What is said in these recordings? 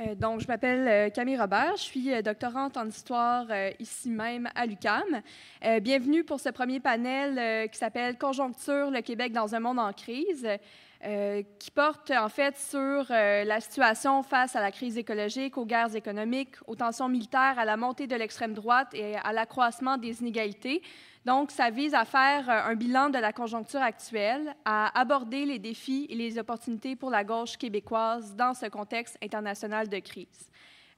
Euh, donc, je m'appelle euh, Camille Robert, je suis euh, doctorante en histoire ici même à l'UCAM. bienvenue pour ce premier panel qui s'appelle Conjoncture, le Québec dans un monde en crise, qui porte en fait sur la situation face à la crise écologique, aux guerres économiques, aux tensions militaires, à la montée de l'extrême droite et à l'accroissement des inégalités donc, ça vise à faire euh, un bilan de la conjoncture actuelle, à aborder les défis et les opportunités pour la gauche québécoise dans ce contexte international de crise.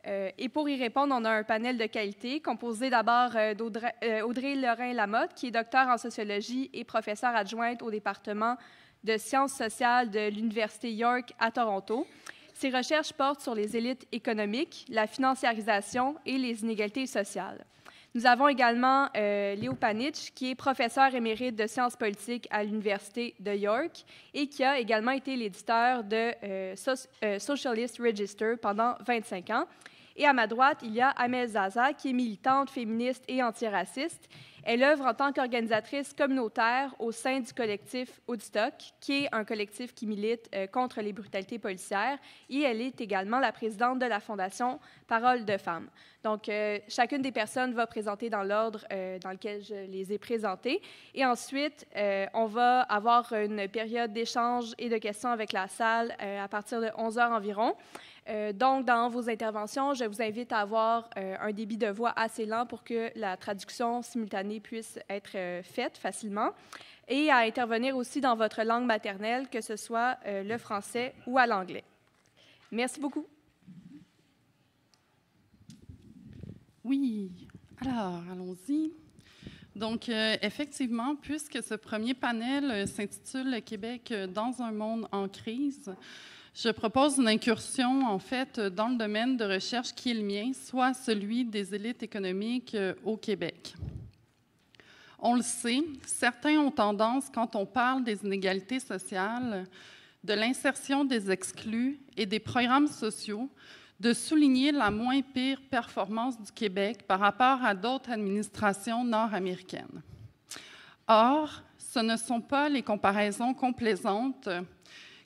Euh, et pour y répondre, on a un panel de qualité composé d'abord euh, d'Audrey Lorrain-Lamotte, qui est docteur en sociologie et professeure adjointe au département de sciences sociales de l'Université York à Toronto. Ses recherches portent sur les élites économiques, la financiarisation et les inégalités sociales. Nous avons également Leo euh, Léo Panitch, qui est professeur émérite de sciences politiques à l'Université de York et qui a également été l'éditeur de euh, euh, Socialist Register pendant 25 ans et à ma droite, il y a Amel Zaza, qui est militante, féministe et antiraciste. Elle œuvre en tant qu'organisatrice communautaire au sein du collectif Audstock, qui est un collectif qui milite euh, contre les brutalités policières, et elle est également la présidente de la Fondation Parole de Femmes. Donc, euh, chacune des personnes va présenter dans l'ordre euh, dans lequel je les ai présentées, et ensuite, on va avoir une période d'échange et de questions avec la salle à partir de 11 heures environ. Euh, donc, dans vos interventions, je vous invite à avoir euh, un débit de voix assez lent pour que la traduction simultanée puisse être euh, faite facilement et à intervenir aussi dans votre langue maternelle, que ce soit le français ou à l'anglais. Merci beaucoup. Oui, alors, allons-y. Donc, effectivement, puisque ce premier panel s'intitule Le Québec dans un monde en crise, je propose une incursion, en fait, dans le domaine de recherche qui est le mien, soit celui des élites économiques euh, au Québec. On le sait, certains ont tendance, quand on parle des inégalités sociales, de l'insertion des exclus et des programmes sociaux, de souligner la moins pire performance du Québec par rapport à d'autres administrations nord-américaines. Or, ce ne sont pas les comparaisons complaisantes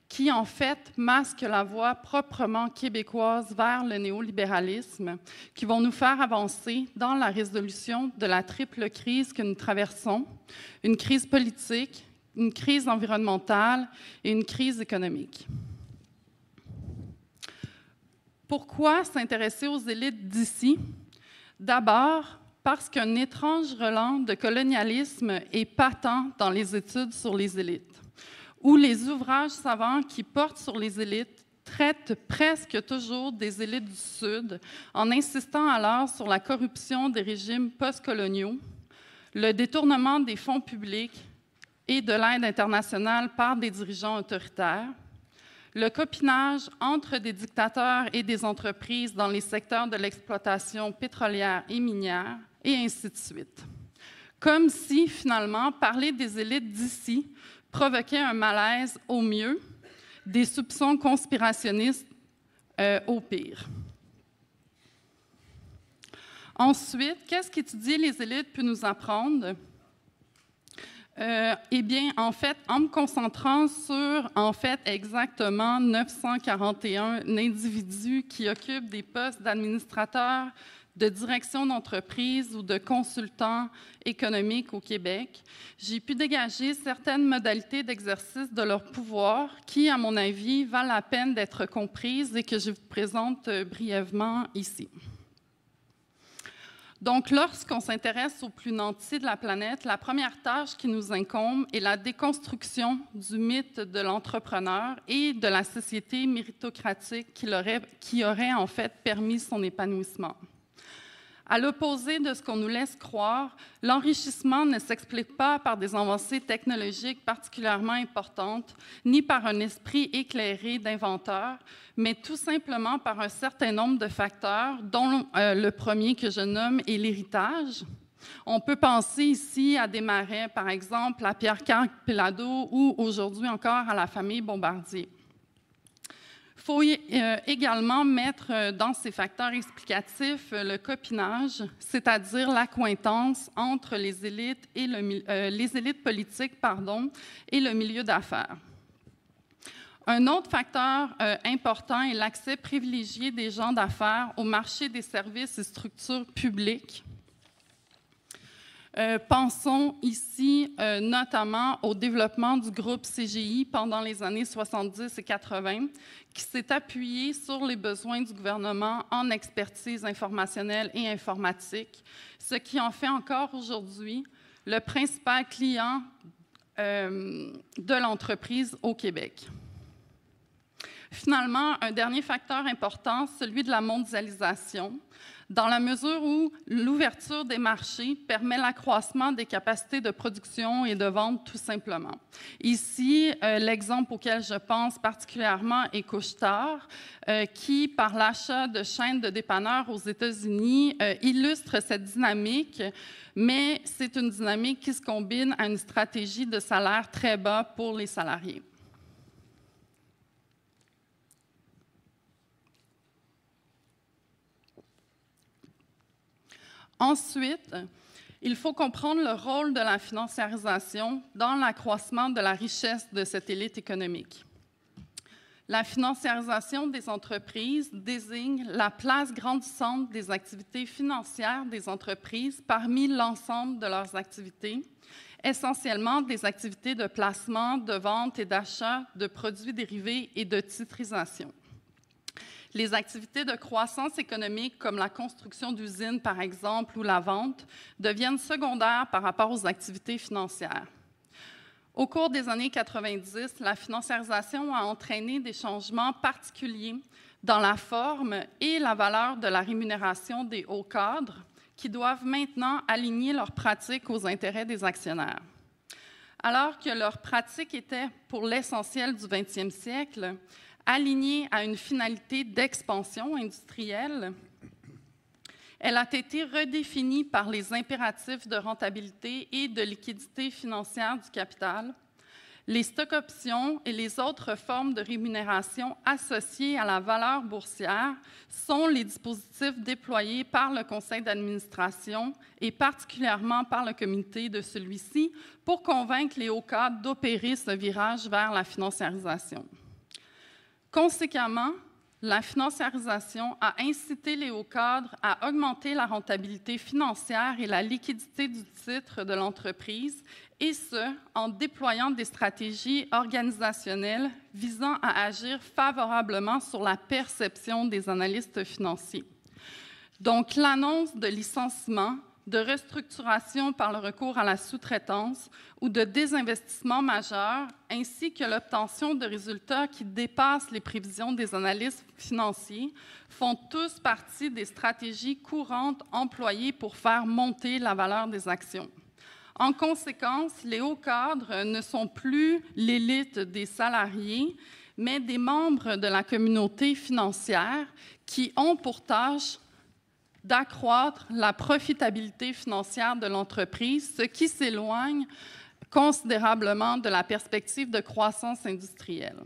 qui en fait masquent la voie proprement québécoise vers le néolibéralisme, qui vont nous faire avancer dans la résolution de la triple crise que nous traversons, une crise politique, une crise environnementale et une crise économique. Pourquoi s'intéresser aux élites d'ici? D'abord, parce qu'un étrange relent de colonialisme est patent dans les études sur les élites où les ouvrages savants qui portent sur les élites traitent presque toujours des élites du Sud, en insistant alors sur la corruption des régimes postcoloniaux, le détournement des fonds publics et de l'aide internationale par des dirigeants autoritaires, le copinage entre des dictateurs et des entreprises dans les secteurs de l'exploitation pétrolière et minière, et ainsi de suite. Comme si, finalement, parler des élites d'ici Provoquer un malaise au mieux, des soupçons conspirationnistes euh, au pire. Ensuite, qu'est-ce qu'étudier les élites peut nous apprendre? Euh, eh bien, en fait, en me concentrant sur, en fait, exactement 941 individus qui occupent des postes d'administrateurs, de direction d'entreprise ou de consultant économique au Québec, j'ai pu dégager certaines modalités d'exercice de leur pouvoir qui, à mon avis, valent la peine d'être comprises et que je vous présente euh, brièvement ici. Donc, lorsqu'on s'intéresse aux plus nantis de la planète, la première tâche qui nous incombe est la déconstruction du mythe de l'entrepreneur et de la société méritocratique qui, aurait, qui aurait en fait permis son épanouissement. À l'opposé de ce qu'on nous laisse croire, l'enrichissement ne s'explique pas par des avancées technologiques particulièrement importantes, ni par un esprit éclairé d'inventeur, mais tout simplement par un certain nombre de facteurs, dont euh, le premier que je nomme est l'héritage. On peut penser ici à des marais, par exemple, à Pierre Pilado ou aujourd'hui encore à la famille Bombardier faut euh, également mettre euh, dans ces facteurs explicatifs euh, le copinage, c'est-à-dire l'accointance entre les élites, et les élites politiques pardon, et le milieu d'affaires. Un autre facteur important est l'accès privilégié des gens d'affaires au marché des services et structures publiques euh, pensons ici euh, notamment au développement du groupe CGI pendant les années 70 et 80, qui s'est appuyé sur les besoins du gouvernement en expertise informationnelle et informatique, ce qui en fait encore aujourd'hui le principal client euh, de l'entreprise au Québec. Finalement, un dernier facteur important, celui de la mondialisation dans la mesure où l'ouverture des marchés permet l'accroissement des capacités de production et de vente tout simplement. Ici, euh, l'exemple auquel je pense particulièrement est Couchetard, euh, qui, par l'achat de chaînes de dépanneurs aux États-Unis, euh, illustre cette dynamique, mais c'est une dynamique qui se combine à une stratégie de salaire très bas pour les salariés. Ensuite, il faut comprendre le rôle de la financiarisation dans l'accroissement de la richesse de cette élite économique. La financiarisation des entreprises désigne la place grandissante des activités financières des entreprises parmi l'ensemble de leurs activités, essentiellement des activités de placement, de vente et d'achat de produits dérivés et de titrisation les activités de croissance économique, comme la construction d'usines, par exemple, ou la vente, deviennent secondaires par rapport aux activités financières. Au cours des années 90, la financiarisation a entraîné des changements particuliers dans la forme et la valeur de la rémunération des hauts cadres qui doivent maintenant aligner leurs pratiques aux intérêts des actionnaires. Alors que leurs pratiques étaient pour l'essentiel du 20e siècle alignée à une finalité d'expansion industrielle. Elle a été redéfinie par les impératifs de rentabilité et de liquidité financière du capital, les stocks options et les autres formes de rémunération associées à la valeur boursière sont les dispositifs déployés par le conseil d'administration et particulièrement par le comité de celui-ci pour convaincre les hauts cadres d'opérer ce virage vers la financiarisation. Conséquemment, la financiarisation a incité les hauts cadres à augmenter la rentabilité financière et la liquidité du titre de l'entreprise, et ce, en déployant des stratégies organisationnelles visant à agir favorablement sur la perception des analystes financiers. Donc, l'annonce de licenciement de restructuration par le recours à la sous-traitance ou de désinvestissement majeur, ainsi que l'obtention de résultats qui dépassent les prévisions des analystes financiers, font tous partie des stratégies courantes employées pour faire monter la valeur des actions. En conséquence, les hauts cadres ne sont plus l'élite des salariés, mais des membres de la communauté financière qui ont pour tâche d'accroître la profitabilité financière de l'entreprise, ce qui s'éloigne considérablement de la perspective de croissance industrielle.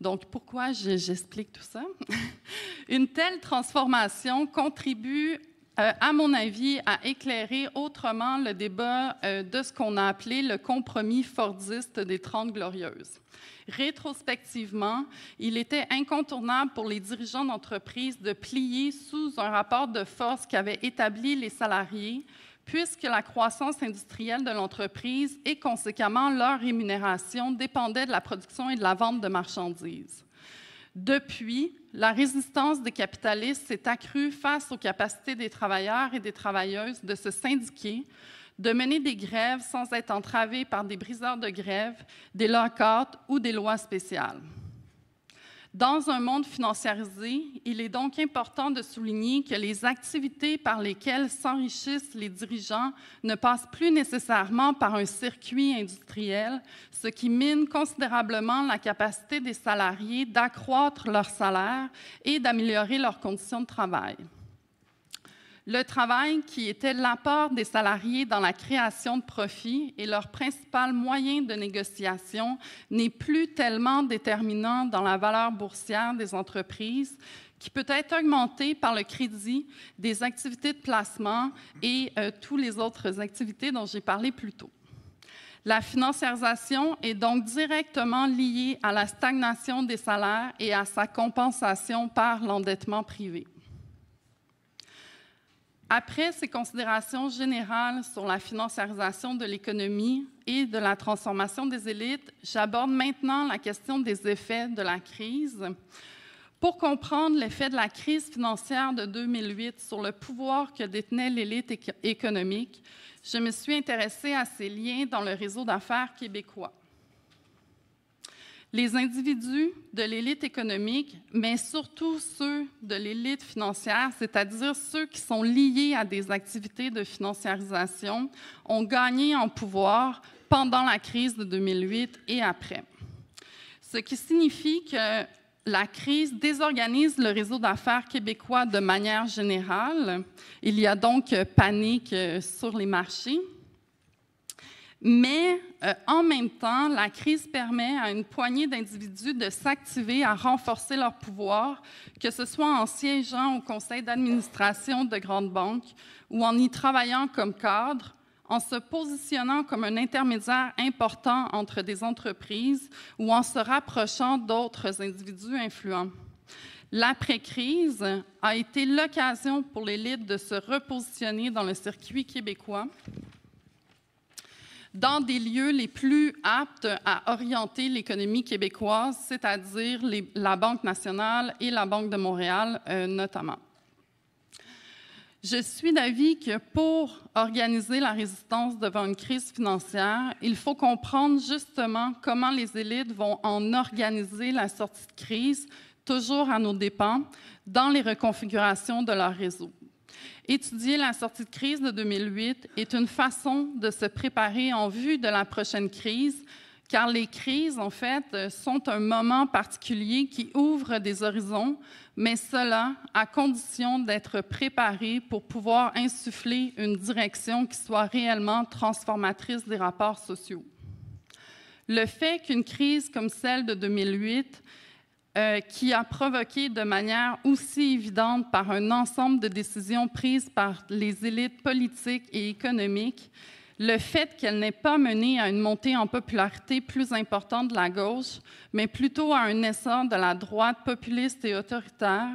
Donc, pourquoi j'explique tout ça? Une telle transformation contribue euh, à mon avis, a éclairé autrement le débat euh, de ce qu'on a appelé le compromis fordiste des Trente Glorieuses. Rétrospectivement, il était incontournable pour les dirigeants d'entreprise de plier sous un rapport de force qu'avaient établi les salariés, puisque la croissance industrielle de l'entreprise et conséquemment leur rémunération dépendaient de la production et de la vente de marchandises. Depuis, la résistance des capitalistes s'est accrue face aux capacités des travailleurs et des travailleuses de se syndiquer, de mener des grèves sans être entravés par des briseurs de grève, des lock ou des lois spéciales. Dans un monde financiarisé, il est donc important de souligner que les activités par lesquelles s'enrichissent les dirigeants ne passent plus nécessairement par un circuit industriel, ce qui mine considérablement la capacité des salariés d'accroître leur salaire et d'améliorer leurs conditions de travail. Le travail qui était l'apport des salariés dans la création de profits et leur principal moyen de négociation n'est plus tellement déterminant dans la valeur boursière des entreprises qui peut être augmentée par le crédit des activités de placement et euh, toutes les autres activités dont j'ai parlé plus tôt. La financiarisation est donc directement liée à la stagnation des salaires et à sa compensation par l'endettement privé. Après ces considérations générales sur la financiarisation de l'économie et de la transformation des élites, j'aborde maintenant la question des effets de la crise. Pour comprendre l'effet de la crise financière de 2008 sur le pouvoir que détenait l'élite économique, je me suis intéressée à ses liens dans le réseau d'affaires québécois les individus de l'élite économique, mais surtout ceux de l'élite financière, c'est-à-dire ceux qui sont liés à des activités de financiarisation, ont gagné en pouvoir pendant la crise de 2008 et après. Ce qui signifie que la crise désorganise le réseau d'affaires québécois de manière générale. Il y a donc panique euh, sur les marchés. Mais euh, en même temps, la crise permet à une poignée d'individus de s'activer à renforcer leur pouvoir, que ce soit en siégeant au conseil d'administration de grandes banques ou en y travaillant comme cadre, en se positionnant comme un intermédiaire important entre des entreprises ou en se rapprochant d'autres individus influents. L'après-crise a été l'occasion pour l'élite de se repositionner dans le circuit québécois dans des lieux les plus aptes à orienter l'économie québécoise, c'est-à-dire la Banque nationale et la Banque de Montréal euh, notamment. Je suis d'avis que pour organiser la résistance devant une crise financière, il faut comprendre justement comment les élites vont en organiser la sortie de crise, toujours à nos dépens, dans les reconfigurations de leur réseau. Étudier la sortie de crise de 2008 est une façon de se préparer en vue de la prochaine crise, car les crises, en fait, sont un moment particulier qui ouvre des horizons, mais cela à condition d'être préparé pour pouvoir insuffler une direction qui soit réellement transformatrice des rapports sociaux. Le fait qu'une crise comme celle de 2008 euh, qui a provoqué de manière aussi évidente par un ensemble de décisions prises par les élites politiques et économiques le fait qu'elle n'ait pas mené à une montée en popularité plus importante de la gauche, mais plutôt à un essor de la droite populiste et autoritaire,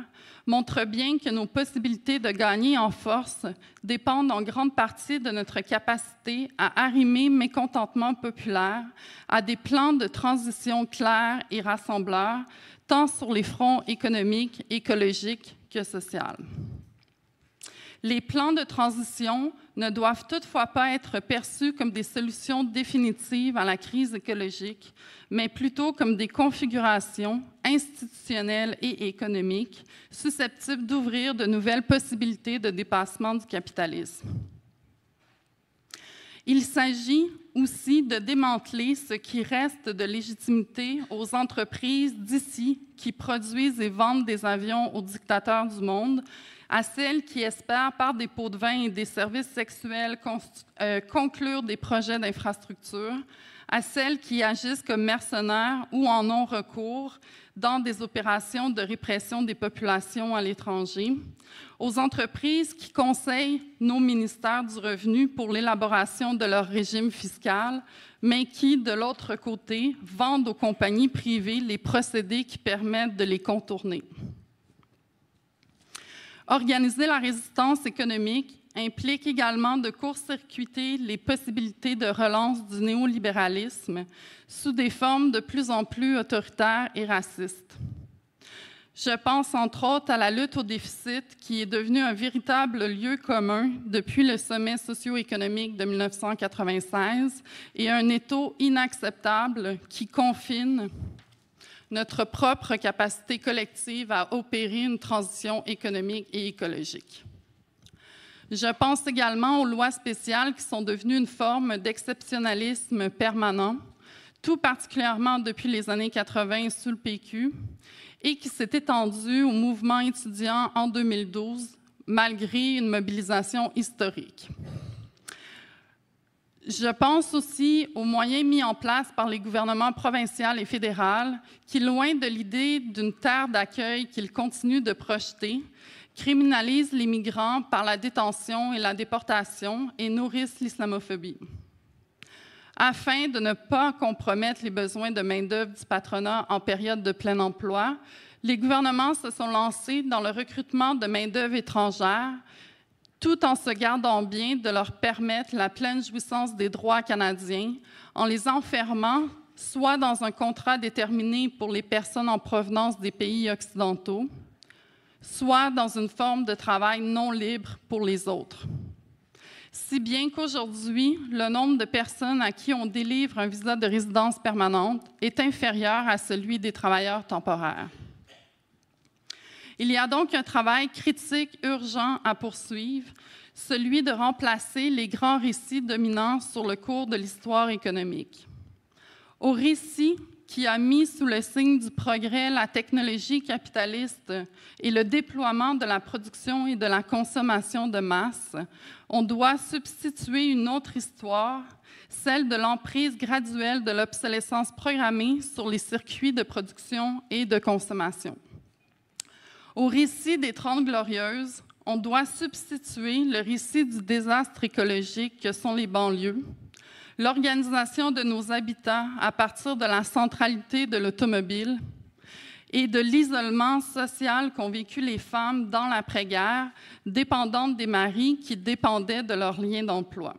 montre bien que nos possibilités de gagner en force dépendent en grande partie de notre capacité à arrimer mécontentement populaire à des plans de transition clairs et rassembleurs tant sur les fronts économiques, écologiques que sociaux. Les plans de transition ne doivent toutefois pas être perçus comme des solutions définitives à la crise écologique, mais plutôt comme des configurations institutionnelles et économiques susceptibles d'ouvrir de nouvelles possibilités de dépassement du capitalisme. Il s'agit aussi de démanteler ce qui reste de légitimité aux entreprises d'ici qui produisent et vendent des avions aux dictateurs du monde, à celles qui espèrent, par des pots de vin et des services sexuels, euh, conclure des projets d'infrastructure, à celles qui agissent comme mercenaires ou en ont recours dans des opérations de répression des populations à l'étranger, aux entreprises qui conseillent nos ministères du revenu pour l'élaboration de leur régime fiscal, mais qui, de l'autre côté, vendent aux compagnies privées les procédés qui permettent de les contourner. Organiser la résistance économique implique également de court-circuiter les possibilités de relance du néolibéralisme sous des formes de plus en plus autoritaires et racistes. Je pense entre autres à la lutte au déficit qui est devenue un véritable lieu commun depuis le sommet socio-économique de 1996 et un étau inacceptable qui confine notre propre capacité collective à opérer une transition économique et écologique. Je pense également aux lois spéciales qui sont devenues une forme d'exceptionnalisme permanent, tout particulièrement depuis les années 80 sous le PQ, et qui s'est étendue au mouvement étudiant en 2012, malgré une mobilisation historique. Je pense aussi aux moyens mis en place par les gouvernements provincial et fédéral qui, loin de l'idée d'une terre d'accueil qu'ils continuent de projeter, criminalisent les migrants par la détention et la déportation et nourrissent l'islamophobie afin de ne pas compromettre les besoins de main-d'œuvre du patronat en période de plein emploi, les gouvernements se sont lancés dans le recrutement de main-d'œuvre étrangère tout en se gardant bien de leur permettre la pleine jouissance des droits canadiens en les enfermant soit dans un contrat déterminé pour les personnes en provenance des pays occidentaux, soit dans une forme de travail non libre pour les autres. Si bien qu'aujourd'hui, le nombre de personnes à qui on délivre un visa de résidence permanente est inférieur à celui des travailleurs temporaires. Il y a donc un travail critique urgent à poursuivre, celui de remplacer les grands récits dominants sur le cours de l'histoire économique. Aux récits qui a mis sous le signe du progrès la technologie capitaliste et le déploiement de la production et de la consommation de masse, on doit substituer une autre histoire, celle de l'emprise graduelle de l'obsolescence programmée sur les circuits de production et de consommation. Au récit des Trente Glorieuses, on doit substituer le récit du désastre écologique que sont les banlieues, l'organisation de nos habitats à partir de la centralité de l'automobile et de l'isolement social qu'ont vécu les femmes dans l'après-guerre, dépendantes des maris qui dépendaient de leurs liens d'emploi.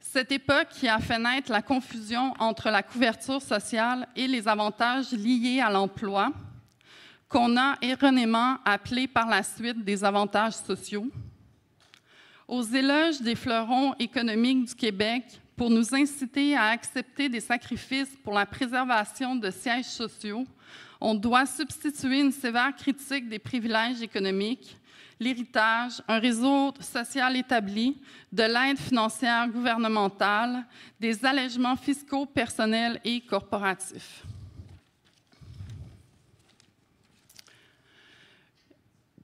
Cette époque qui a fait naître la confusion entre la couverture sociale et les avantages liés à l'emploi, qu'on a erronément appelé par la suite des avantages sociaux, aux éloges des fleurons économiques du Québec pour nous inciter à accepter des sacrifices pour la préservation de sièges sociaux, on doit substituer une sévère critique des privilèges économiques, l'héritage, un réseau social établi, de l'aide financière gouvernementale, des allègements fiscaux personnels et corporatifs.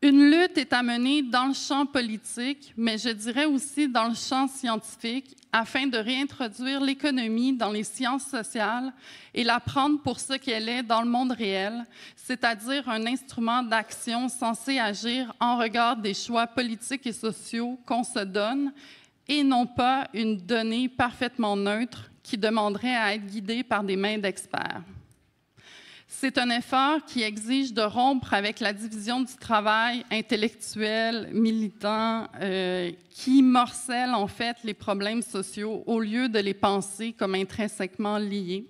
Une lutte est à mener dans le champ politique, mais je dirais aussi dans le champ scientifique afin de réintroduire l'économie dans les sciences sociales et la prendre pour ce qu'elle est dans le monde réel, c'est-à-dire un instrument d'action censé agir en regard des choix politiques et sociaux qu'on se donne et non pas une donnée parfaitement neutre qui demanderait à être guidée par des mains d'experts. C'est un effort qui exige de rompre avec la division du travail intellectuel, militant, euh, qui morcelle en fait les problèmes sociaux au lieu de les penser comme intrinsèquement liés.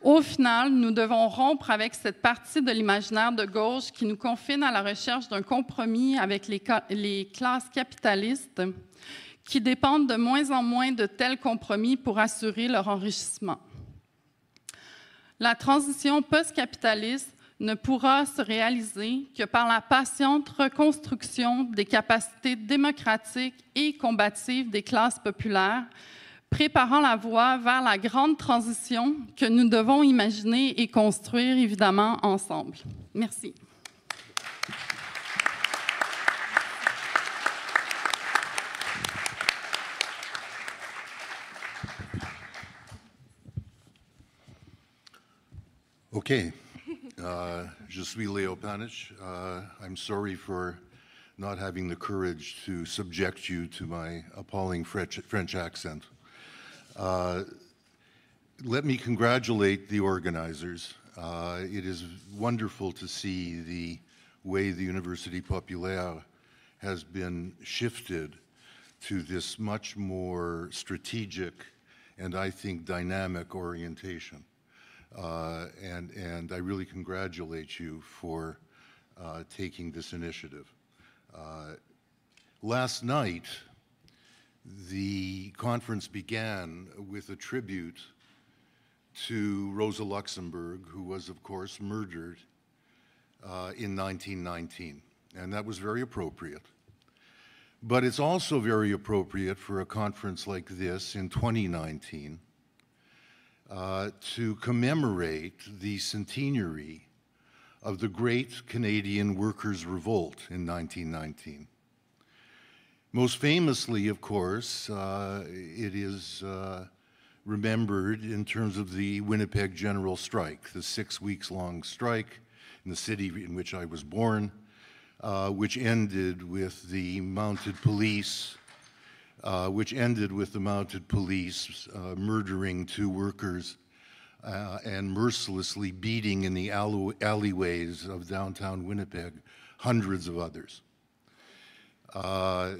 Au final, nous devons rompre avec cette partie de l'imaginaire de gauche qui nous confine à la recherche d'un compromis avec les, classes capitalistes qui dépendent de moins en moins de tels compromis pour assurer leur enrichissement. La transition post-capitaliste ne pourra se réaliser que par la patiente reconstruction des capacités démocratiques et combatives des classes populaires, préparant la voie vers la grande transition que nous devons imaginer et construire évidemment ensemble. Merci. Okay. Uh, je suis Leo Panich. Uh, I'm sorry for not having the courage to subject you to my appalling French, French accent. Uh, let me congratulate the organizers. Uh, it is wonderful to see the way the Université Populaire has been shifted to this much more strategic and I think dynamic orientation. Uh, and, and I really congratulate you for uh, taking this initiative. Uh, last night, the conference began with a tribute to Rosa Luxemburg, who was, of course, murdered uh, in 1919. And that was very appropriate. But it's also very appropriate for a conference like this in 2019 uh, to commemorate the centenary of the great Canadian workers' revolt in 1919. Most famously, of course, uh, it is uh, remembered in terms of the Winnipeg General Strike, the six weeks long strike in the city in which I was born, uh, which ended with the mounted police uh, which ended with the mounted police uh, murdering two workers uh, and mercilessly beating in the alleyways of downtown Winnipeg hundreds of others. Uh,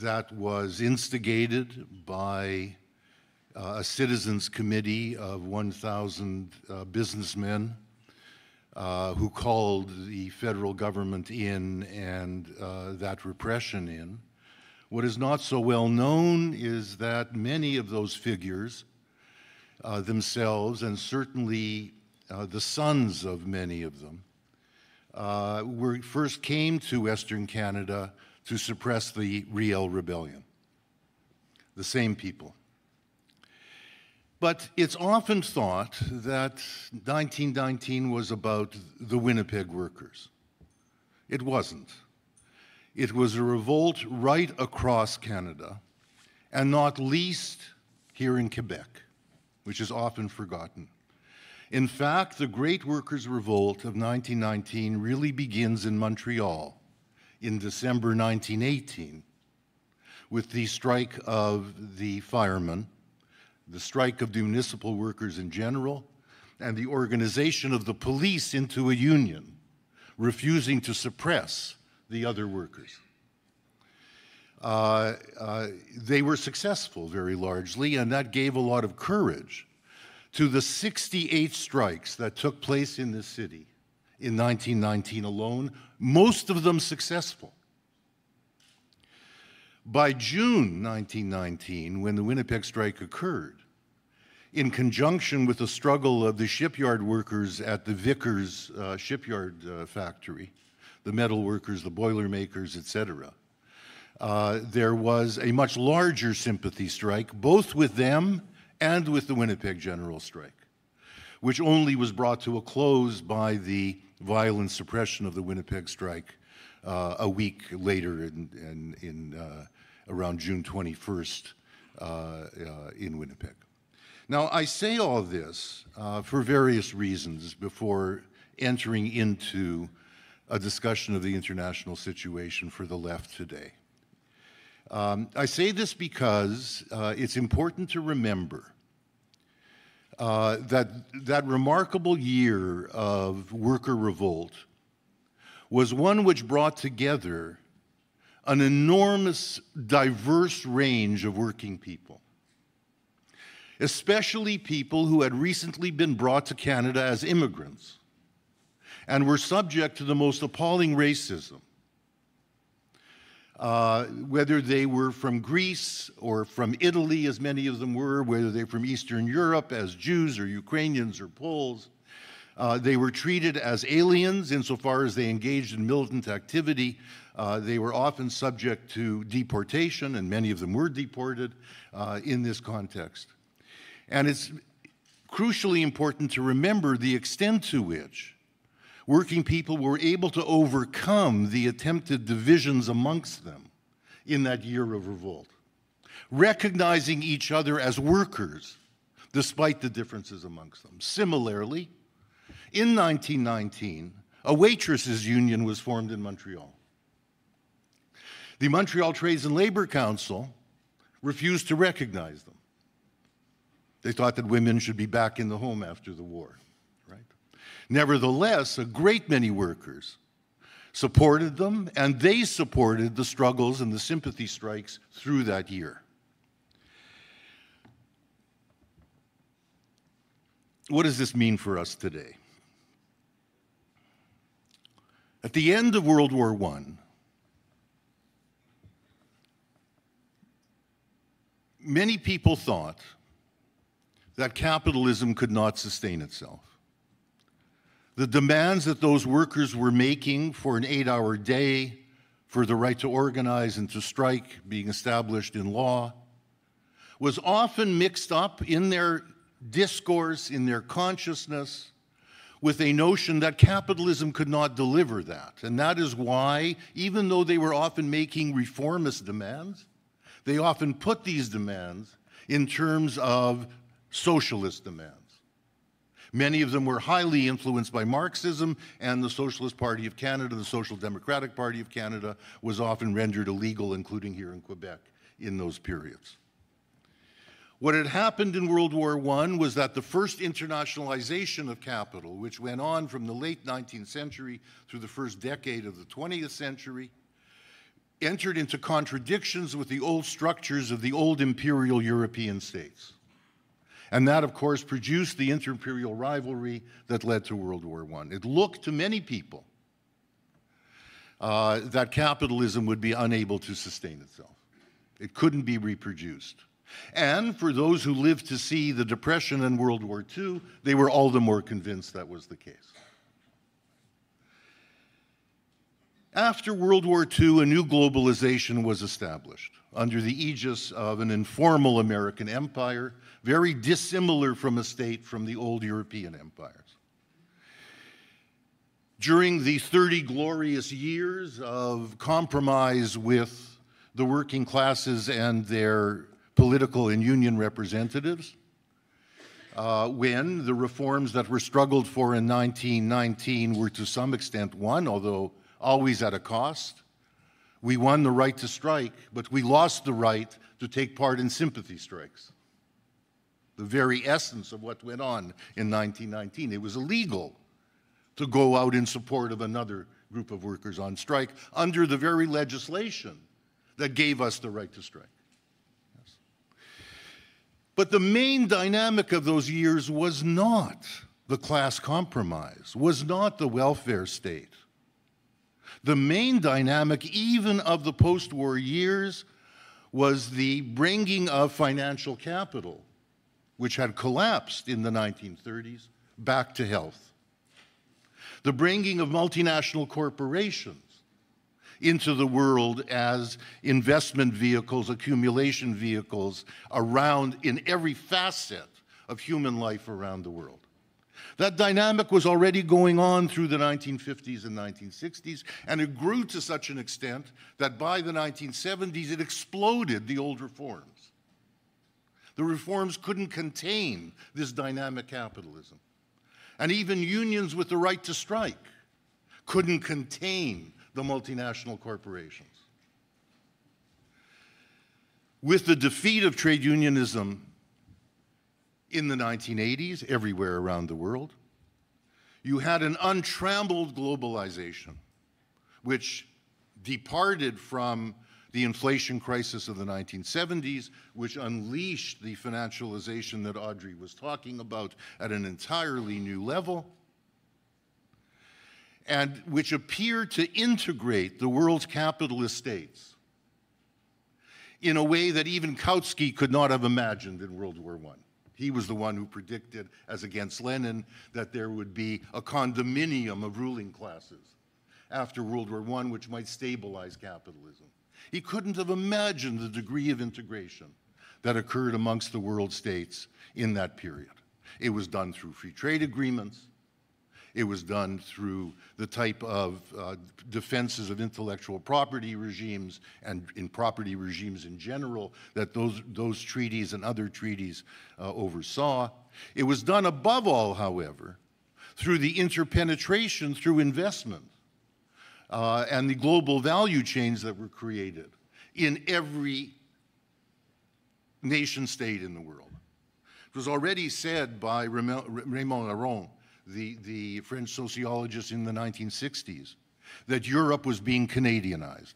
that was instigated by uh, a citizens committee of 1,000 uh, businessmen who called the federal government in and that repression in. What is not so well known is that many of those figures uh, themselves, and certainly uh, the sons of many of them, uh, were, first came to Western Canada to suppress the Riel Rebellion. The same people. But it's often thought that 1919 was about the Winnipeg workers. It wasn't. It was a revolt right across Canada, and not least here in Quebec, which is often forgotten. In fact, the Great Workers' Revolt of 1919 really begins in Montreal in December 1918 with the strike of the firemen, the strike of the municipal workers in general, and the organization of the police into a union, refusing to suppress the other workers. Uh, uh, they were successful very largely, and that gave a lot of courage to the 68 strikes that took place in the city in 1919 alone, most of them successful. By June 1919, when the Winnipeg strike occurred, in conjunction with the struggle of the shipyard workers at the Vickers uh, shipyard uh, factory, the metal workers, the boiler makers, etc. Uh, there was a much larger sympathy strike, both with them and with the Winnipeg General Strike, which only was brought to a close by the violent suppression of the Winnipeg strike uh, a week later in, in, in uh, around June 21st uh, uh, in Winnipeg. Now, I say all this uh, for various reasons before entering into a discussion of the international situation for the left today. Um, I say this because uh, it's important to remember uh, that that remarkable year of worker revolt was one which brought together an enormous, diverse range of working people, especially people who had recently been brought to Canada as immigrants and were subject to the most appalling racism. Uh, whether they were from Greece or from Italy, as many of them were, whether they were from Eastern Europe as Jews or Ukrainians or Poles, uh, they were treated as aliens insofar as they engaged in militant activity. Uh, they were often subject to deportation, and many of them were deported uh, in this context. And it's crucially important to remember the extent to which working people were able to overcome the attempted divisions amongst them in that year of revolt, recognizing each other as workers despite the differences amongst them. Similarly, in 1919, a waitresses union was formed in Montreal. The Montreal Trades and Labor Council refused to recognize them. They thought that women should be back in the home after the war. Nevertheless, a great many workers supported them, and they supported the struggles and the sympathy strikes through that year. What does this mean for us today? At the end of World War I, many people thought that capitalism could not sustain itself the demands that those workers were making for an eight hour day, for the right to organize and to strike being established in law, was often mixed up in their discourse, in their consciousness, with a notion that capitalism could not deliver that. And that is why, even though they were often making reformist demands, they often put these demands in terms of socialist demands. Many of them were highly influenced by Marxism and the Socialist Party of Canada. The Social Democratic Party of Canada was often rendered illegal, including here in Quebec, in those periods. What had happened in World War I was that the first internationalization of capital, which went on from the late 19th century through the first decade of the 20th century, entered into contradictions with the old structures of the old imperial European states. And that, of course, produced the inter-imperial rivalry that led to World War I. It looked to many people uh, that capitalism would be unable to sustain itself. It couldn't be reproduced. And for those who lived to see the Depression and World War II, they were all the more convinced that was the case. After World War II, a new globalization was established under the aegis of an informal American empire very dissimilar from a state from the old European empires. During the 30 glorious years of compromise with the working classes and their political and union representatives, uh, when the reforms that were struggled for in 1919 were to some extent won, although always at a cost. We won the right to strike, but we lost the right to take part in sympathy strikes the very essence of what went on in 1919. It was illegal to go out in support of another group of workers on strike under the very legislation that gave us the right to strike. Yes. But the main dynamic of those years was not the class compromise, was not the welfare state. The main dynamic, even of the post war years, was the bringing of financial capital which had collapsed in the 1930s, back to health. The bringing of multinational corporations into the world as investment vehicles, accumulation vehicles, around in every facet of human life around the world. That dynamic was already going on through the 1950s and 1960s, and it grew to such an extent that by the 1970s it exploded the old forms. The reforms couldn't contain this dynamic capitalism. And even unions with the right to strike couldn't contain the multinational corporations. With the defeat of trade unionism in the 1980s, everywhere around the world, you had an untrammeled globalization, which departed from the inflation crisis of the 1970s, which unleashed the financialization that Audrey was talking about at an entirely new level, and which appeared to integrate the world's capitalist states in a way that even Kautsky could not have imagined in World War I. He was the one who predicted, as against Lenin, that there would be a condominium of ruling classes after World War I, which might stabilize capitalism. He couldn't have imagined the degree of integration that occurred amongst the world states in that period. It was done through free trade agreements. It was done through the type of uh, defenses of intellectual property regimes and in property regimes in general that those, those treaties and other treaties uh, oversaw. It was done above all, however, through the interpenetration through investment uh, and the global value chains that were created in every nation state in the world. It was already said by Raymond Aron, the, the French sociologist in the 1960s, that Europe was being Canadianized.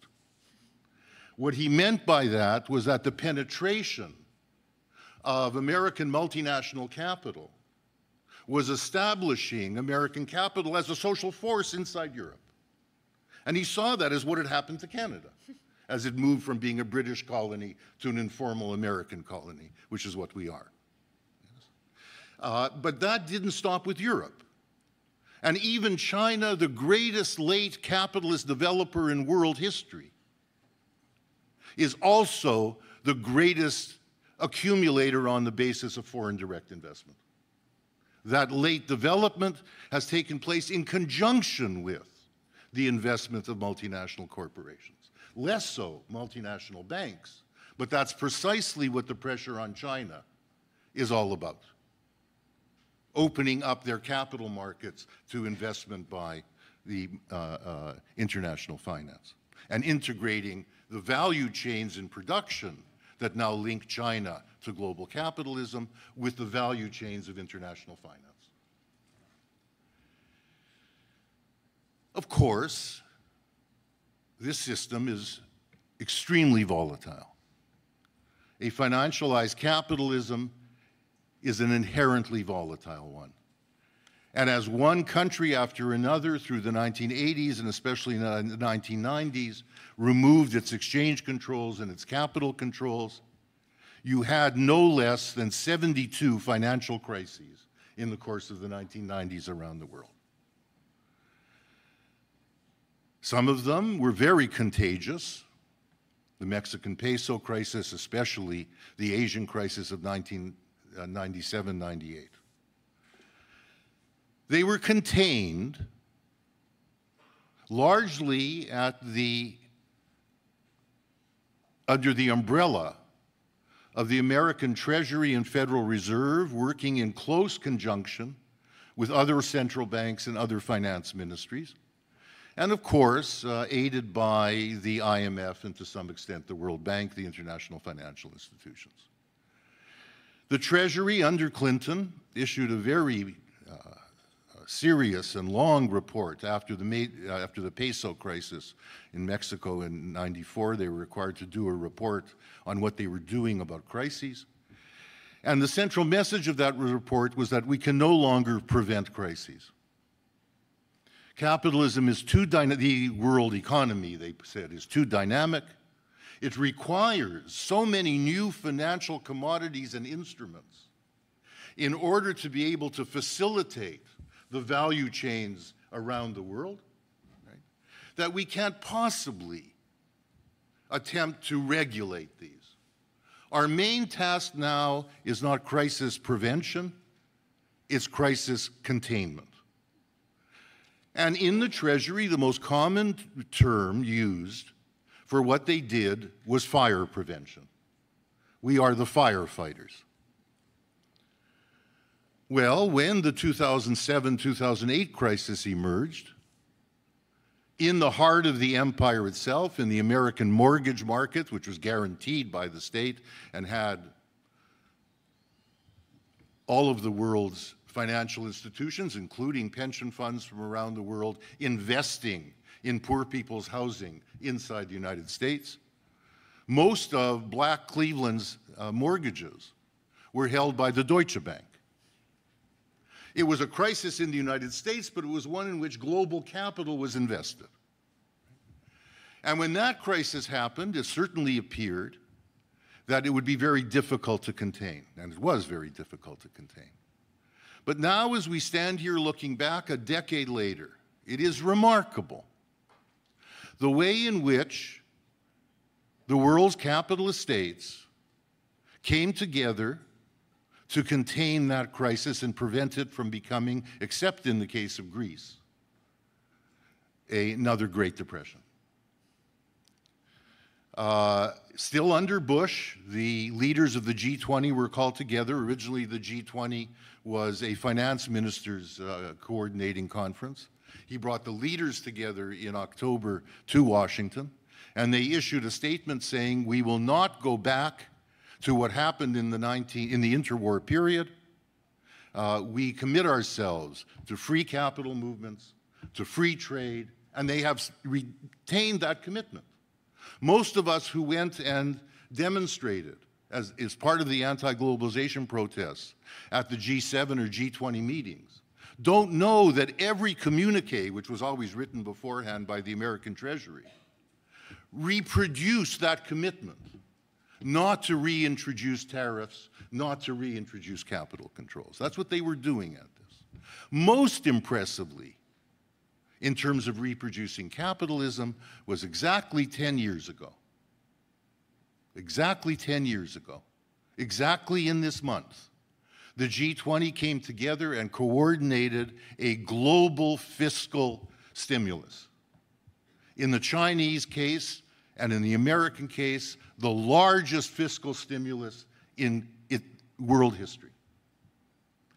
What he meant by that was that the penetration of American multinational capital was establishing American capital as a social force inside Europe. And he saw that as what had happened to Canada, as it moved from being a British colony to an informal American colony, which is what we are. Uh, but that didn't stop with Europe. And even China, the greatest late capitalist developer in world history, is also the greatest accumulator on the basis of foreign direct investment. That late development has taken place in conjunction with the investment of multinational corporations. Less so multinational banks, but that's precisely what the pressure on China is all about. Opening up their capital markets to investment by the uh, uh, international finance and integrating the value chains in production that now link China to global capitalism with the value chains of international finance. Of course, this system is extremely volatile. A financialized capitalism is an inherently volatile one. And as one country after another through the 1980s and especially in the 1990s removed its exchange controls and its capital controls, you had no less than 72 financial crises in the course of the 1990s around the world. Some of them were very contagious, the Mexican peso crisis, especially the Asian crisis of 1997 uh, 98. They were contained largely at the under the umbrella of the American Treasury and Federal Reserve working in close conjunction with other central banks and other finance ministries. And of course, uh, aided by the IMF and to some extent the World Bank, the international financial institutions. The Treasury under Clinton issued a very uh, uh serious and long report after the, uh, after the peso crisis in Mexico in 94. They were required to do a report on what they were doing about crises. And the central message of that report was that we can no longer prevent crises. Capitalism is too dynamic, the world economy, they said, is too dynamic. It requires so many new financial commodities and instruments in order to be able to facilitate the value chains around the world right, that we can't possibly attempt to regulate these. Our main task now is not crisis prevention, it's crisis containment. And in the Treasury, the most common term used for what they did was fire prevention. We are the firefighters. Well, when the 2007 2008 crisis emerged, in the heart of the empire itself, in the American mortgage market, which was guaranteed by the state and had all of the world's financial institutions, including pension funds from around the world, investing in poor people's housing inside the United States. Most of black Cleveland's uh, mortgages were held by the Deutsche Bank. It was a crisis in the United States, but it was one in which global capital was invested. And when that crisis happened, it certainly appeared that it would be very difficult to contain, and it was very difficult to contain. But now, as we stand here looking back a decade later, it is remarkable the way in which the world's capitalist states came together to contain that crisis and prevent it from becoming, except in the case of Greece, another Great Depression. Uh, still under Bush, the leaders of the G20 were called together. Originally, the G20 was a finance minister's uh, coordinating conference. He brought the leaders together in October to Washington, and they issued a statement saying, We will not go back to what happened in the, 19, in the interwar period. Uh, we commit ourselves to free capital movements, to free trade, and they have retained that commitment. Most of us who went and demonstrated as, part of the anti-globalization protests at the G7 or G20 meetings don't know that every communique, which was always written beforehand by the American Treasury, reproduced that commitment not to reintroduce tariffs, not to reintroduce capital controls. That's what they were doing at this. Most impressively, in terms of reproducing capitalism, was exactly 10 years ago exactly 10 years ago, exactly in this month, the G20 came together and coordinated a global fiscal stimulus. In the Chinese case and in the American case, the largest fiscal stimulus in world history.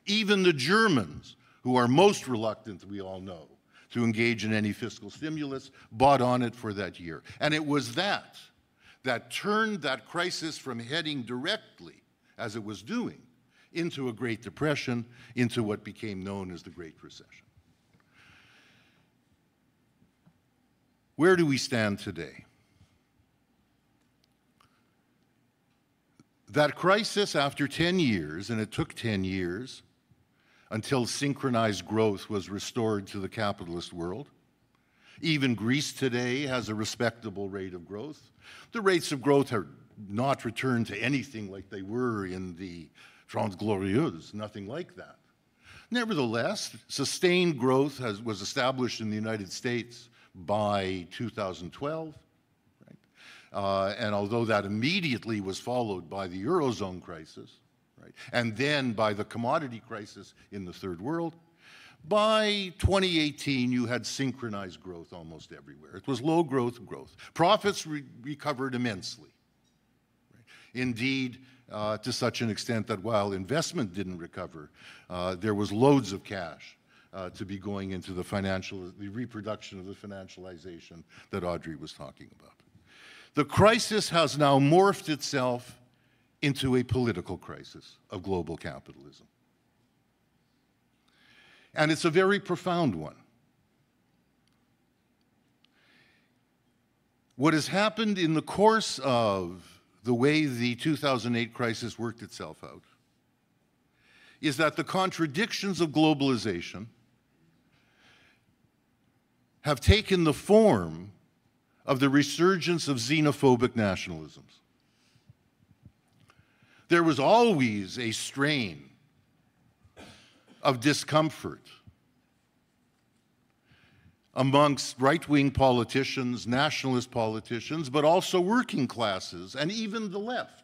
Even the Germans, who are most reluctant, we all know, to engage in any fiscal stimulus, bought on it for that year. And it was that that turned that crisis from heading directly, as it was doing, into a Great Depression, into what became known as the Great Recession. Where do we stand today? That crisis after 10 years, and it took 10 years until synchronized growth was restored to the capitalist world, even Greece today has a respectable rate of growth. The rates of growth have not returned to anything like they were in the Trente Glorieuse, nothing like that. Nevertheless, sustained growth has, was established in the United States by 2012. Right? Uh, and although that immediately was followed by the Eurozone crisis, right, and then by the commodity crisis in the third world, by 2018, you had synchronized growth almost everywhere. It was low growth growth. Profits re recovered immensely. Indeed, uh, to such an extent that while investment didn't recover, uh, there was loads of cash uh, to be going into the financial, the reproduction of the financialization that Audrey was talking about. The crisis has now morphed itself into a political crisis of global capitalism and it's a very profound one. What has happened in the course of the way the 2008 crisis worked itself out is that the contradictions of globalization have taken the form of the resurgence of xenophobic nationalisms. There was always a strain of discomfort amongst right wing politicians, nationalist politicians, but also working classes and even the left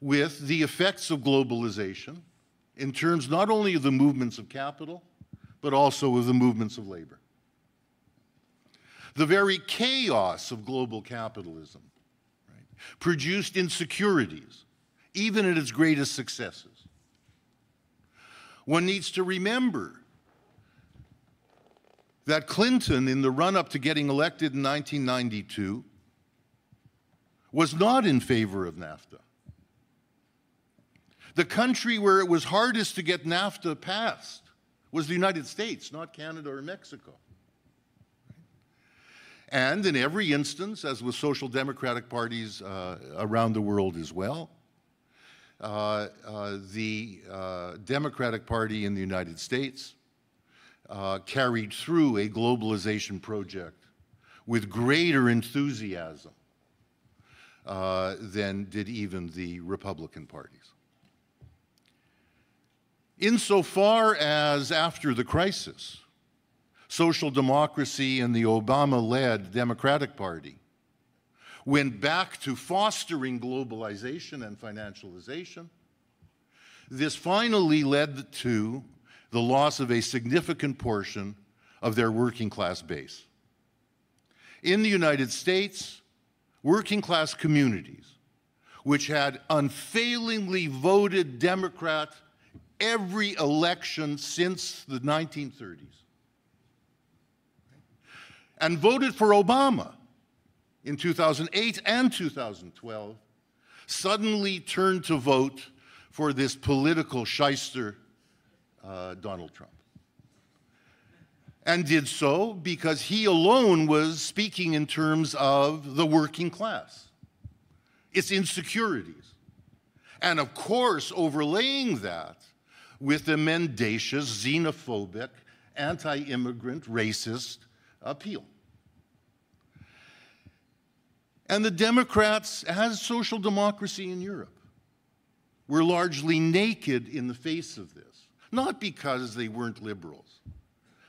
with the effects of globalization in terms not only of the movements of capital, but also of the movements of labor. The very chaos of global capitalism right, produced insecurities, even at its greatest successes. One needs to remember that Clinton, in the run up to getting elected in 1992, was not in favor of NAFTA. The country where it was hardest to get NAFTA passed was the United States, not Canada or Mexico. And in every instance, as with social democratic parties uh, around the world as well, uh, uh, the uh, Democratic Party in the United States carried through a globalization project with greater enthusiasm than did even the Republican parties. Insofar as after the crisis, social democracy and the Obama led Democratic Party went back to fostering globalization and financialization. This finally led to the loss of a significant portion of their working class base. In the United States, working class communities, which had unfailingly voted Democrat every election since the 1930s, and voted for Obama in 2008 and 2012 suddenly turned to vote for this political shyster, uh, Donald Trump. And did so because he alone was speaking in terms of the working class, its insecurities. And of course, overlaying that with a mendacious, xenophobic, anti immigrant, racist appeal. And the Democrats, as social democracy in Europe, were largely naked in the face of this. Not because they weren't liberals,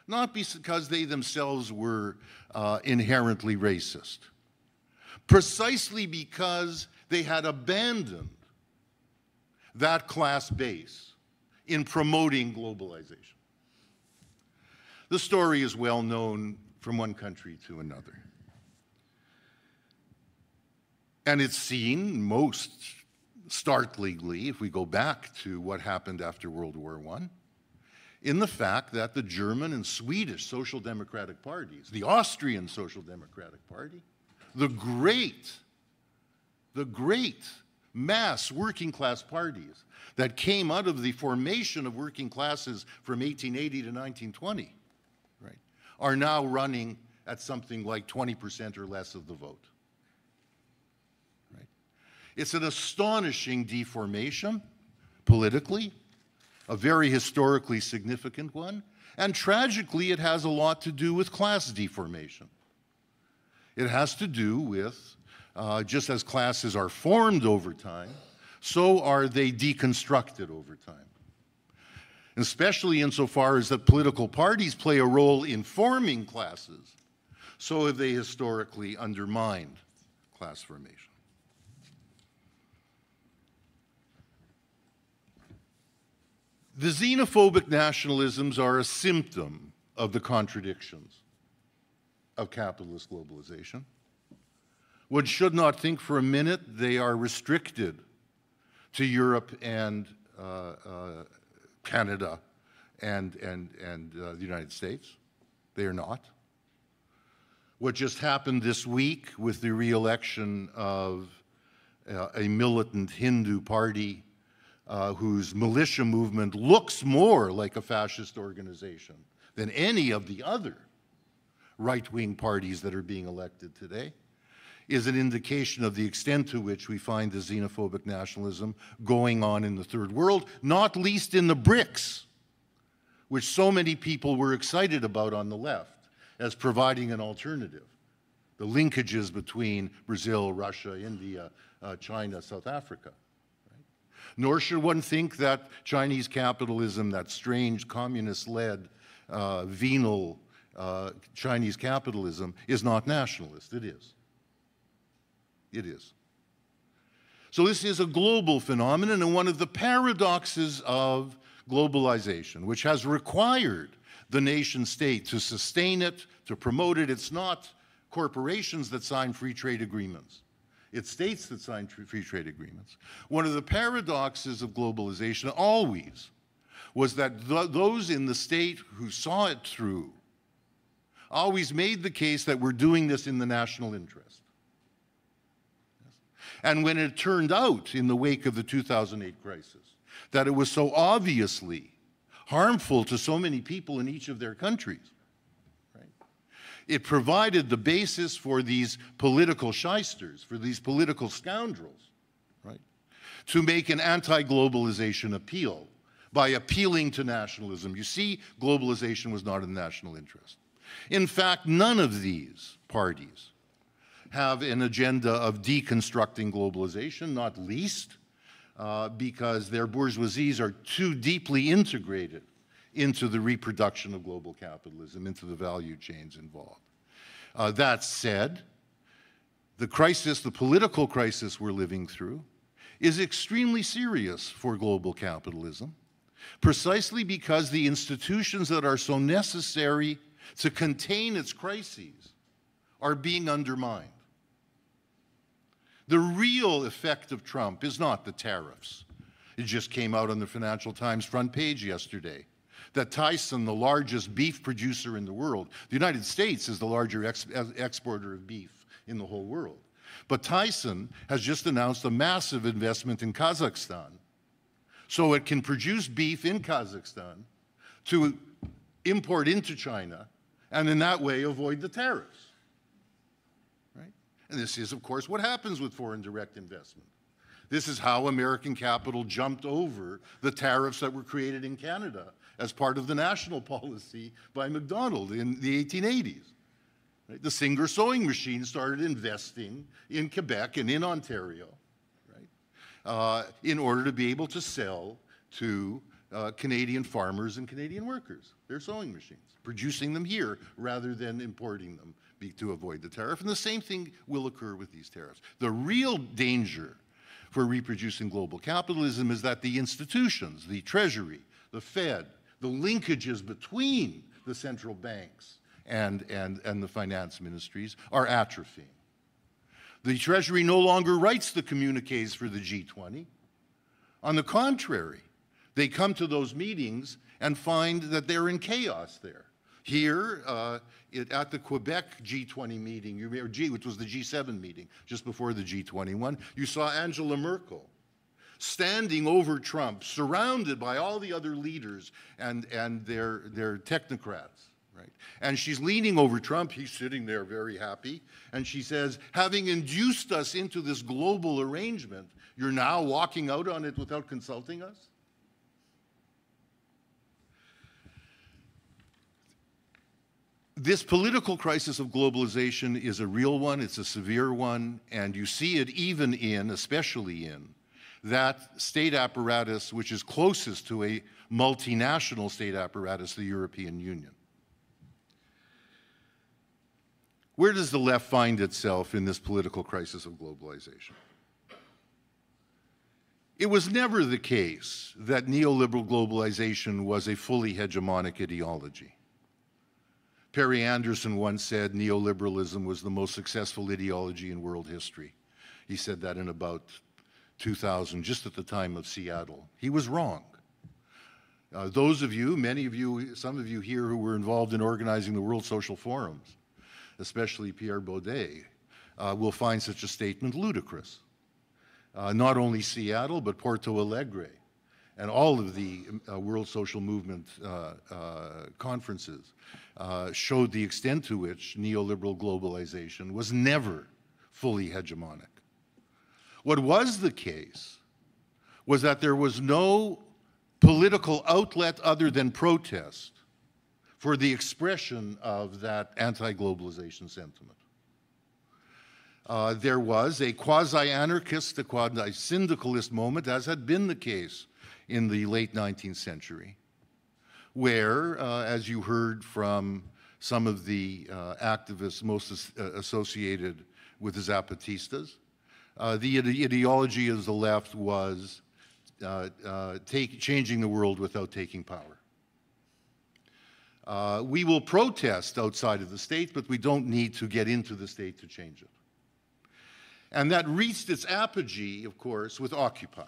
not because they themselves were uh, inherently racist, precisely because they had abandoned that class base in promoting globalization. The story is well known from one country to another. And it's seen most startlingly, if we go back to what happened after World War I, in the fact that the German and Swedish Social Democratic parties, the Austrian Social Democratic Party, the great, the great mass working class parties that came out of the formation of working classes from 1880 to 1920, right, are now running at something like 20% or less of the vote. It's an astonishing deformation politically, a very historically significant one, and tragically, it has a lot to do with class deformation. It has to do with uh, just as classes are formed over time, so are they deconstructed over time. Especially insofar as that political parties play a role in forming classes, so have they historically undermined class formation. The xenophobic nationalisms are a symptom of the contradictions of capitalist globalization. One should not think for a minute they are restricted to Europe and uh, uh, Canada and, and, and uh, the United States. They are not. What just happened this week with the re-election of uh, a militant Hindu party uh, whose militia movement looks more like a fascist organization than any of the other right wing parties that are being elected today, is an indication of the extent to which we find the xenophobic nationalism going on in the third world, not least in the BRICS, which so many people were excited about on the left as providing an alternative. The linkages between Brazil, Russia, India, uh, China, South Africa. Nor should one think that Chinese capitalism, that strange communist led, uh, venal uh, Chinese capitalism, is not nationalist. It is. It is. So, this is a global phenomenon, and one of the paradoxes of globalization, which has required the nation state to sustain it, to promote it. It's not corporations that sign free trade agreements. It's states that sign free trade agreements. One of the paradoxes of globalization always was that th those in the state who saw it through always made the case that we're doing this in the national interest. Yes. And when it turned out in the wake of the 2008 crisis that it was so obviously harmful to so many people in each of their countries, it provided the basis for these political shysters, for these political scoundrels, right, to make an anti globalization appeal by appealing to nationalism. You see, globalization was not in the national interest. In fact, none of these parties have an agenda of deconstructing globalization, not least uh, because their bourgeoisies are too deeply integrated into the reproduction of global capitalism, into the value chains involved. Uh, that said, the crisis, the political crisis we're living through, is extremely serious for global capitalism, precisely because the institutions that are so necessary to contain its crises are being undermined. The real effect of Trump is not the tariffs. It just came out on the Financial Times front page yesterday that Tyson, the largest beef producer in the world, the United States is the larger ex exporter of beef in the whole world. But Tyson has just announced a massive investment in Kazakhstan. So it can produce beef in Kazakhstan to import into China and in that way avoid the tariffs. Right? And this is, of course, what happens with foreign direct investment. This is how American capital jumped over the tariffs that were created in Canada as part of the national policy by McDonald in the 1880s. Right? The Singer sewing machine started investing in Quebec and in Ontario right? uh, in order to be able to sell to uh, Canadian farmers and Canadian workers their sewing machines, producing them here rather than importing them be, to avoid the tariff. And the same thing will occur with these tariffs. The real danger for reproducing global capitalism is that the institutions, the Treasury, the Fed, the linkages between the central banks and, and, and the finance ministries are atrophying. The Treasury no longer writes the communiques for the G20. On the contrary, they come to those meetings and find that they're in chaos there. Here, uh, it, at the Quebec G20 meeting, G, which was the G7 meeting just before the G21, you saw Angela Merkel standing over Trump, surrounded by all the other leaders and, and their, their technocrats. Right? And she's leaning over Trump, he's sitting there very happy, and she says, having induced us into this global arrangement, you're now walking out on it without consulting us? This political crisis of globalization is a real one, it's a severe one, and you see it even in, especially in, that state apparatus which is closest to a multinational state apparatus, the European Union. Where does the left find itself in this political crisis of globalization? It was never the case that neoliberal globalization was a fully hegemonic ideology. Perry Anderson once said neoliberalism was the most successful ideology in world history. He said that in about 2000, just at the time of Seattle. He was wrong. Uh, those of you, many of you, some of you here who were involved in organizing the World Social Forums, especially Pierre Baudet, uh, will find such a statement ludicrous. Uh, not only Seattle, but Porto Alegre, and all of the uh, World Social Movement uh, uh, conferences showed the extent to which neoliberal globalization was never fully hegemonic. What was the case was that there was no political outlet other than protest for the expression of that anti globalization sentiment. Uh, there was a quasi anarchist, a quasi syndicalist moment, as had been the case in the late 19th century, where, uh, as you heard from some of the uh, activists most as uh, associated with the Zapatistas, uh, the ideology of the left was uh, uh, take, changing the world without taking power. Uh, we will protest outside of the state, but we don't need to get into the state to change it. And that reached its apogee, of course, with Occupy.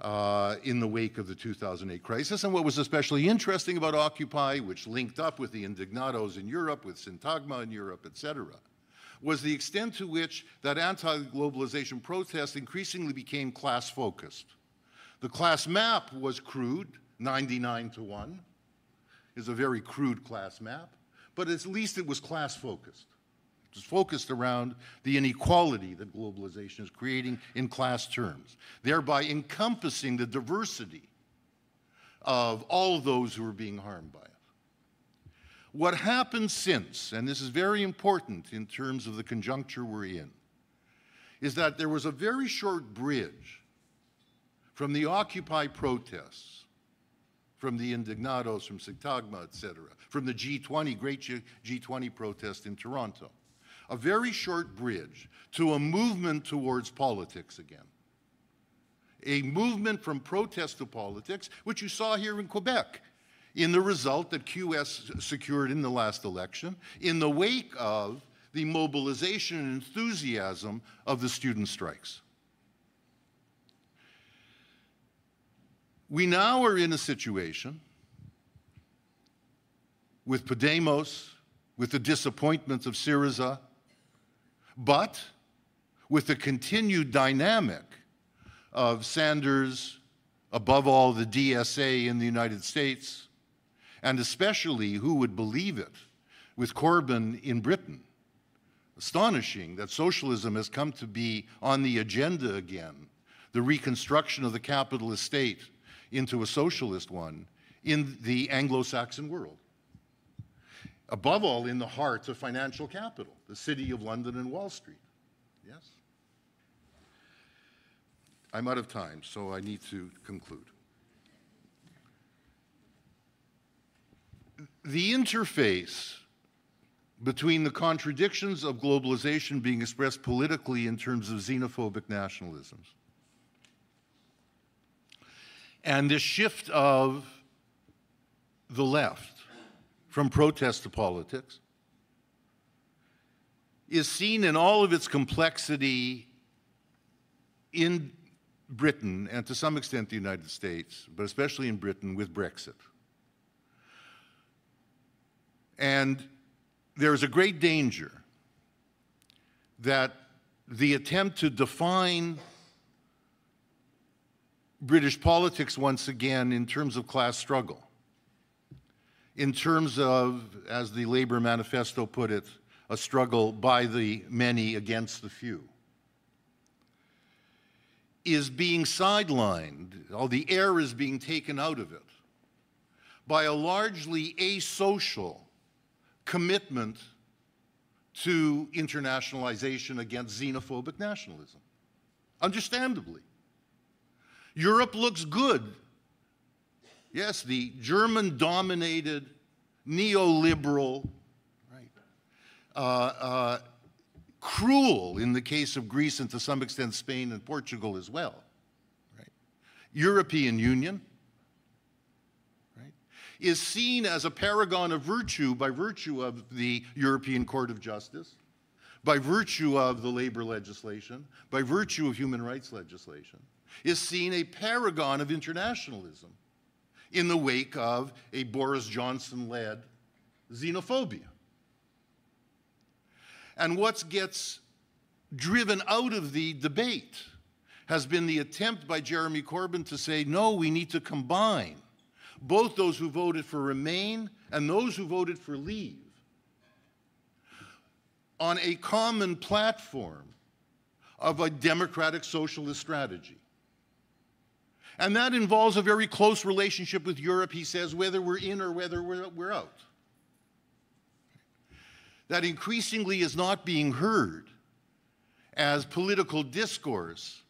Uh, in the wake of the 2008 crisis. And what was especially interesting about Occupy, which linked up with the Indignados in Europe, with Syntagma in Europe, et cetera, was the extent to which that anti-globalization protest increasingly became class-focused. The class map was crude, 99 to 1, is a very crude class map, but at least it was class-focused. It was focused around the inequality that globalization is creating in class terms, thereby encompassing the diversity of all those who are being harmed by it. What happened since, and this is very important in terms of the conjuncture we're in, is that there was a very short bridge from the Occupy protests, from the Indignados, from Sigtagma, et cetera, from the G20, great G20 protest in Toronto, a very short bridge to a movement towards politics again. A movement from protest to politics, which you saw here in Quebec in the result that QS secured in the last election, in the wake of the mobilization and enthusiasm of the student strikes. We now are in a situation with Podemos, with the disappointments of Syriza, but with the continued dynamic of Sanders, above all the DSA in the United States, and especially who would believe it, with Corbyn in Britain. Astonishing that socialism has come to be on the agenda again, the reconstruction of the capitalist state into a socialist one in the Anglo Saxon world. Above all, in the heart of financial capital, the city of London and Wall Street. Yes? I'm out of time, so I need to conclude. the interface between the contradictions of globalization being expressed politically in terms of xenophobic nationalisms and this shift of the left from protest to politics is seen in all of its complexity in Britain and to some extent the United States, but especially in Britain with Brexit. And there's a great danger that the attempt to define British politics once again in terms of class struggle, in terms of, as the Labour Manifesto put it, a struggle by the many against the few, is being sidelined, all the air is being taken out of it, by a largely asocial commitment to internationalization against xenophobic nationalism, understandably. Europe looks good. Yes, the German dominated neoliberal, right, uh, uh, cruel in the case of Greece and to some extent Spain and Portugal as well. Right? European Union, is seen as a paragon of virtue by virtue of the European Court of Justice, by virtue of the labor legislation, by virtue of human rights legislation, is seen a paragon of internationalism in the wake of a Boris Johnson led xenophobia. And what gets driven out of the debate has been the attempt by Jeremy Corbyn to say, no, we need to combine both those who voted for remain and those who voted for leave, on a common platform of a democratic socialist strategy. And that involves a very close relationship with Europe, he says, whether we're in or whether we're, out. That increasingly is not being heard as political discourse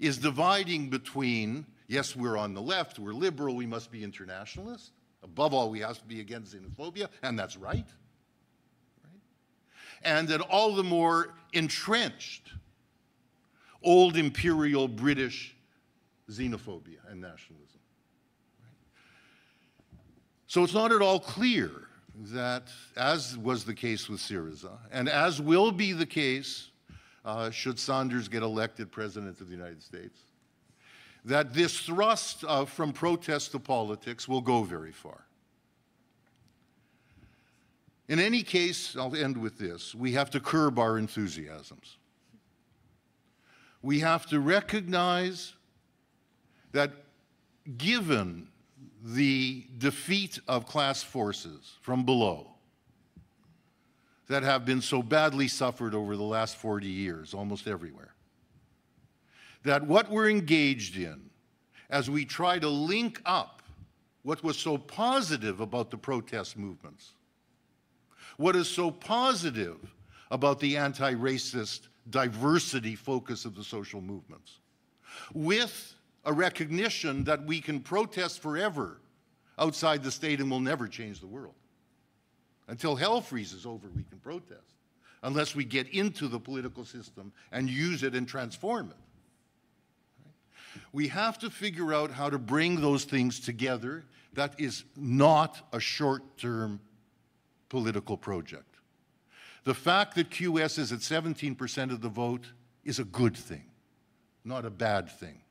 is dividing between yes, we're on the left, we're liberal, we must be internationalist. Above all, we have to be against xenophobia, and that's right. right? And that all the more entrenched old imperial British xenophobia and nationalism. Right? So it's not at all clear that, as was the case with Syriza, and as will be the case uh, should Saunders get elected President of the United States, that this thrust of uh, from protest to politics will go very far. In any case, I'll end with this, we have to curb our enthusiasms. We have to recognize that given the defeat of class forces from below that have been so badly suffered over the last 40 years, almost everywhere, that what we're engaged in, as we try to link up what was so positive about the protest movements, what is so positive about the anti racist diversity focus of the social movements, with a recognition that we can protest forever outside the state and will never change the world. Until hell freezes over, we can protest, unless we get into the political system and use it and transform it. We have to figure out how to bring those things together. That is not a short term political project. The fact that QS is at 17% of the vote is a good thing, not a bad thing.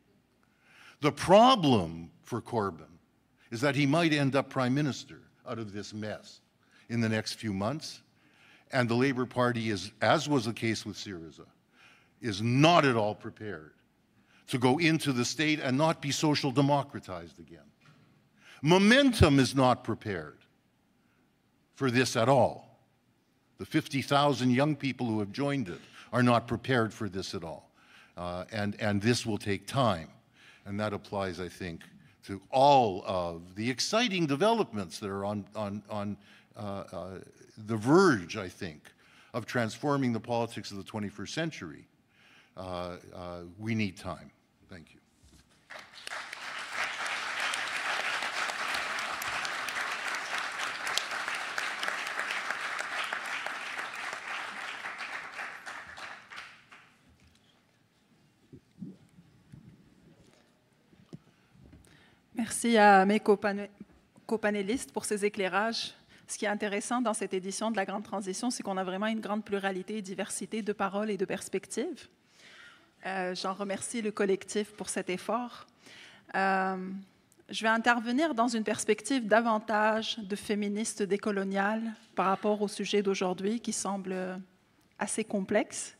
The problem for Corbyn is that he might end up prime minister out of this mess in the next few months. And the Labour Party is, as was the case with Syriza, is not at all prepared to go into the state and not be social democratized again. Momentum is not prepared for this at all. The 50,000 young people who have joined it are not prepared for this at all. Uh, and, and this will take time. And that applies, I think, to all of the exciting developments that are on, on, on uh, uh, the verge, I think, of transforming the politics of the 21st century. Uh, uh, we need time. Merci à mes copanélistes pour ces éclairages. Ce qui est intéressant dans cette édition de la Grande Transition, c'est qu'on a vraiment une grande pluralité et diversité de paroles et de perspectives. Euh, j'en remercie le collectif pour cet effort. Euh, je vais intervenir dans une perspective davantage de féministe décoloniale par rapport au sujet d'aujourd'hui qui semble assez complexe.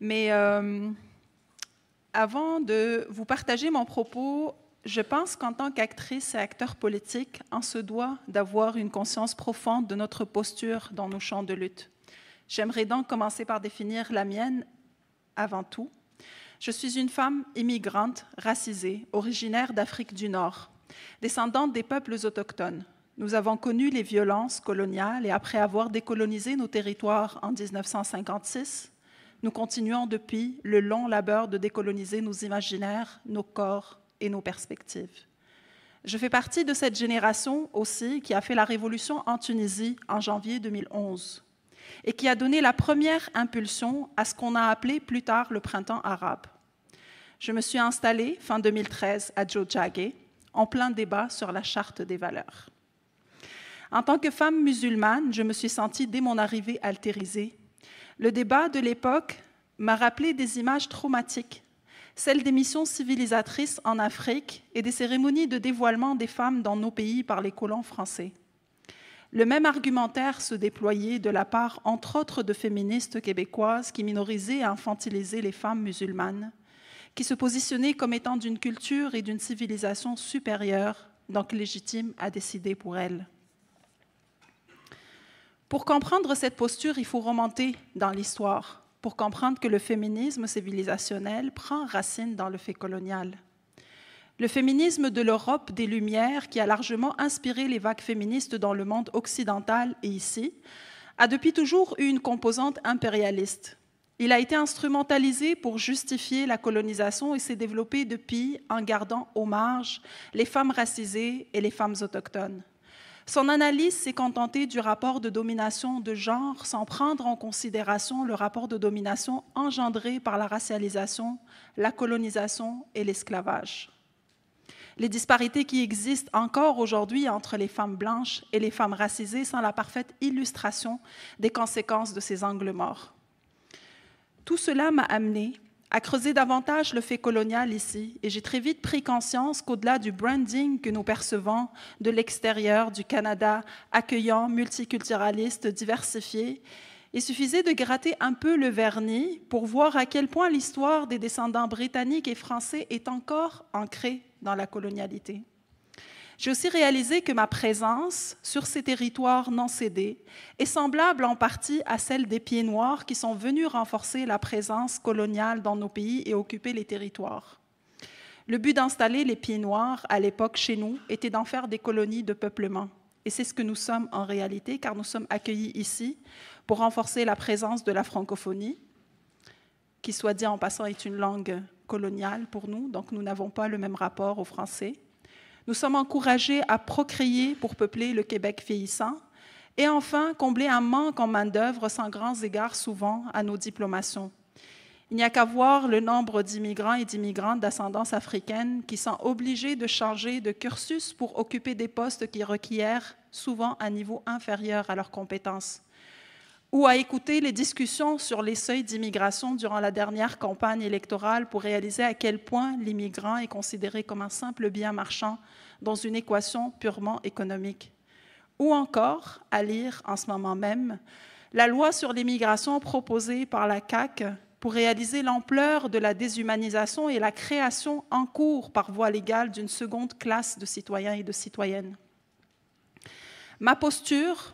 Mais euh, avant de vous partager mon propos, je pense qu'en tant qu'actrice et acteur politique, on se doit d'avoir une conscience profonde de notre posture dans nos champs de lutte. J'aimerais donc commencer par définir la mienne avant tout je suis une femme immigrante, racisée, originaire d'Afrique du Nord, descendante des peuples autochtones. Nous avons connu les violences coloniales et après avoir décolonisé nos territoires en 1956, nous continuons depuis le long labeur de décoloniser nos imaginaires, nos corps et nos perspectives. Je fais partie de cette génération aussi qui a fait la révolution en Tunisie en janvier 2011 et qui a donné la première impulsion à ce qu'on a appelé plus tard le printemps arabe je me suis installée fin 2013 à Jojage, en plein débat sur la charte des valeurs. En tant que femme musulmane, je me suis sentie dès mon arrivée altérisée. Le débat de l'époque m'a rappelé des images traumatiques, celles des missions civilisatrices en Afrique et des cérémonies de dévoilement des femmes dans nos pays par les colons français. Le même argumentaire se déployait de la part, entre autres, de féministes québécoises qui minorisaient et infantilisaient les femmes musulmanes, qui se positionnait comme étant d'une culture et d'une civilisation supérieure, donc légitime à décider pour elle. Pour comprendre cette posture, il faut remonter dans l'histoire, pour comprendre que le féminisme civilisationnel prend racine dans le fait colonial. Le féminisme de l'Europe des Lumières, qui a largement inspiré les vagues féministes dans le monde occidental et ici, a depuis toujours eu une composante impérialiste, il a été instrumentalisé pour justifier la colonisation et s'est développé depuis en gardant aux les femmes racisées et les femmes autochtones. Son analyse s'est contentée du rapport de domination de genre sans prendre en considération le rapport de domination engendré par la racialisation, la colonisation et l'esclavage. Les disparités qui existent encore aujourd'hui entre les femmes blanches et les femmes racisées sont la parfaite illustration des conséquences de ces angles morts. Tout cela m'a amené à creuser davantage le fait colonial ici, et j'ai très vite pris conscience qu'au-delà du branding que nous percevons de l'extérieur du Canada, accueillant, multiculturaliste, diversifié, il suffisait de gratter un peu le vernis pour voir à quel point l'histoire des descendants britanniques et français est encore ancrée dans la colonialité. J'ai aussi réalisé que ma présence sur ces territoires non cédés est semblable en partie à celle des pieds noirs qui sont venus renforcer la présence coloniale dans nos pays et occuper les territoires. Le but d'installer les pieds noirs à l'époque chez nous était d'en faire des colonies de peuplement. Et c'est ce que nous sommes en réalité, car nous sommes accueillis ici pour renforcer la présence de la francophonie, qui, soit dit en passant, est une langue coloniale pour nous, donc nous n'avons pas le même rapport au français. Nous sommes encouragés à procréer pour peupler le Québec vieillissant et enfin combler un manque en main-d'œuvre sans grands égards souvent à nos diplomations. Il n'y a qu'à voir le nombre d'immigrants et d'immigrantes d'ascendance africaine qui sont obligés de changer de cursus pour occuper des postes qui requièrent souvent un niveau inférieur à leurs compétences ou à écouter les discussions sur les seuils d'immigration durant la dernière campagne électorale pour réaliser à quel point l'immigrant est considéré comme un simple bien marchand dans une équation purement économique. Ou encore à lire en ce moment même la loi sur l'immigration proposée par la CAC pour réaliser l'ampleur de la déshumanisation et la création en cours par voie légale d'une seconde classe de citoyens et de citoyennes. Ma posture,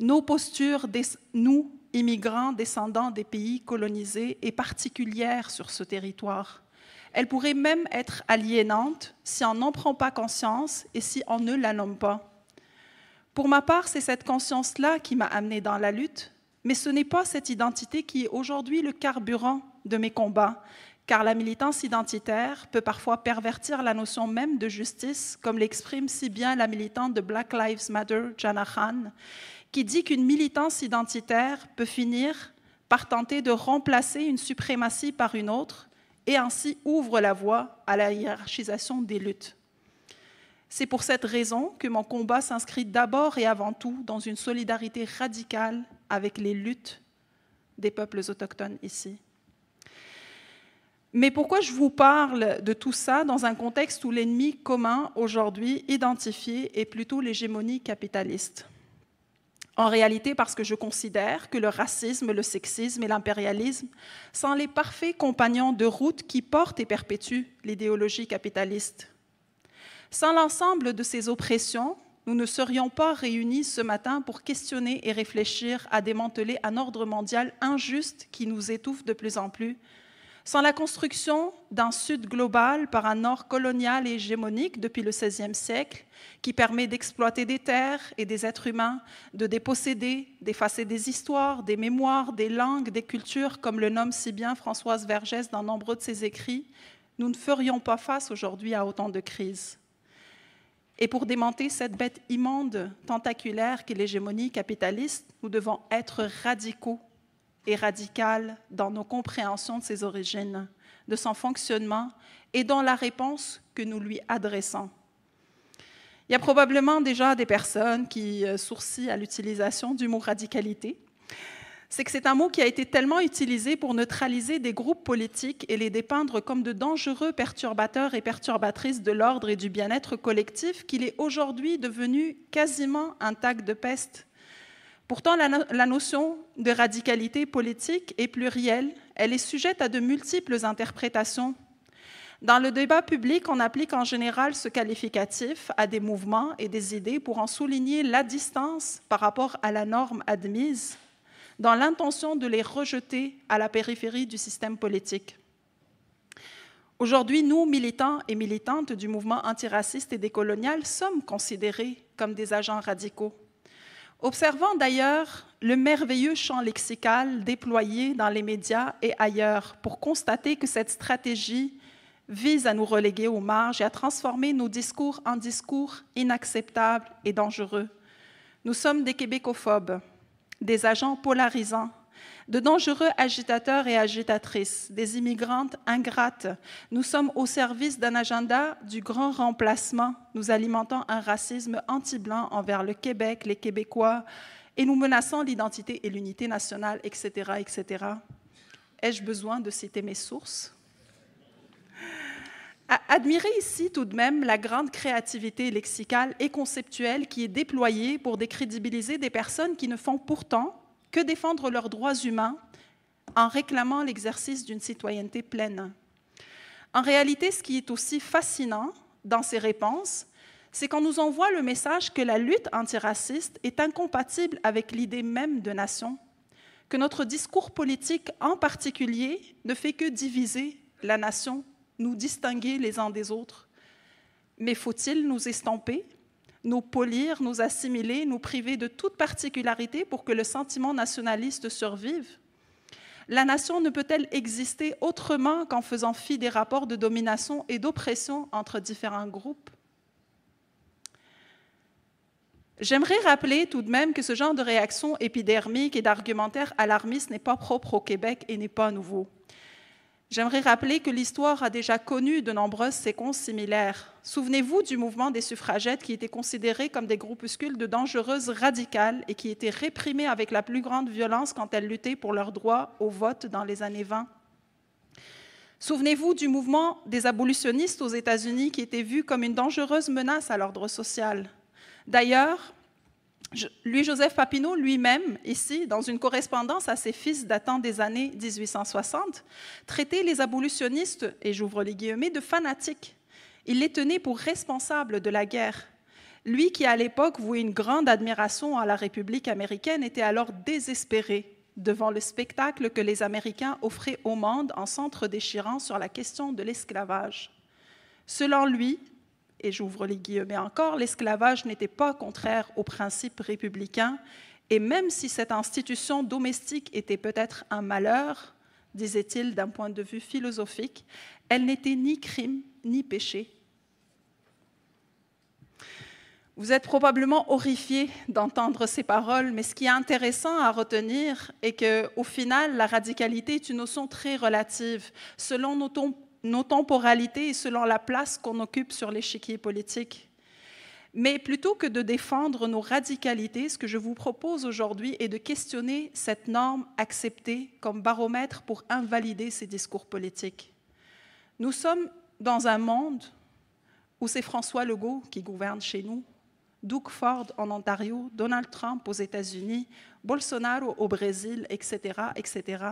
nos postures, nous, immigrants descendants des pays colonisés, est particulière sur ce territoire. Elle pourrait même être aliénante si on n'en prend pas conscience et si on ne la nomme pas. Pour ma part, c'est cette conscience-là qui m'a amenée dans la lutte, mais ce n'est pas cette identité qui est aujourd'hui le carburant de mes combats, car la militance identitaire peut parfois pervertir la notion même de justice, comme l'exprime si bien la militante de Black Lives Matter, Jana Khan, qui dit qu'une militance identitaire peut finir par tenter de remplacer une suprématie par une autre et ainsi ouvre la voie à la hiérarchisation des luttes. C'est pour cette raison que mon combat s'inscrit d'abord et avant tout dans une solidarité radicale avec les luttes des peuples autochtones ici. Mais pourquoi je vous parle de tout ça dans un contexte où l'ennemi commun aujourd'hui identifié est plutôt l'hégémonie capitaliste en réalité, parce que je considère que le racisme, le sexisme et l'impérialisme sont les parfaits compagnons de route qui portent et perpétuent l'idéologie capitaliste. Sans l'ensemble de ces oppressions, nous ne serions pas réunis ce matin pour questionner et réfléchir à démanteler un ordre mondial injuste qui nous étouffe de plus en plus sans la construction d'un Sud global par un Nord colonial et hégémonique depuis le XVIe siècle, qui permet d'exploiter des terres et des êtres humains, de déposséder, d'effacer des histoires, des mémoires, des langues, des cultures, comme le nomme si bien Françoise Vergès dans nombreux de ses écrits, nous ne ferions pas face aujourd'hui à autant de crises. Et pour démonter cette bête immonde, tentaculaire qu'est l'hégémonie capitaliste, nous devons être radicaux et radicale dans nos compréhensions de ses origines, de son fonctionnement et dans la réponse que nous lui adressons. Il y a probablement déjà des personnes qui euh, sourcillent à l'utilisation du mot radicalité. C'est que c'est un mot qui a été tellement utilisé pour neutraliser des groupes politiques et les dépeindre comme de dangereux perturbateurs et perturbatrices de l'ordre et du bien-être collectif qu'il est aujourd'hui devenu quasiment un tag de peste Pourtant, la, notion de radicalité politique est plurielle. Elle est sujette à de multiples interprétations. Dans le débat public, on applique en général ce qualificatif à des mouvements et des idées pour en souligner la distance par rapport à la norme admise, dans l'intention de les rejeter à la périphérie du système politique. Aujourd'hui, nous, militants et militantes du mouvement antiraciste et décolonial, sommes considérés comme des agents radicaux Observant d'ailleurs le merveilleux champ lexical déployé dans les médias et ailleurs pour constater que cette stratégie vise à nous reléguer aux marges et à transformer nos discours en discours inacceptables et dangereux. Nous sommes des québécophobes, des agents polarisants de dangereux agitateurs et agitatrices, des immigrantes ingrates. Nous sommes au service d'un agenda du grand remplacement, nous alimentant un racisme anti-blanc envers le Québec, les Québécois, et nous menaçant l'identité et l'unité nationale, etc. etc. Ai-je besoin de citer mes sources admirer ici tout de même la grande créativité lexicale et conceptuelle qui est déployée pour décrédibiliser des personnes qui ne font pourtant que défendre leurs droits humains en réclamant l'exercice d'une citoyenneté pleine En réalité, ce qui est aussi fascinant dans ces réponses, c'est qu'on nous envoie le message que la lutte antiraciste est incompatible avec l'idée même de nation, que notre discours politique en particulier ne fait que diviser la nation, nous distinguer les uns des autres. Mais faut-il nous estomper nous polir, nous assimiler, nous priver de toute particularité pour que le sentiment nationaliste survive La nation ne peut-elle exister autrement qu'en faisant fi des rapports de domination et d'oppression entre différents groupes J'aimerais rappeler tout de même que ce genre de réaction épidermique et d'argumentaire alarmiste n'est pas propre au Québec et n'est pas nouveau. J'aimerais rappeler que l'histoire a déjà connu de nombreuses séquences similaires. Souvenez-vous du mouvement des suffragettes qui était considéré comme des groupuscules de dangereuses radicales et qui étaient réprimées avec la plus grande violence quand elles luttaient pour leur droit au vote dans les années 20. Souvenez-vous du mouvement des abolitionnistes aux États-Unis qui était vu comme une dangereuse menace à l'ordre social. D'ailleurs, Louis-Joseph Papineau lui-même, ici, dans une correspondance à ses fils datant des années 1860, traitait les abolitionnistes, et j'ouvre les guillemets, de fanatiques. Il les tenait pour responsables de la guerre. Lui qui, à l'époque, vouait une grande admiration à la République américaine, était alors désespéré devant le spectacle que les Américains offraient au monde en s'entre-déchirant sur la question de l'esclavage. Selon lui, et j'ouvre les guillemets encore, l'esclavage n'était pas contraire aux principes républicains, et même si cette institution domestique était peut-être un malheur, disait-il d'un point de vue philosophique, elle n'était ni crime ni péché. Vous êtes probablement horrifiés d'entendre ces paroles, mais ce qui est intéressant à retenir est que, au final, la radicalité est une notion très relative. Selon nos, nos temporalités et selon la place qu'on occupe sur l'échiquier politique. Mais plutôt que de défendre nos radicalités, ce que je vous propose aujourd'hui est de questionner cette norme acceptée comme baromètre pour invalider ces discours politiques. Nous sommes dans un monde où c'est François Legault qui gouverne chez nous, Doug Ford en Ontario, Donald Trump aux États-Unis, Bolsonaro au Brésil, etc., etc.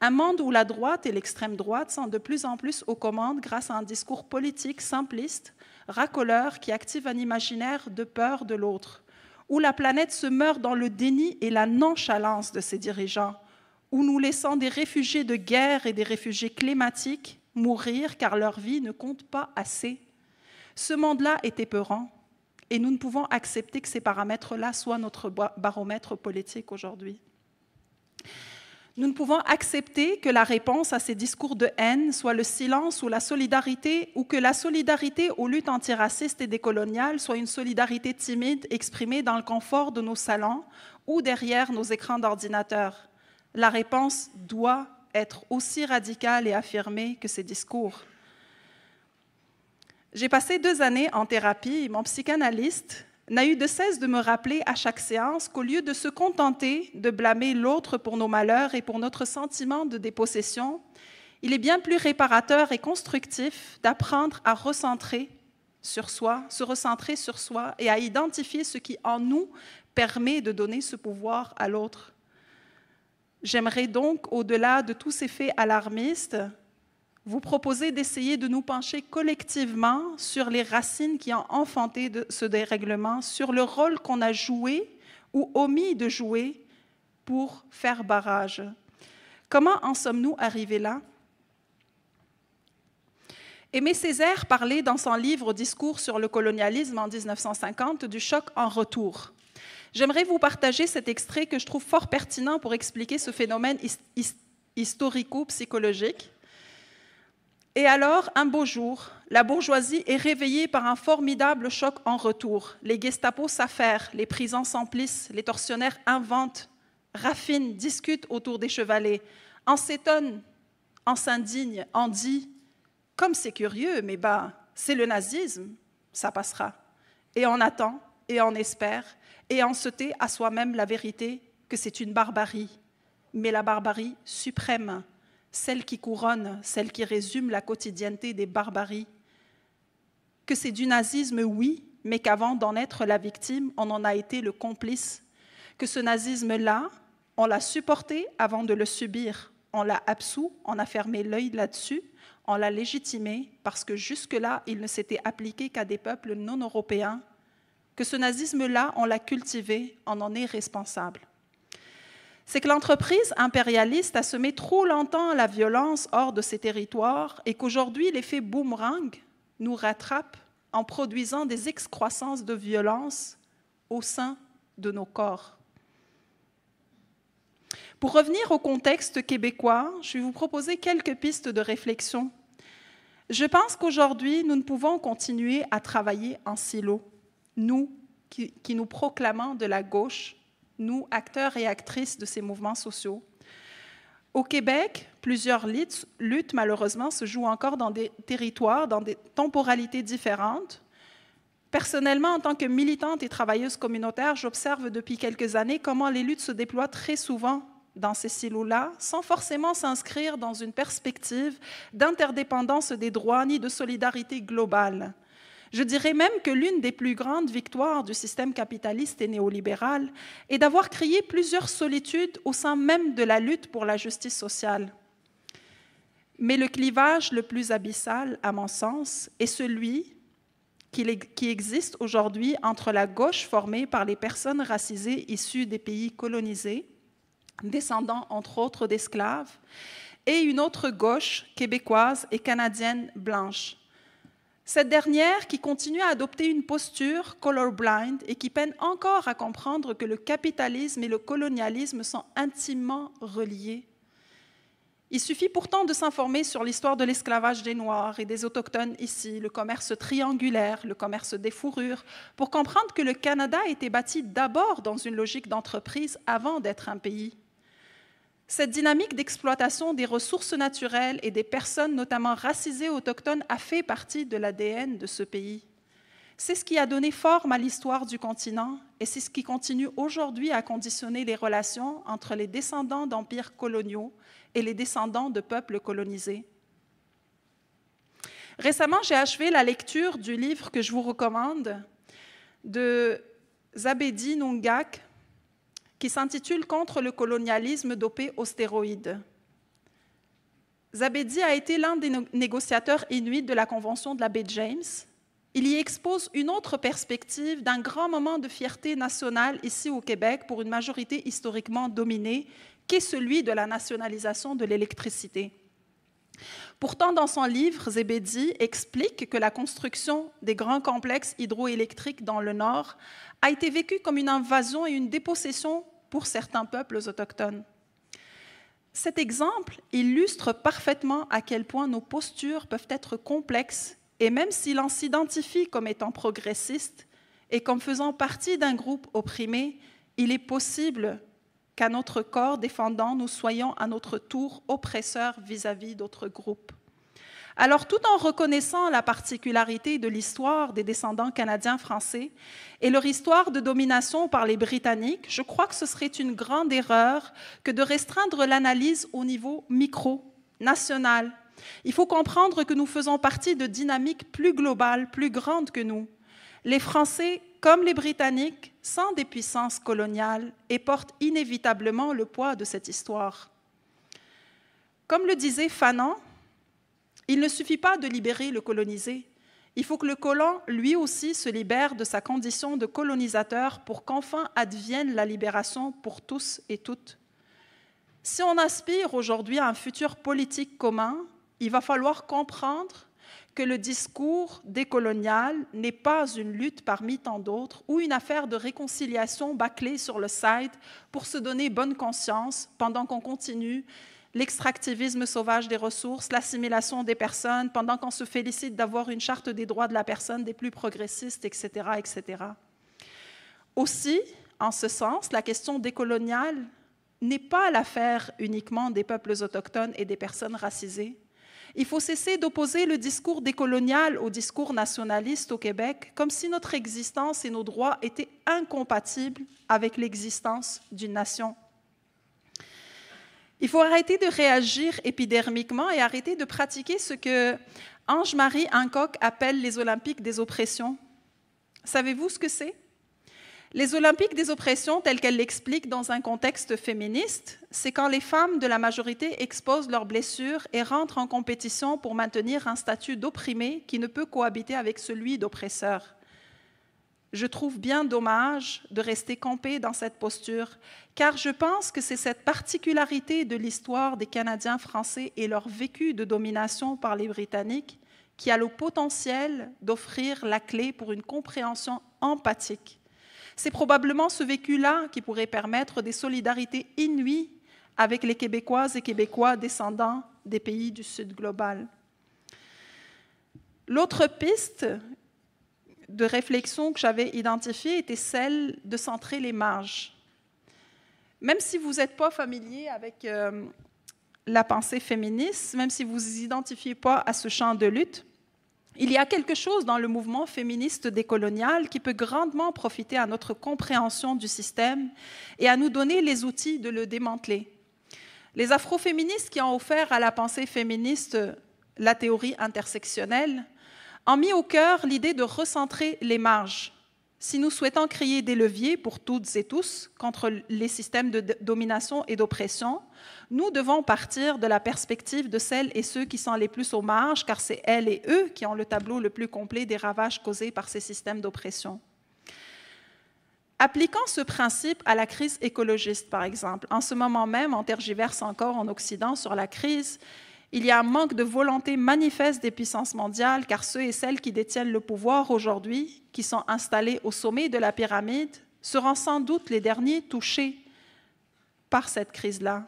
Un monde où la droite et l'extrême droite sont de plus en plus aux commandes grâce à un discours politique simpliste, racoleur, qui active un imaginaire de peur de l'autre, où la planète se meurt dans le déni et la nonchalance de ses dirigeants, où nous laissons des réfugiés de guerre et des réfugiés climatiques mourir car leur vie ne compte pas assez. Ce monde-là est épeurant. Et nous ne pouvons accepter que ces paramètres-là soient notre baromètre politique aujourd'hui. Nous ne pouvons accepter que la réponse à ces discours de haine soit le silence ou la solidarité, ou que la solidarité aux luttes antiracistes et décoloniales soit une solidarité timide exprimée dans le confort de nos salons ou derrière nos écrans d'ordinateur. La réponse doit être aussi radicale et affirmée que ces discours. J'ai passé deux années en thérapie et mon psychanalyste n'a eu de cesse de me rappeler à chaque séance qu'au lieu de se contenter de blâmer l'autre pour nos malheurs et pour notre sentiment de dépossession, il est bien plus réparateur et constructif d'apprendre à recentrer sur soi, se recentrer sur soi et à identifier ce qui en nous permet de donner ce pouvoir à l'autre. J'aimerais donc, au-delà de tous ces faits alarmistes, vous proposer d'essayer de nous pencher collectivement sur les racines qui ont enfanté de ce dérèglement, sur le rôle qu'on a joué ou omis de jouer pour faire barrage. Comment en sommes-nous arrivés là Aimé Césaire parlait dans son livre Discours sur le colonialisme en 1950 du choc en retour. J'aimerais vous partager cet extrait que je trouve fort pertinent pour expliquer ce phénomène historico-psychologique. Et alors, un beau jour, la bourgeoisie est réveillée par un formidable choc en retour. Les gestapos s'affairent, les prisons s'emplissent, les tortionnaires inventent, raffinent, discutent autour des chevalets, en s'étonne, en s'indigne, en dit Comme c'est curieux, mais bah, c'est le nazisme, ça passera. Et on attend, et on espère, et on se tait à soi-même la vérité que c'est une barbarie, mais la barbarie suprême, celle qui couronne, celle qui résume la quotidienneté des barbaries. Que c'est du nazisme, oui, mais qu'avant d'en être la victime, on en a été le complice. Que ce nazisme-là, on l'a supporté avant de le subir. On l'a absous, on a fermé l'œil là-dessus, on l'a légitimé parce que jusque-là, il ne s'était appliqué qu'à des peuples non européens. Que ce nazisme-là, on l'a cultivé, on en est responsable c'est que l'entreprise impérialiste a semé trop longtemps la violence hors de ses territoires et qu'aujourd'hui l'effet boomerang nous rattrape en produisant des excroissances de violence au sein de nos corps. Pour revenir au contexte québécois, je vais vous proposer quelques pistes de réflexion. Je pense qu'aujourd'hui, nous ne pouvons continuer à travailler en silo, nous qui, qui nous proclamons de la gauche nous, acteurs et actrices de ces mouvements sociaux. Au Québec, plusieurs luttes, malheureusement, se jouent encore dans des territoires, dans des temporalités différentes. Personnellement, en tant que militante et travailleuse communautaire, j'observe depuis quelques années comment les luttes se déploient très souvent dans ces silos-là, sans forcément s'inscrire dans une perspective d'interdépendance des droits ni de solidarité globale. Je dirais même que l'une des plus grandes victoires du système capitaliste et néolibéral est d'avoir créé plusieurs solitudes au sein même de la lutte pour la justice sociale. Mais le clivage le plus abyssal, à mon sens, est celui qui existe aujourd'hui entre la gauche formée par les personnes racisées issues des pays colonisés, descendant entre autres d'esclaves, et une autre gauche québécoise et canadienne blanche, cette dernière qui continue à adopter une posture colorblind et qui peine encore à comprendre que le capitalisme et le colonialisme sont intimement reliés. Il suffit pourtant de s'informer sur l'histoire de l'esclavage des Noirs et des Autochtones ici, le commerce triangulaire, le commerce des fourrures, pour comprendre que le Canada a été bâti d'abord dans une logique d'entreprise avant d'être un pays. Cette dynamique d'exploitation des ressources naturelles et des personnes, notamment racisées autochtones, a fait partie de l'ADN de ce pays. C'est ce qui a donné forme à l'histoire du continent et c'est ce qui continue aujourd'hui à conditionner les relations entre les descendants d'empires coloniaux et les descendants de peuples colonisés. Récemment, j'ai achevé la lecture du livre que je vous recommande de Zabedi Nungak, qui s'intitule Contre le colonialisme dopé aux stéroïdes. Zabedi a été l'un des négociateurs inuits de la Convention de la baie James. Il y expose une autre perspective d'un grand moment de fierté nationale ici au Québec pour une majorité historiquement dominée, est celui de la nationalisation de l'électricité. Pourtant, dans son livre, Zebedi explique que la construction des grands complexes hydroélectriques dans le Nord a été vécue comme une invasion et une dépossession pour certains peuples autochtones. Cet exemple illustre parfaitement à quel point nos postures peuvent être complexes et même si l'on s'identifie comme étant progressiste et comme faisant partie d'un groupe opprimé, il est possible qu'à notre corps défendant, nous soyons à notre tour oppresseurs vis-à-vis d'autres groupes. Alors tout en reconnaissant la particularité de l'histoire des descendants canadiens français et leur histoire de domination par les Britanniques, je crois que ce serait une grande erreur que de restreindre l'analyse au niveau micro, national. Il faut comprendre que nous faisons partie de dynamiques plus globales, plus grandes que nous les Français, comme les Britanniques, sont des puissances coloniales et portent inévitablement le poids de cette histoire. Comme le disait Fanon, il ne suffit pas de libérer le colonisé, il faut que le colon, lui aussi, se libère de sa condition de colonisateur pour qu'enfin advienne la libération pour tous et toutes. Si on aspire aujourd'hui à un futur politique commun, il va falloir comprendre que le discours décolonial n'est pas une lutte parmi tant d'autres ou une affaire de réconciliation bâclée sur le site pour se donner bonne conscience pendant qu'on continue l'extractivisme sauvage des ressources, l'assimilation des personnes, pendant qu'on se félicite d'avoir une charte des droits de la personne des plus progressistes, etc., etc. Aussi, en ce sens, la question décoloniale n'est pas l'affaire uniquement des peuples autochtones et des personnes racisées, il faut cesser d'opposer le discours décolonial au discours nationaliste au Québec, comme si notre existence et nos droits étaient incompatibles avec l'existence d'une nation. Il faut arrêter de réagir épidermiquement et arrêter de pratiquer ce que Ange-Marie Hancock appelle les Olympiques des oppressions. Savez-vous ce que c'est les Olympiques des oppressions, telles qu'elles l'expliquent dans un contexte féministe, c'est quand les femmes de la majorité exposent leurs blessures et rentrent en compétition pour maintenir un statut d'opprimé qui ne peut cohabiter avec celui d'oppresseur. Je trouve bien dommage de rester campé dans cette posture, car je pense que c'est cette particularité de l'histoire des Canadiens français et leur vécu de domination par les Britanniques qui a le potentiel d'offrir la clé pour une compréhension empathique c'est probablement ce vécu-là qui pourrait permettre des solidarités inouïes avec les Québécoises et Québécois descendants des pays du Sud global. L'autre piste de réflexion que j'avais identifiée était celle de centrer les marges. Même si vous n'êtes pas familier avec euh, la pensée féministe, même si vous ne vous identifiez pas à ce champ de lutte, il y a quelque chose dans le mouvement féministe décolonial qui peut grandement profiter à notre compréhension du système et à nous donner les outils de le démanteler. Les afroféministes qui ont offert à la pensée féministe la théorie intersectionnelle ont mis au cœur l'idée de recentrer les marges si nous souhaitons créer des leviers pour toutes et tous contre les systèmes de domination et d'oppression, nous devons partir de la perspective de celles et ceux qui sont les plus aux marges, car c'est elles et eux qui ont le tableau le plus complet des ravages causés par ces systèmes d'oppression. Appliquant ce principe à la crise écologiste, par exemple, en ce moment même, on tergiverse encore en Occident sur la crise il y a un manque de volonté manifeste des puissances mondiales, car ceux et celles qui détiennent le pouvoir aujourd'hui, qui sont installés au sommet de la pyramide, seront sans doute les derniers touchés par cette crise-là.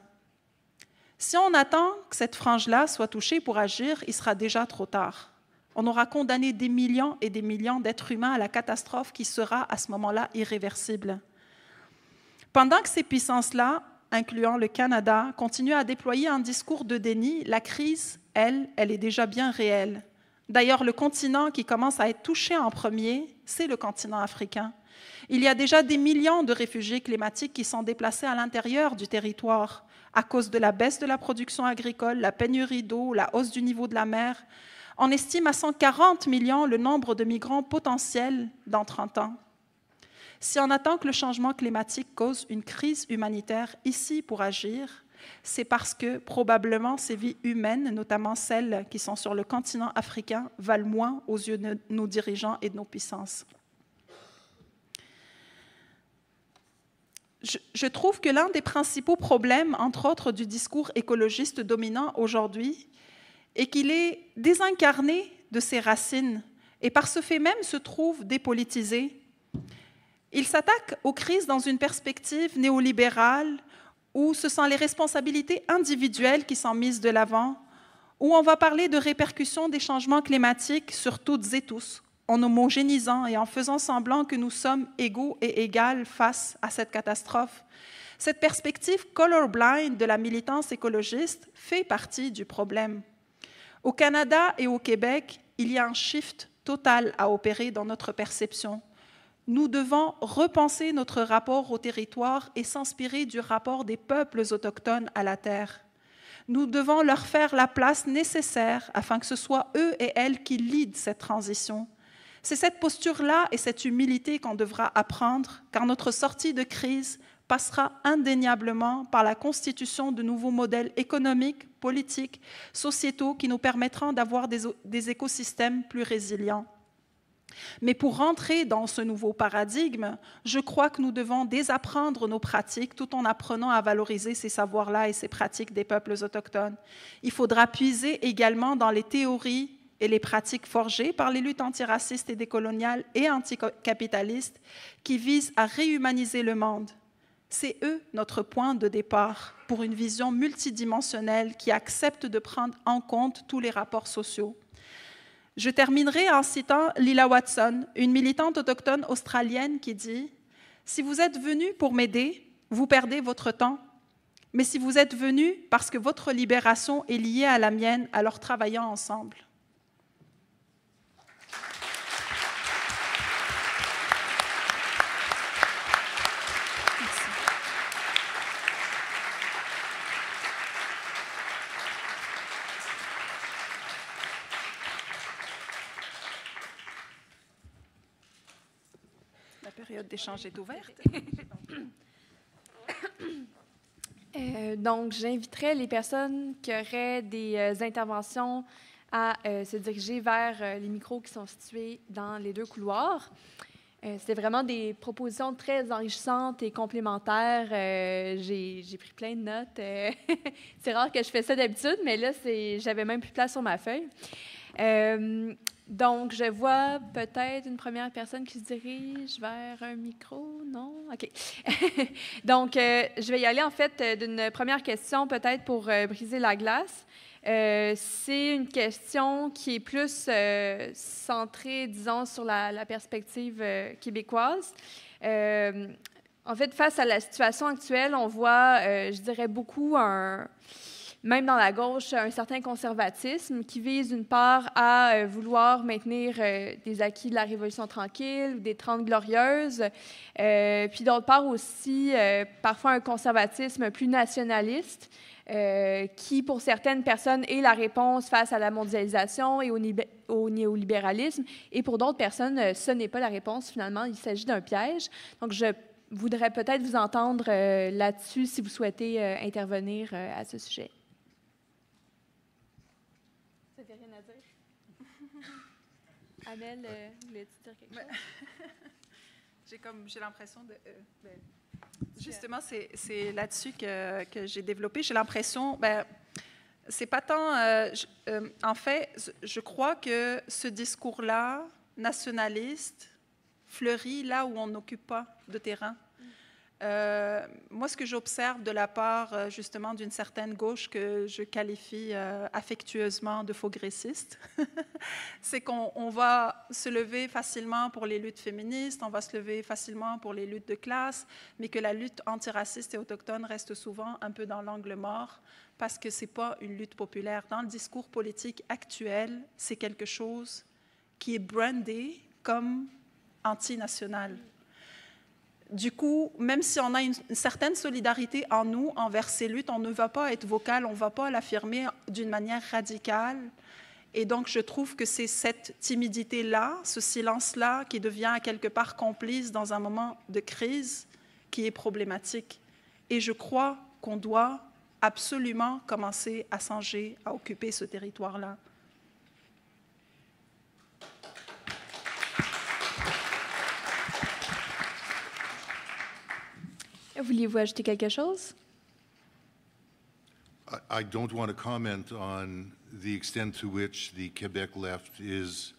Si on attend que cette frange-là soit touchée pour agir, il sera déjà trop tard. On aura condamné des millions et des millions d'êtres humains à la catastrophe qui sera à ce moment-là irréversible. Pendant que ces puissances-là incluant le Canada, continue à déployer un discours de déni, la crise, elle, elle est déjà bien réelle. D'ailleurs, le continent qui commence à être touché en premier, c'est le continent africain. Il y a déjà des millions de réfugiés climatiques qui sont déplacés à l'intérieur du territoire à cause de la baisse de la production agricole, la pénurie d'eau, la hausse du niveau de la mer. On estime à 140 millions le nombre de migrants potentiels dans 30 ans. Si on attend que le changement climatique cause une crise humanitaire ici pour agir, c'est parce que probablement ces vies humaines, notamment celles qui sont sur le continent africain, valent moins aux yeux de nos dirigeants et de nos puissances. Je, trouve que l'un des principaux problèmes, entre autres, du discours écologiste dominant aujourd'hui, est qu'il est désincarné de ses racines et par ce fait même se trouve dépolitisé. Il s'attaque aux crises dans une perspective néolibérale où ce sont les responsabilités individuelles qui sont mises de l'avant, où on va parler de répercussions des changements climatiques sur toutes et tous, en homogénisant et en faisant semblant que nous sommes égaux et égales face à cette catastrophe. Cette perspective colorblind de la militance écologiste fait partie du problème. Au Canada et au Québec, il y a un shift total à opérer dans notre perception nous devons repenser notre rapport au territoire et s'inspirer du rapport des peuples autochtones à la terre. Nous devons leur faire la place nécessaire afin que ce soit eux et elles qui lident cette transition. C'est cette posture-là et cette humilité qu'on devra apprendre, car notre sortie de crise passera indéniablement par la constitution de nouveaux modèles économiques, politiques, sociétaux qui nous permettront d'avoir des écosystèmes plus résilients. Mais pour rentrer dans ce nouveau paradigme, je crois que nous devons désapprendre nos pratiques tout en apprenant à valoriser ces savoirs-là et ces pratiques des peuples autochtones. Il faudra puiser également dans les théories et les pratiques forgées par les luttes antiracistes et décoloniales et anticapitalistes qui visent à réhumaniser le monde. C'est eux notre point de départ pour une vision multidimensionnelle qui accepte de prendre en compte tous les rapports sociaux. Je terminerai en citant Lila Watson, une militante autochtone australienne qui dit Si vous êtes venu pour m'aider, vous perdez votre temps. Mais si vous êtes venu parce que votre libération est liée à la mienne, alors travaillons ensemble. échange est ouverte. Euh, donc, j'inviterai les personnes qui auraient des euh, interventions à euh, se diriger vers les micros qui sont situés dans les deux couloirs. C'était vraiment des propositions très enrichissantes et complémentaires. J'ai pris plein de notes. c'est rare que je fais ça d'habitude, mais là, j'avais même plus de place sur ma feuille. Donc, je vois peut-être une première personne qui se dirige vers un micro, non? OK. Donc, euh, je vais y aller en fait euh, d'une première question peut-être pour euh, briser la glace. c'est une question qui est plus centrée, disons, sur la perspective québécoise. en fait, face à la situation actuelle, on voit, je dirais, beaucoup un même dans la gauche, un certain conservatisme qui vise d'une part à euh, vouloir maintenir euh, des acquis de la Révolution tranquille des Trente Glorieuses, euh, puis d'autre part aussi parfois un conservatisme plus nationaliste. qui, pour certaines personnes, est la réponse face à la mondialisation et au, au néolibéralisme, et pour d'autres personnes, ce n'est pas la réponse finalement, il s'agit d'un piège. Donc, je voudrais peut-être vous entendre là-dessus si vous souhaitez intervenir à ce sujet. Euh, j'ai comme j'ai l'impression de. Euh, ben, justement, c'est là-dessus que, j'ai développé. J'ai l'impression. Ben, c'est pas tant. Euh, en fait, je crois que ce discours-là, nationaliste, fleurit là où on n'occupe pas de terrain. Euh, moi, ce que j'observe de la part euh, justement d'une certaine gauche que je qualifie euh, affectueusement de faux-gréciste, c'est qu'on va se lever facilement pour les luttes féministes, on va se lever facilement pour les luttes de classe, mais que la lutte antiraciste et autochtone reste souvent un peu dans l'angle mort parce que ce n'est pas une lutte populaire. Dans le discours politique actuel, c'est quelque chose qui est brandé comme antinational. Du coup, même si on a une, certaine solidarité en nous envers ces luttes, on ne va pas être vocal, on ne va pas l'affirmer d'une manière radicale. Et donc, je trouve que c'est cette timidité-là, ce silence-là, qui devient quelque part complice dans un moment de crise, qui est problématique. Et je crois qu'on doit absolument commencer à songer à occuper ce territoire-là. vous ajouter quelque chose? I, I don't want to comment on the extent to which the Quebec left is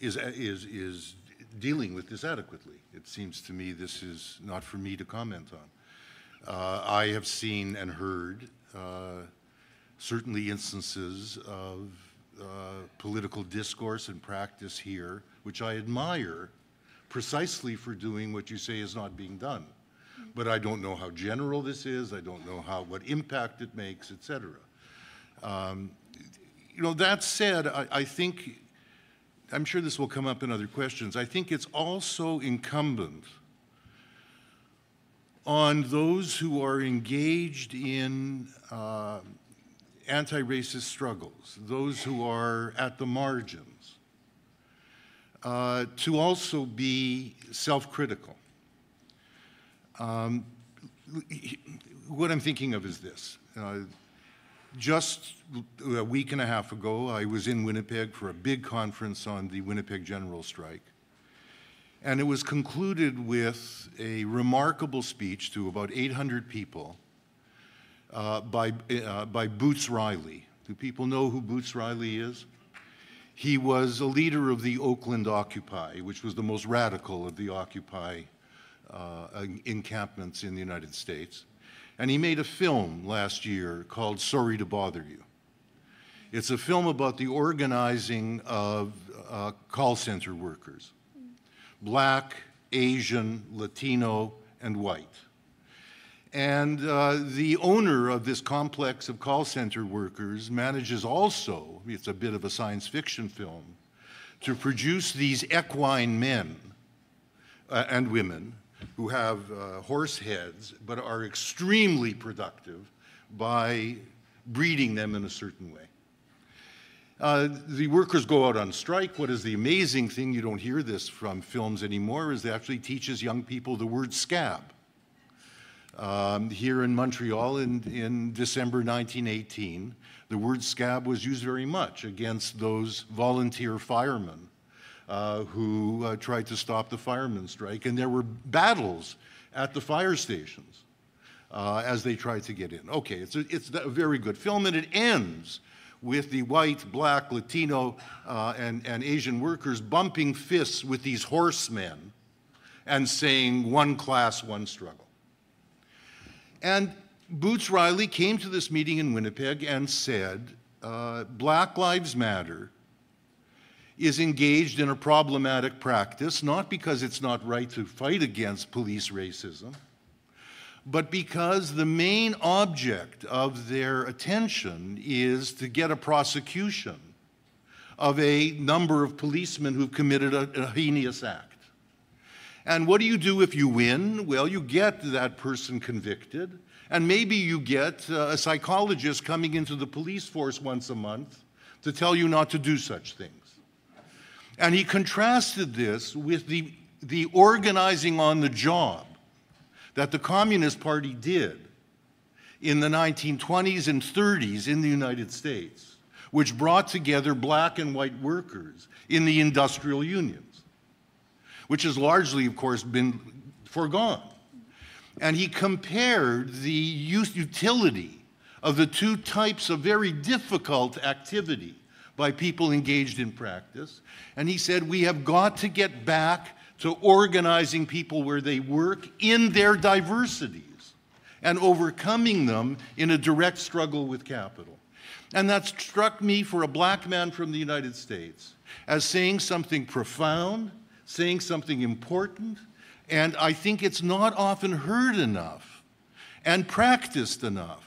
is is is dealing with this adequately. It seems to me this is not for me to comment on. Uh, I have seen and heard uh, certainly instances of uh, political discourse and practice here, which I admire precisely for doing what you say is not being done but I don't know how general this is. I don't know how what impact it makes, et cetera. Um, you know, that said, I, I think, I'm sure this will come up in other questions. I think it's also incumbent on those who are engaged in uh, anti-racist struggles, those who are at the margins, uh, to also be self-critical um, what I'm thinking of is this. Uh, just a week and a half ago, I was in Winnipeg for a big conference on the Winnipeg General Strike. And it was concluded with a remarkable speech to about 800 people uh, by, uh, by Boots Riley. Do people know who Boots Riley is? He was a leader of the Oakland Occupy, which was the most radical of the Occupy uh, encampments in the United States. And he made a film last year called Sorry to Bother You. It's a film about the organizing of uh, call center workers black, Asian, Latino, and white. And uh, the owner of this complex of call center workers manages also, it's a bit of a science fiction film, to produce these equine men uh, and women who have uh, horse heads but are extremely productive by breeding them in a certain way. Uh, the workers go out on strike. What is the amazing thing, you don't hear this from films anymore, is it actually teaches young people the word scab. Um, here in Montreal in, in December 1918, the word scab was used very much against those volunteer firemen uh, who uh, tried to stop the firemen strike. And there were battles at the fire stations uh, as they tried to get in. Okay, it's a, it's a very good film, and it ends with the white, black, Latino, uh, and, and Asian workers bumping fists with these horsemen and saying, one class, one struggle. And Boots Riley came to this meeting in Winnipeg and said, uh, Black Lives Matter is engaged in a problematic practice, not because it's not right to fight against police racism, but because the main object of their attention is to get a prosecution of a number of policemen who've committed a, a heinous act. And what do you do if you win? Well, you get that person convicted, and maybe you get uh, a psychologist coming into the police force once a month to tell you not to do such things. And he contrasted this with the, the organizing on the job that the Communist Party did in the 1920s and 30s in the United States, which brought together black and white workers in the industrial unions, which has largely, of course, been foregone. And he compared the utility of the two types of very difficult activity by people engaged in practice. And he said, We have got to get back to organizing people where they work in their diversities and overcoming them in a direct struggle with capital. And that struck me for a black man from the United States as saying something profound, saying something important, and I think it's not often heard enough and practiced enough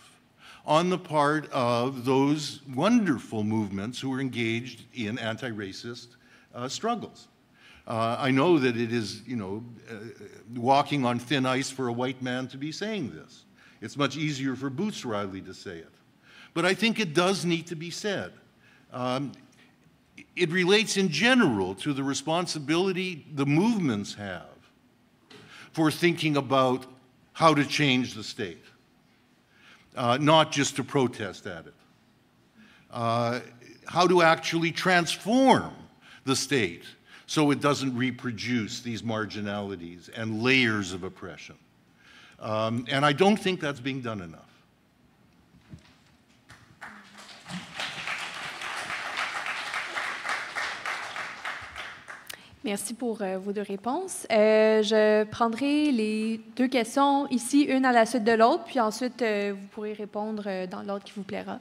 on the part of those wonderful movements who are engaged in anti-racist uh, struggles. Uh, I know that it is, you know, uh, walking on thin ice for a white man to be saying this. It's much easier for Boots Riley to say it. But I think it does need to be said. Um, it relates in general to the responsibility the movements have for thinking about how to change the state uh, not just to protest at it. Uh, how to actually transform the state so it doesn't reproduce these marginalities and layers of oppression. Um, and I don't think that's being done enough. Merci pour euh, vos deux réponses. Euh, je prendrai les deux questions ici, une à la suite de l'autre, puis ensuite, euh, vous pourrez répondre euh, dans l'ordre qui vous plaira.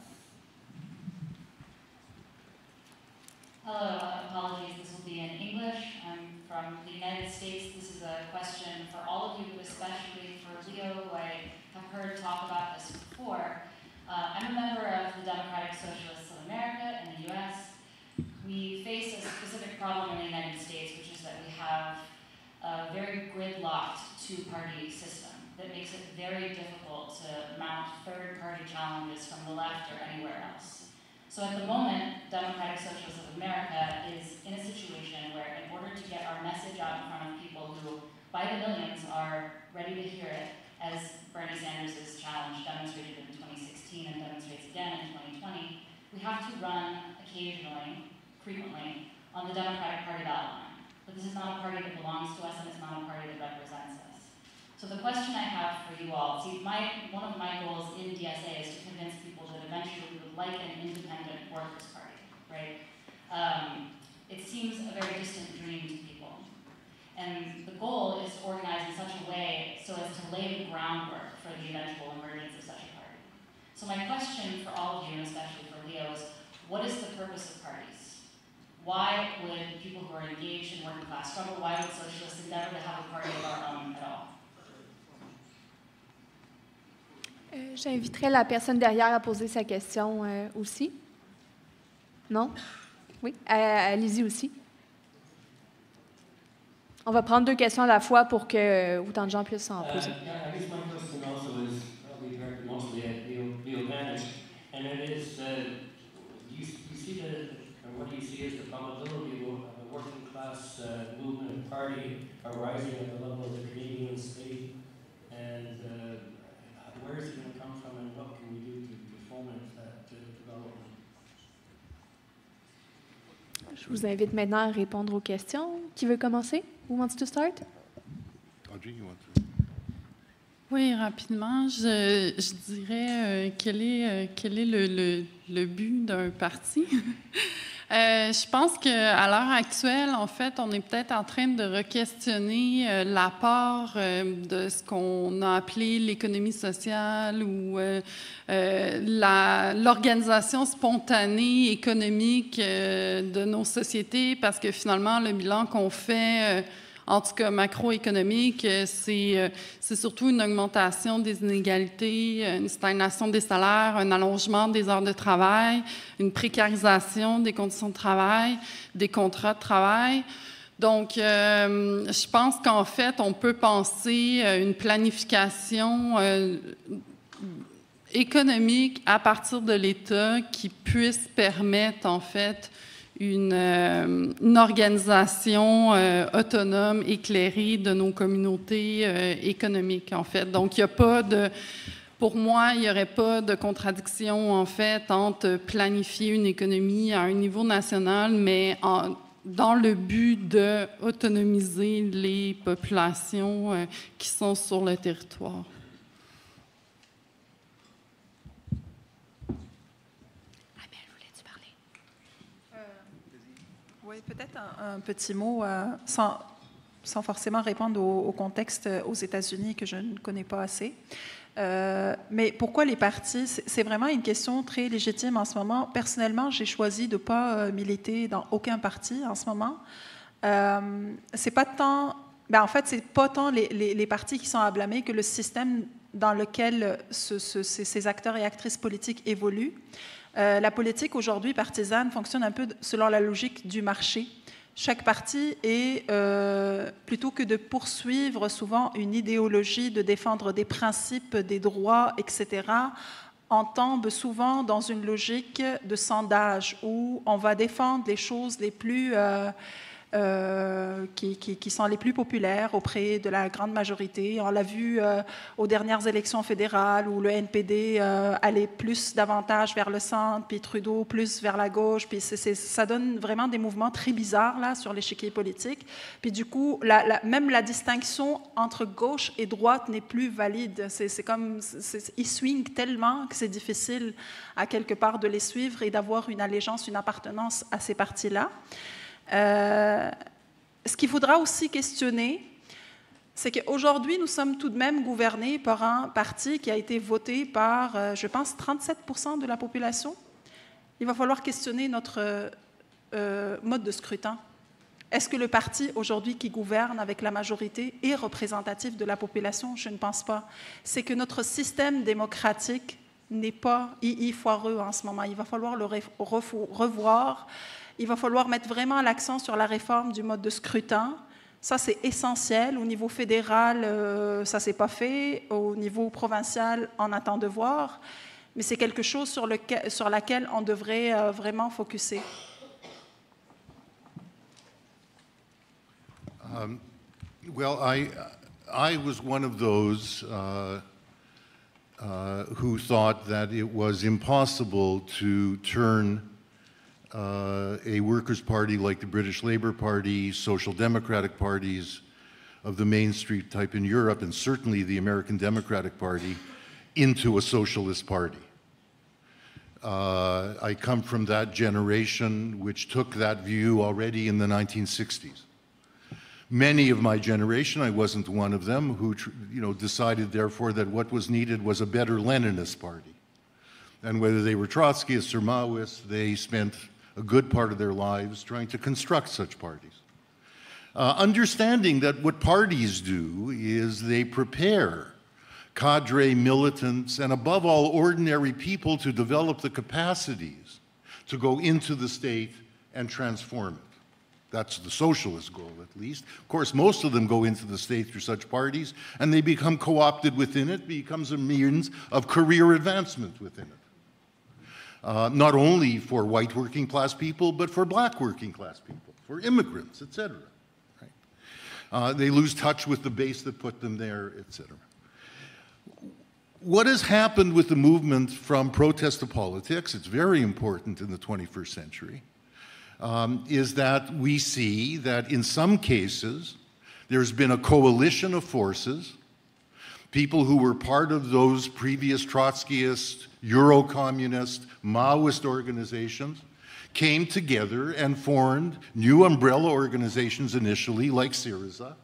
Hello, apologies. This will be in English. I'm from the United States. This is a question for all of you, especially for Leo, who I have heard talk about this before. Uh, I'm a member of the Democratic Socialists of America in the U.S. We face a specific problem locked two-party system that makes it very difficult to mount third-party challenges from the left or anywhere else. So at the moment, Democratic Socialists of America is in a situation where in order to get our message out in front of people who, by the millions, are ready to hear it, as Bernie Sanders' challenge demonstrated in 2016 and demonstrates again in 2020, we have to run occasionally, frequently, on the Democratic Party ballot but this is not a party that belongs to us and it's not a party that represents us. So the question I have for you all, see, my, one of my goals in DSA is to convince people that eventually we would like an independent workers' party, right? Um, it seems a very distant dream to people. And the goal is to organize in such a way so as to lay the groundwork for the eventual emergence of such a party. So my question for all of you, and especially for Leo, is what is the purpose of parties? why would people who are engaged in working class struggle, why would socialists endeavor to have a party of our own at all? Euh, J'inviterai la personne derrière à poser sa question euh, aussi. Non? Oui, allez-y aussi. On va prendre deux questions à la fois pour que euh, autant de gens puissent s'en euh, poser. Uh, yeah, already arising at the level of the Canadian state, and uh, where is it going to come from, and what can we do to, uh, to foment that to development? Je vous invite maintenant à répondre aux questions. Qui veut commencer? Who wants to start? Audrey, you want to oui, rapidement, je, dirais euh, quel est, euh, le, but d'un parti. Euh, je pense qu'à l'heure actuelle, en fait, on est peut-être en train de re-questionner la l'apport de ce qu'on a appelé l'économie sociale ou l'organisation spontanée économique de nos sociétés, parce que finalement, le bilan qu'on fait en tout cas macroéconomique, euh, euh, c'est surtout une augmentation des inégalités, euh, une stagnation des salaires, un allongement des heures de travail, une précarisation des conditions de travail, des contrats de travail. Donc, je pense qu'en fait, on peut penser une planification économique à partir de l'État qui puisse permettre, en fait, euh, une, organisation euh, autonome, éclairée de nos communautés euh, économiques, en fait. Donc, il n'y a pas de... Pour moi, il n'y aurait pas de contradiction, en fait, entre planifier une économie à un niveau national, mais dans le but d'autonomiser les populations qui sont sur le territoire. Peut-être un, petit mot, euh, sans, sans, forcément répondre au, contexte aux États-Unis que je ne connais pas assez. Euh, mais pourquoi les partis C'est vraiment une question très légitime en ce moment. Personnellement, j'ai choisi de ne pas euh, militer dans aucun parti en ce moment. Euh, c'est pas tant. Ben, en fait, c'est pas tant les, partis qui sont à blâmer que le système dans lequel ces, acteurs et actrices politiques évoluent. Euh, la politique aujourd'hui partisane fonctionne un peu selon la logique du marché. Chaque parti est, euh, plutôt que de poursuivre souvent une idéologie, de défendre des principes, des droits, etc., on tombe souvent dans une logique de sondage où on va défendre les choses les plus... Euh, euh, qui, sont les plus populaires auprès de la grande majorité. On l'a vu euh, aux dernières élections fédérales où le NPD euh, allait plus davantage vers le centre, puis Trudeau plus vers la gauche, puis ça donne vraiment des mouvements très bizarres là sur l'échiquier politique. Puis du coup, même la distinction entre gauche et droite n'est plus valide. C'est comme ils swingent tellement que c'est difficile à quelque part de les suivre et d'avoir une allégeance, une appartenance à ces partis-là. Euh, ce qu'il faudra aussi questionner, c'est qu'aujourd'hui, nous sommes tout de même gouvernés par un parti qui a été voté par, euh, je pense, 37 de la population. Il va falloir questionner notre euh, mode de scrutin. Est-ce que le parti aujourd'hui qui gouverne avec la majorité est représentatif de la population Je ne pense pas. C'est que notre système démocratique n'est pas i foireux en ce moment. Il va falloir le revoir il va falloir mettre vraiment l'accent sur la réforme du mode de scrutin. Ça, c'est essentiel. Au niveau fédéral, euh, ça ne s'est pas fait. Au niveau provincial, on attend de voir. Mais c'est quelque chose sur, lequel, on devrait euh, vraiment focuser. Um, well, I, was one of those uh, uh, was impossible to turn Uh, a workers' party like the British Labour Party, social democratic parties of the Main Street type in Europe, and certainly the American Democratic Party, into a socialist party. Uh, I come from that generation which took that view already in the 1960s. Many of my generation, I wasn't one of them, who you know, decided therefore that what was needed was a better Leninist party. And whether they were Trotskyists or Maoists, they spent a good part of their lives trying to construct such parties. Uh, understanding that what parties do is they prepare cadre militants and above all ordinary people to develop the capacities to go into the state and transform it. That's the socialist goal, at least. Of course, most of them go into the state through such parties, and they become co opted within it, becomes a means of career advancement within it uh, not only for white working class people, but for black working class people, for immigrants, et cetera. Right? Uh, they lose touch with the base that put them there, et cetera. What has happened with the movement from protest to politics, it's very important in the 21st century, um, is that we see that in some cases there's been a coalition of forces people who were part of those previous Trotskyist Euro communist, Maoist organizations, came together and formed new umbrella organizations initially, like Syriza,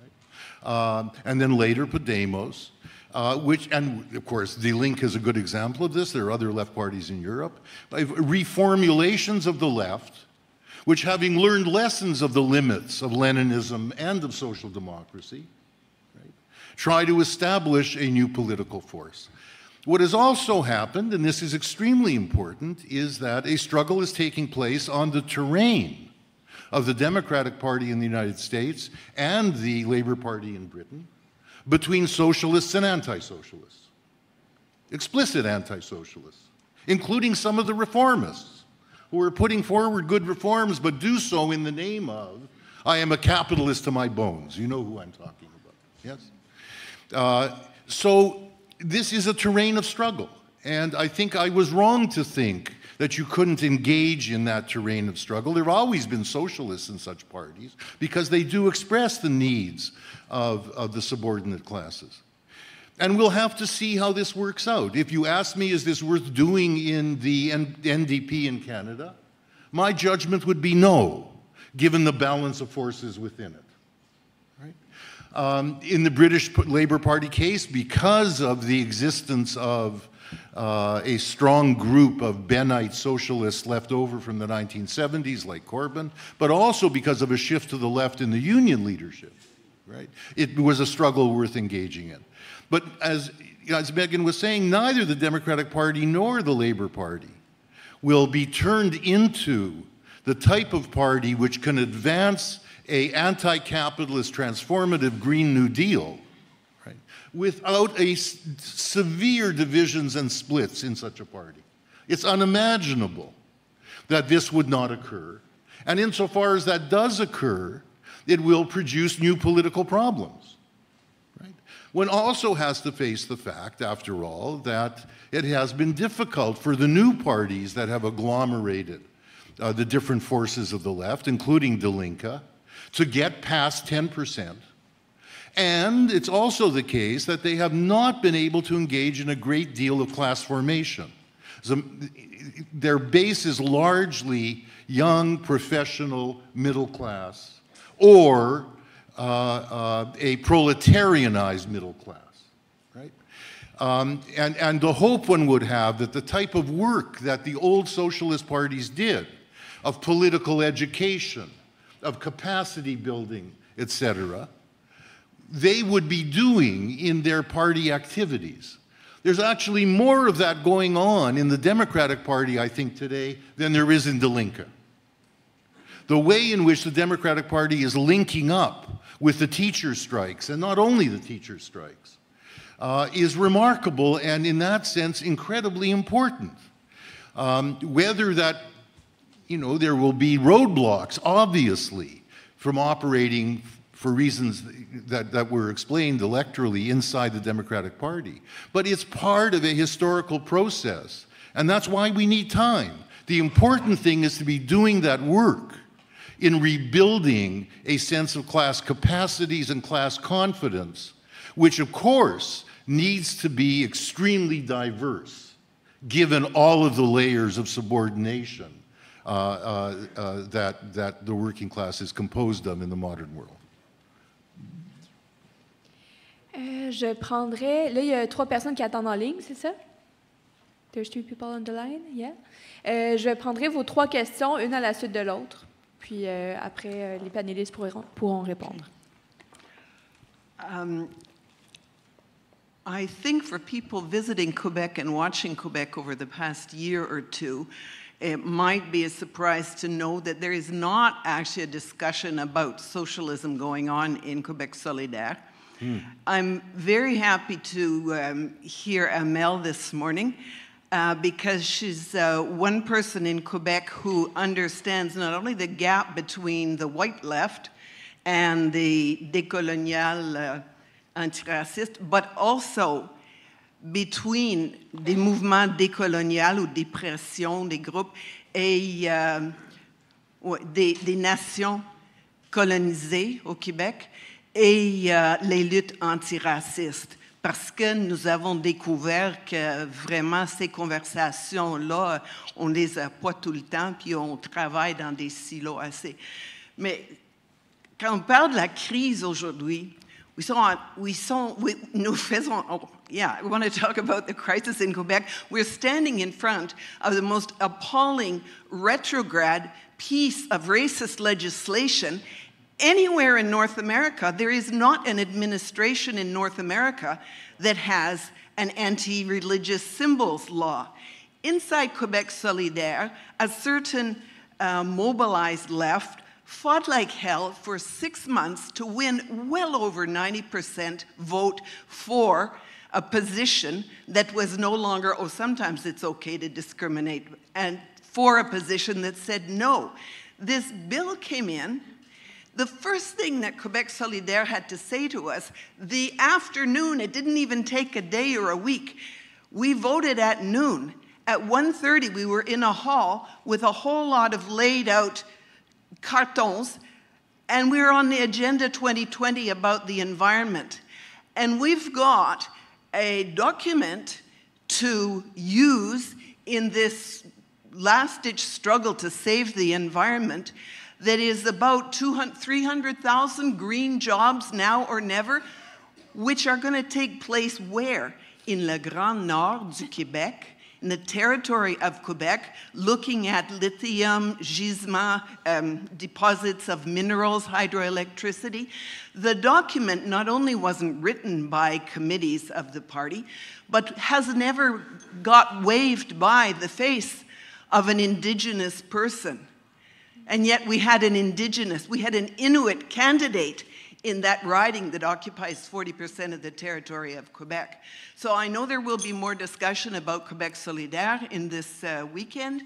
right? um, and then later Podemos. Uh, which, and of course, the Link is a good example of this. There are other left parties in Europe. Reformulations of the left, which, having learned lessons of the limits of Leninism and of social democracy, right, try to establish a new political force. What has also happened, and this is extremely important, is that a struggle is taking place on the terrain of the Democratic Party in the United States and the Labour Party in Britain between socialists and anti socialists, explicit anti socialists, including some of the reformists who are putting forward good reforms but do so in the name of, I am a capitalist to my bones. You know who I'm talking about. Yes? Uh, so this is a terrain of struggle. And I think I was wrong to think that you couldn't engage in that terrain of struggle. There have always been socialists in such parties because they do express the needs of, of the subordinate classes. And we'll have to see how this works out. If you ask me, is this worth doing in the N NDP in Canada? My judgment would be no, given the balance of forces within it. Um, in the British Labour Party case, because of the existence of uh, a strong group of Benite socialists left over from the 1970s, like Corbyn, but also because of a shift to the left in the union leadership, right? It was a struggle worth engaging in. But as, as Megan was saying, neither the Democratic Party nor the Labour Party will be turned into the type of party which can advance a anti-capitalist transformative Green New Deal right, without a severe divisions and splits in such a party. It's unimaginable that this would not occur. And insofar as that does occur, it will produce new political problems. Right? One also has to face the fact, after all, that it has been difficult for the new parties that have agglomerated uh, the different forces of the left, including Delinka, to get past 10%. And it's also the case that they have not been able to engage in a great deal of class formation. So their base is largely young, professional, middle class, or uh, uh, a proletarianized middle class, right? Um, and, and the hope one would have that the type of work that the old socialist parties did, of political education, of capacity building, etc., they would be doing in their party activities. There's actually more of that going on in the Democratic Party, I think, today than there is in Delinka. The way in which the Democratic Party is linking up with the teacher strikes, and not only the teacher strikes, uh, is remarkable and, in that sense, incredibly important. Um, whether that you know, there will be roadblocks, obviously, from operating for reasons that, that were explained electorally inside the Democratic Party. But it's part of a historical process, and that's why we need time. The important thing is to be doing that work in rebuilding a sense of class capacities and class confidence, which, of course, needs to be extremely diverse, given all of the layers of subordination Uh, uh, uh, that, that the working class is composed of in the modern world. Euh, je prendrais. Là, il y a trois personnes qui attendent en ligne, c'est ça? There's three people on the line, yeah. Euh, je prendrai vos trois questions, une à la suite de l'autre. Puis euh, après, euh, les panélistes pourront, pourront répondre. Um, I think for people visiting Quebec and watching Quebec over the past year or two, it might be a surprise to know that there is not actually a discussion about socialism going on in Quebec Solidaire. Mm. I'm very happy to um, hear Amel this morning. Uh, because she's uh, one person in Quebec who understands not only the gap between the white left and the decolonial uh, antiracist, but also between des mouvements décoloniaux ou des pressions des groupes et euh, des, des, nations colonisées au Québec et euh, les luttes antiracistes. Parce que nous avons découvert que vraiment ces conversations-là, euh, on les a pas tout le temps, puis on travaille dans des silos assez. Mais quand on parle de la crise aujourd'hui, We saw, we saw, we, nous faisons, oh, yeah, I want to talk about the crisis in Quebec. We're standing in front of the most appalling retrograde piece of racist legislation anywhere in North America. There is not an administration in North America that has an anti religious symbols law. Inside Quebec Solidaire, a certain uh, mobilized left fought like hell for six months to win well over 90% vote for a position that was no longer, oh, sometimes it's okay to discriminate, and for a position that said no. This bill came in. The first thing that Quebec Solidaire had to say to us, the afternoon, it didn't even take a day or a week. We voted at noon. At 1:30, we were in a hall with a whole lot of laid out cartons, and we're on the Agenda 2020 about the environment. And we've got a document to use in this last ditch struggle to save the environment that is about 300,000 green jobs now or never, which are going to take place where? In Le Grand Nord du Québec, in the territory of Quebec, looking at lithium, gisma, um, deposits of minerals, hydroelectricity. The document not only wasn't written by committees of the party, but has never got waved by the face of an indigenous person. And yet we had an indigenous, we had an Inuit candidate in that riding that occupies 40% of the territory of Quebec. So I know there will be more discussion about Quebec Solidaire in this uh, weekend,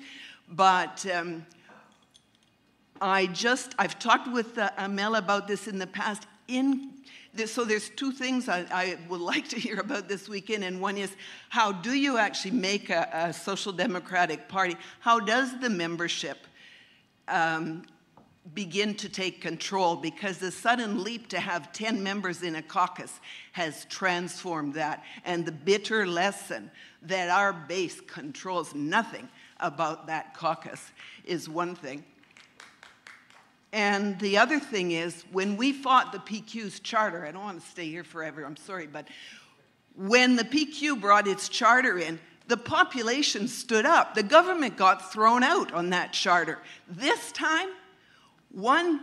but um, I just, I've talked with uh, Amel about this in the past. In so there's two things I, I, would like to hear about this weekend, and one is how do you actually make a, a social democratic party? How does the membership um, begin to take control because the sudden leap to have 10 members in a caucus has transformed that. And the bitter lesson that our base controls nothing about that caucus is one thing. And the other thing is, when we fought the PQ's charter, I don't want to stay here forever, I'm sorry, but when the PQ brought its charter in, the population stood up. The government got thrown out on that charter. This time, one,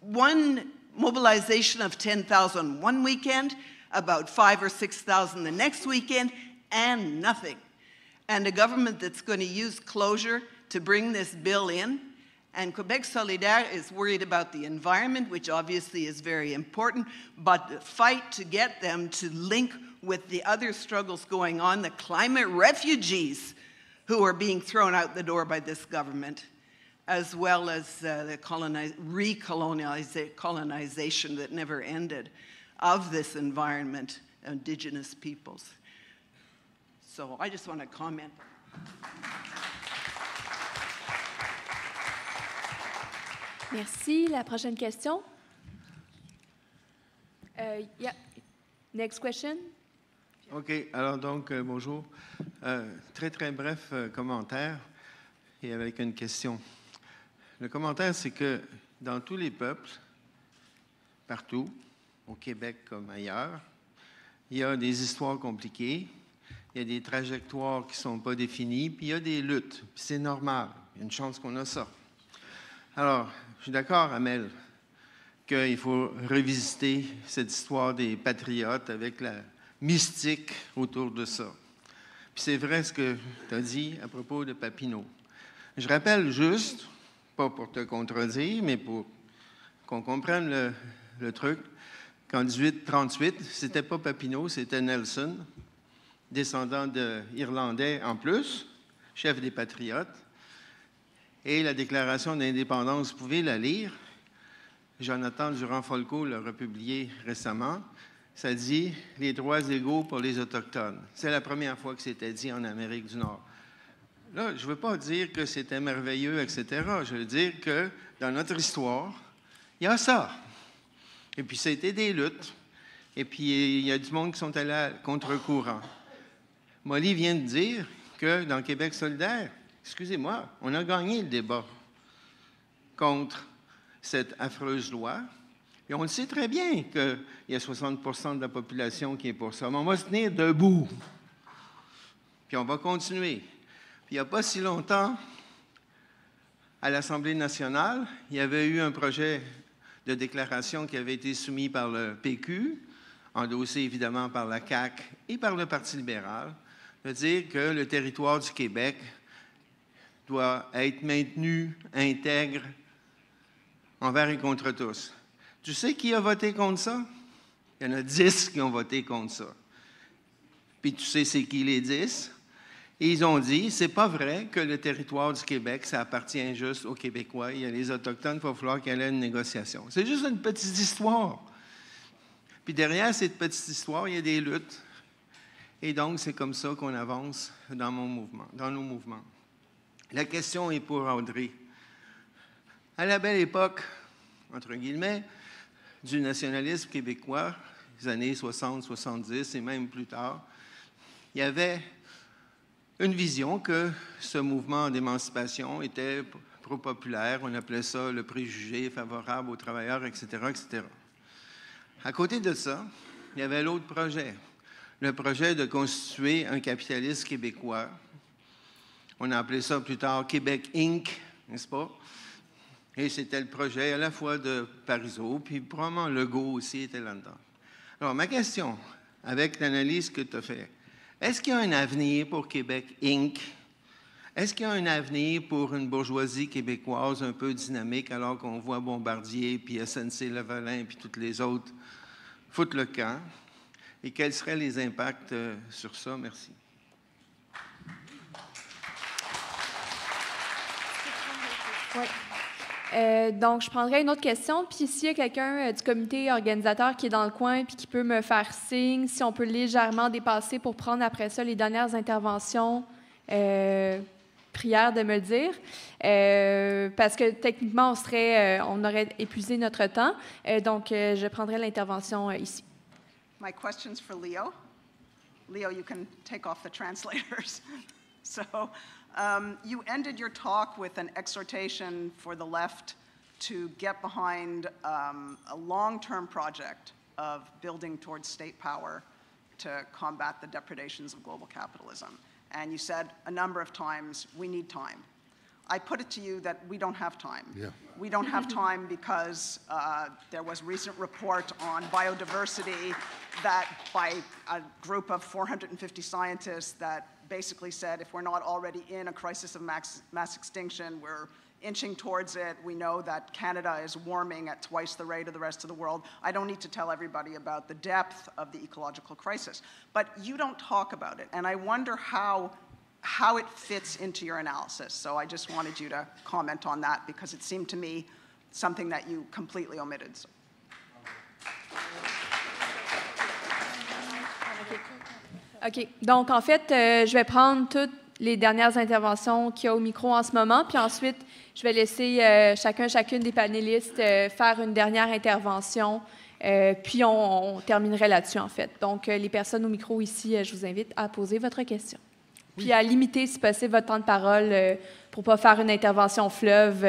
one mobilization of 10,000 one weekend, about five or 6,000 the next weekend, and nothing. And a government that's going to use closure to bring this bill in. And Quebec Solidaire is worried about the environment, which obviously is very important, but the fight to get them to link with the other struggles going on, the climate refugees who are being thrown out the door by this government as well as uh, the colonize, recolonization that never ended of this environment, indigenous peoples. So I just want to comment. Merci. La prochaine question. Uh, yeah. Next question. OK. Alors donc, euh, bonjour. Euh, très, très bref euh, commentaire et avec une question. Le commentaire, c'est que dans tous les peuples, partout, au Québec comme ailleurs, il y a des histoires compliquées, il y a des trajectoires qui ne sont pas définies, puis il y a des luttes. C'est normal. Il y a une chance qu'on a ça. Alors, je suis d'accord, Amel, qu'il faut revisiter cette histoire des patriotes avec la mystique autour de ça. Puis c'est vrai ce que tu as dit à propos de Papineau. Je rappelle juste pas pour te contredire, mais pour qu'on comprenne le, truc, qu'en 1838, c'était pas Papineau, c'était Nelson, descendant d'Irlandais en plus, chef des Patriotes. Et la déclaration d'indépendance, vous pouvez la lire. Jonathan Durand-Folco l'a republié récemment. Ça dit les droits égaux pour les Autochtones. C'est la première fois que c'était dit en Amérique du Nord. Là, je ne veux pas dire que c'était merveilleux, etc. Je veux dire que dans notre histoire, il y a ça. Et puis, ça a été des luttes. Et puis, il y a du monde qui sont allés à contre-courant. Molly vient de dire que dans Québec solidaire, excusez-moi, on a gagné le débat contre cette affreuse loi. Et on le sait très bien qu'il y a 60 de la population qui est pour ça. Mais on va se tenir debout. Puis on va continuer il n'y a pas si longtemps, à l'Assemblée nationale, il y avait eu un projet de déclaration qui avait été soumis par le PQ, endossé évidemment par la CAQ et par le Parti libéral, de dire que le territoire du Québec doit être maintenu, intègre, envers et contre tous. Tu sais qui a voté contre ça? Il y en a dix qui ont voté contre ça. Puis tu sais c'est qui les dix? Et ils ont dit, c'est pas vrai que le territoire du Québec, ça appartient juste aux Québécois. Il y a les Autochtones, il va falloir qu'il y ait une négociation. C'est juste une petite histoire. Puis derrière cette petite histoire, il y a des luttes. Et donc, c'est comme ça qu'on avance dans mon mouvement, dans nos mouvements. La question est pour Audrey. À la belle époque, entre guillemets, du nationalisme québécois, les années 60, 70 et même plus tard, il y avait une vision que ce mouvement d'émancipation était trop populaire on appelait ça le préjugé favorable aux travailleurs, etc., etc. À côté de ça, il y avait l'autre projet, le projet de constituer un capitaliste québécois. On a appelé ça plus tard Québec Inc., n'est-ce pas? Et c'était le projet à la fois de Parizeau, puis probablement Legault aussi était là-dedans. Alors, ma question, avec l'analyse que tu as faite, est-ce qu'il y a un avenir pour Québec Inc? Est-ce qu'il y a un avenir pour une bourgeoisie québécoise un peu dynamique alors qu'on voit Bombardier, puis SNC Lavalin, puis toutes les autres foutre le camp? Et quels seraient les impacts euh, sur ça? Merci. Euh, donc, je prendrai une autre question. Puis, s'il y a quelqu'un euh, du comité organisateur qui est dans le coin puis qui peut me faire signe, si on peut légèrement dépasser pour prendre après ça les dernières interventions, euh, prière de me dire, parce que techniquement, on, serait, on aurait épuisé notre temps. donc, je prendrai l'intervention ici. My question's for Leo. Leo, you can take off the translators. so, Um, you ended your talk with an exhortation for the left to get behind um, a long-term project of building towards state power to combat the depredations of global capitalism. And you said a number of times, we need time. I put it to you that we don't have time. Yeah. We don't have time because uh, there was recent report on biodiversity that by a group of 450 scientists that basically said if we're not already in a crisis of mass, mass extinction, we're inching towards it. We know that Canada is warming at twice the rate of the rest of the world. I don't need to tell everybody about the depth of the ecological crisis. But you don't talk about it, and I wonder how, how it fits into your analysis. So I just wanted you to comment on that because it seemed to me something that you completely omitted. So OK. Donc, en fait, euh, je vais prendre toutes les dernières interventions qu'il y a au micro en ce moment, puis ensuite, je vais laisser euh, chacun, chacune des panélistes euh, faire une dernière intervention, puis on, terminerait là-dessus, en fait. Donc, les personnes au micro ici, je vous invite à poser votre question. Puis à limiter, si possible, votre temps de parole pour ne pas faire une intervention fleuve,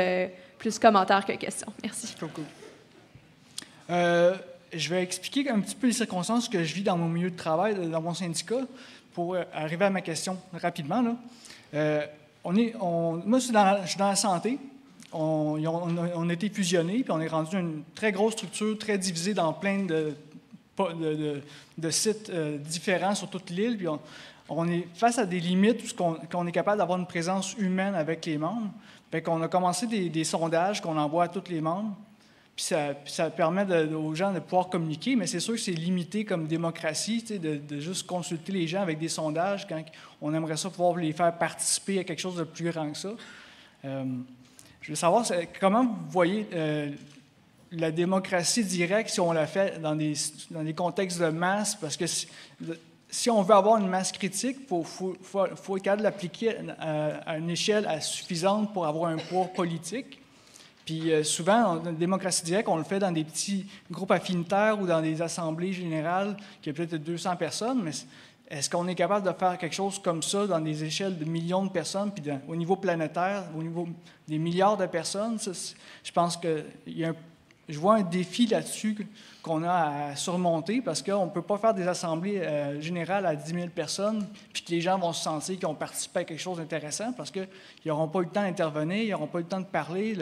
plus commentaire que question. Merci. Merci je vais expliquer un petit peu les circonstances que je vis dans mon milieu de travail, dans mon syndicat, pour euh, arriver à ma question rapidement. Euh, on est, on, moi, je suis, dans, la santé. On, a, été fusionnés, puis on est rendu une très grosse structure, très divisée dans plein de, sites euh, différents sur toute l'île. on, est face à des limites qu'on est capable d'avoir une présence humaine avec les membres. On qu'on a commencé des, des sondages qu'on envoie à tous les membres puis ça, permet aux gens de pouvoir communiquer, mais c'est sûr que c'est limité comme démocratie, de, de, juste consulter les gens avec des sondages quand on aimerait ça pouvoir les faire participer à quelque chose de plus grand que ça. Euh, je veux savoir comment vous voyez euh, la démocratie directe si on la fait dans des, des contextes de masse, parce que si, on veut avoir une masse critique, il faut, faut, être capable de l'appliquer à, une échelle suffisante pour avoir un poids politique. Puis euh, souvent, en démocratie directe, on le fait dans des petits groupes affinitaires ou dans des assemblées générales qui a peut-être 200 personnes, mais est-ce qu'on est capable de faire quelque chose comme ça dans des échelles de millions de personnes, puis au niveau planétaire, au niveau des milliards de personnes? je pense qu'il y a un je vois un défi là-dessus qu'on a à surmonter parce qu'on ne peut pas faire des assemblées euh, générales à 10 000 personnes puis que les gens vont se sentir qu'ils ont participé à quelque chose d'intéressant parce qu'ils n'auront pas eu le temps d'intervenir, ils n'auront pas eu le temps de parler.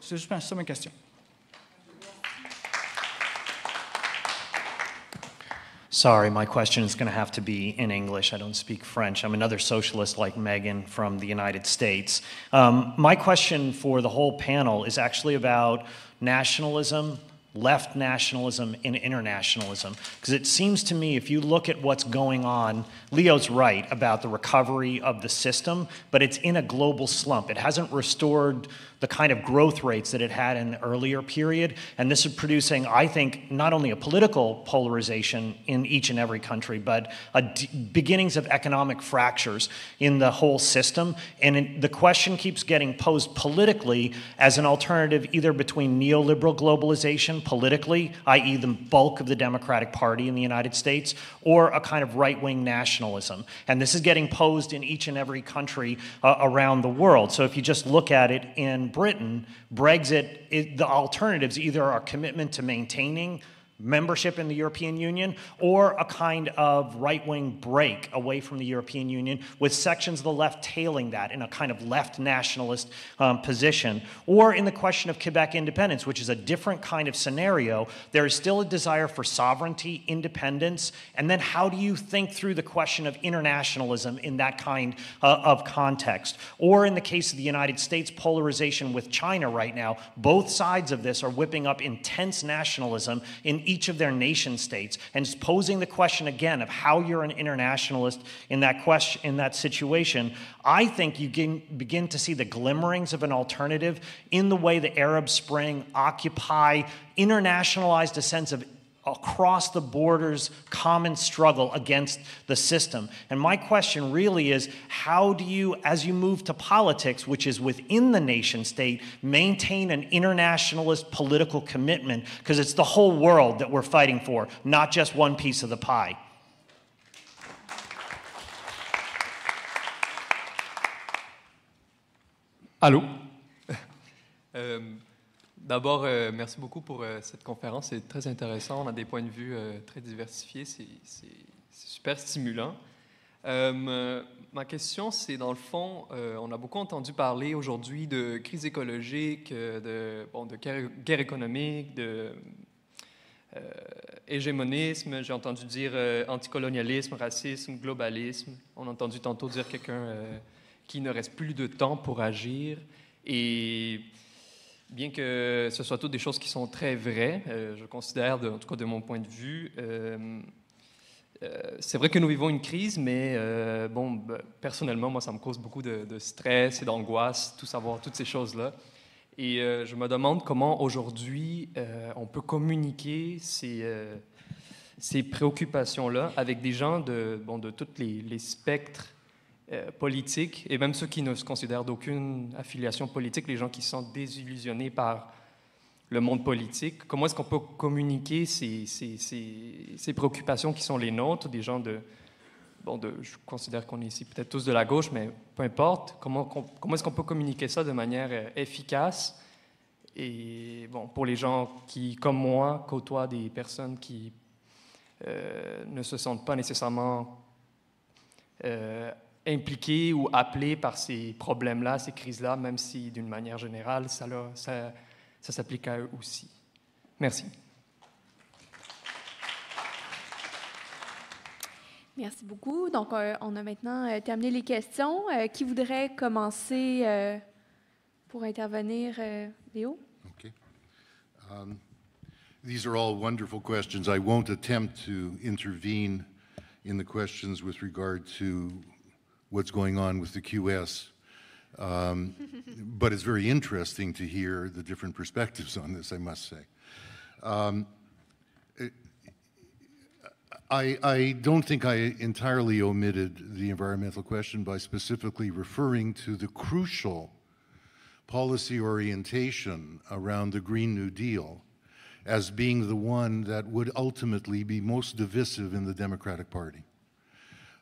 C'est juste ça ma question. Sorry, my question is going to have to be in English. I don't speak French. I'm another socialist like Megan from the United States. Um, my question for the whole panel is actually about nationalism, left nationalism, and internationalism. Because it seems to me, if you look at what's going on Leo's right about the recovery of the system, but it's in a global slump. It hasn't restored the kind of growth rates that it had in the earlier period. And this is producing, I think, not only a political polarization in each and every country, but beginnings of economic fractures in the whole system. And the question keeps getting posed politically as an alternative either between neoliberal globalization politically, i.e., the bulk of the Democratic Party in the United States, or a kind of right wing national nationalism. And this is getting posed in each and every country uh, around the world. So if you just look at it in Britain, Brexit, it, the alternatives either are commitment to maintaining membership in the European Union or a kind of right wing break away from the European Union, with sections of the left tailing that in a kind of left nationalist um, position. Or in the question of Quebec independence, which is a different kind of scenario, there is still a desire for sovereignty, independence, and then how do you think through the question of internationalism in that kind uh, of context? Or in the case of the United States, polarization with China right now, both sides of this are whipping up intense nationalism in each of their nation states and posing the question again of how you're an internationalist in that question in that situation, I think you can begin to see the glimmerings of an alternative in the way the Arab Spring, Occupy, internationalized a sense of across the borders common struggle against the system. And my question really is how do you, as you move to politics, which is within the nation state, maintain an internationalist political commitment? Because it's the whole world that we're fighting for, not just one piece of the pie. Allô? Um, D'abord, euh, merci beaucoup pour euh, cette conférence. C'est très intéressant. On a des points de vue euh, très diversifiés. C'est super stimulant. ma question, c'est dans le fond, on a beaucoup entendu parler aujourd'hui de crise écologique, de, de guerre, économique, de hégémonisme. J'ai entendu dire anticolonialisme, racisme, globalisme. On a entendu tantôt dire quelqu'un qui ne reste plus de temps pour agir. Et Bien que ce soit toutes des choses qui sont très vraies, euh, je considère, en tout cas de mon point de vue, euh, euh, c'est vrai que nous vivons une crise, mais bon, ben, personnellement, moi, ça me cause beaucoup de, stress et d'angoisse, tout savoir, toutes ces choses-là. Et je me demande comment aujourd'hui on peut communiquer ces, ces préoccupations-là avec des gens de, bon, de tous les spectres euh, politiques, et même ceux qui ne se considèrent d'aucune affiliation politique, les gens qui sont désillusionnés par le monde politique, comment est-ce qu'on peut communiquer ces, ces, ces, préoccupations qui sont les nôtres, des gens de... Bon, de, je considère qu'on est ici peut-être tous de la gauche, mais peu importe, comment, comment est-ce qu'on peut communiquer ça de manière euh, efficace et bon, pour les gens qui, comme moi, côtoient des personnes qui euh, ne se sentent pas nécessairement euh, impliqué ou appelé par ces problèmes-là, ces crises-là, même si d'une manière générale, ça, ça, s'applique à eux aussi. Merci. Merci beaucoup. Donc, euh, on a maintenant euh, terminé les questions. Euh, qui voudrait commencer pour intervenir, Léo? OK. Um, these are all wonderful questions. I won't attempt to intervene in the questions with regard to what's going on with the QS. Um, but it's very interesting to hear the different perspectives on this, I must say. Um, I, I, don't think I entirely omitted the environmental question by specifically referring to the crucial policy orientation around the Green New Deal as being the one that would ultimately be most divisive in the Democratic Party.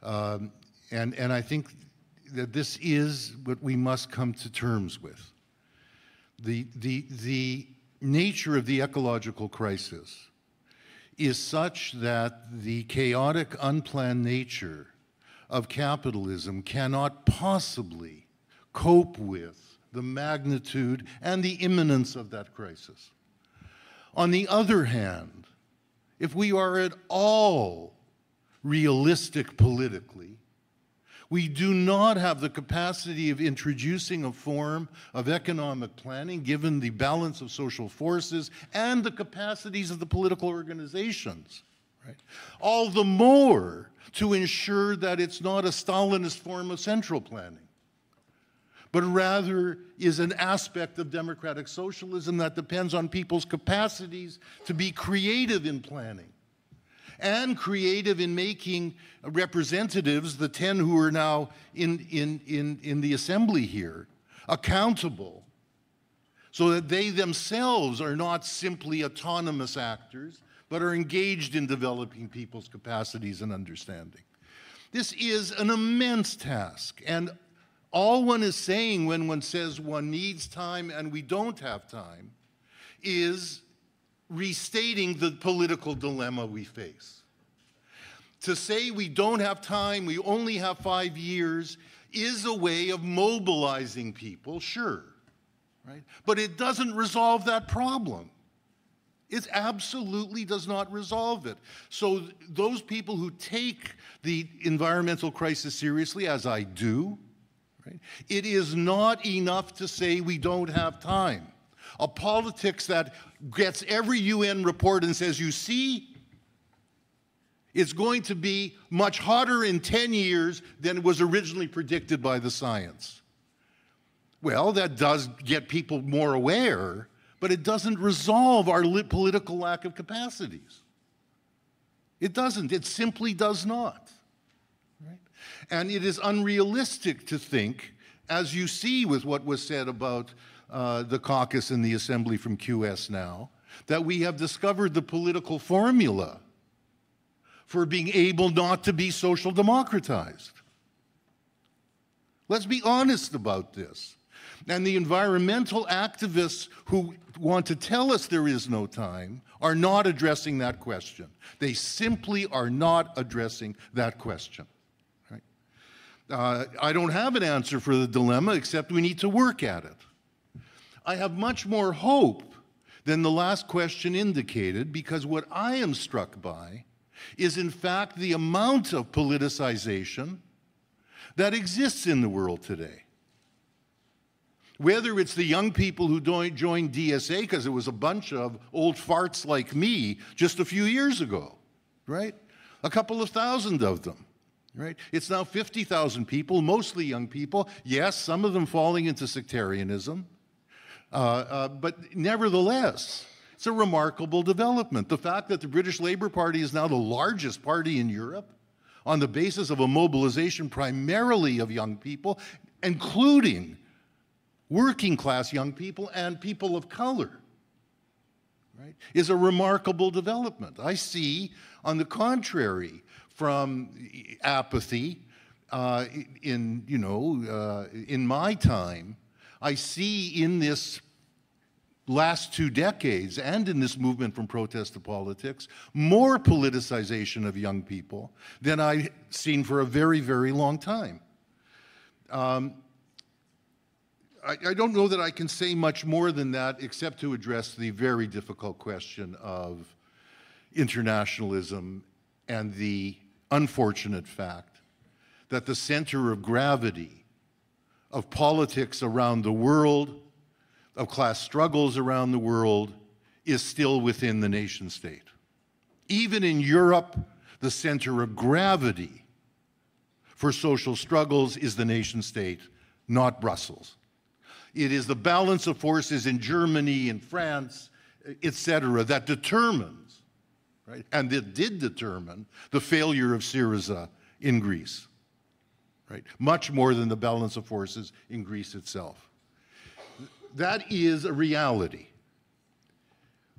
Um, and, and I think that this is what we must come to terms with. The, the, the nature of the ecological crisis is such that the chaotic, unplanned nature of capitalism cannot possibly cope with the magnitude and the imminence of that crisis. On the other hand, if we are at all realistic politically, we do not have the capacity of introducing a form of economic planning given the balance of social forces and the capacities of the political organizations. Right? All the more to ensure that it's not a Stalinist form of central planning but rather is an aspect of democratic socialism that depends on people's capacities to be creative in planning and creative in making representatives, the 10 who are now in, in, in, in the assembly here, accountable so that they themselves are not simply autonomous actors, but are engaged in developing people's capacities and understanding. This is an immense task, and all one is saying when one says one needs time and we don't have time is restating the political dilemma we face. To say we don't have time, we only have five years, is a way of mobilizing people, sure, right? But it doesn't resolve that problem. It absolutely does not resolve it. So those people who take the environmental crisis seriously, as I do, right, it is not enough to say we don't have time a politics that gets every UN report and says, you see, it's going to be much hotter in 10 years than was originally predicted by the science. Well, that does get people more aware, but it doesn't resolve our political lack of capacities. It doesn't. It simply does not. Right? And it is unrealistic to think, as you see with what was said about uh, the caucus and the assembly from QS now, that we have discovered the political formula for being able not to be social democratized. Let's be honest about this. And the environmental activists who want to tell us there is no time are not addressing that question. They simply are not addressing that question. Right? Uh, I don't have an answer for the dilemma, except we need to work at it. I have much more hope than the last question indicated because what I am struck by is, in fact, the amount of politicization that exists in the world today. Whether it's the young people who joined DSA because it was a bunch of old farts like me just a few years ago, right? A couple of thousand of them, right? It's now 50,000 people, mostly young people. Yes, some of them falling into sectarianism, uh, uh, but nevertheless, it's a remarkable development. The fact that the British Labour Party is now the largest party in Europe on the basis of a mobilization primarily of young people, including working class young people and people of color, right, is a remarkable development. I see, on the contrary, from apathy uh, in, you know, uh, in my time, I see in this last two decades and in this movement from protest to politics, more politicization of young people than I've seen for a very, very long time. Um, I, I don't know that I can say much more than that except to address the very difficult question of internationalism and the unfortunate fact that the center of gravity of politics around the world, of class struggles around the world, is still within the nation state. Even in Europe, the center of gravity for social struggles is the nation state, not Brussels. It is the balance of forces in Germany in France, etc., that determines, right, and it did determine the failure of Syriza in Greece right? Much more than the balance of forces in Greece itself. That is a reality.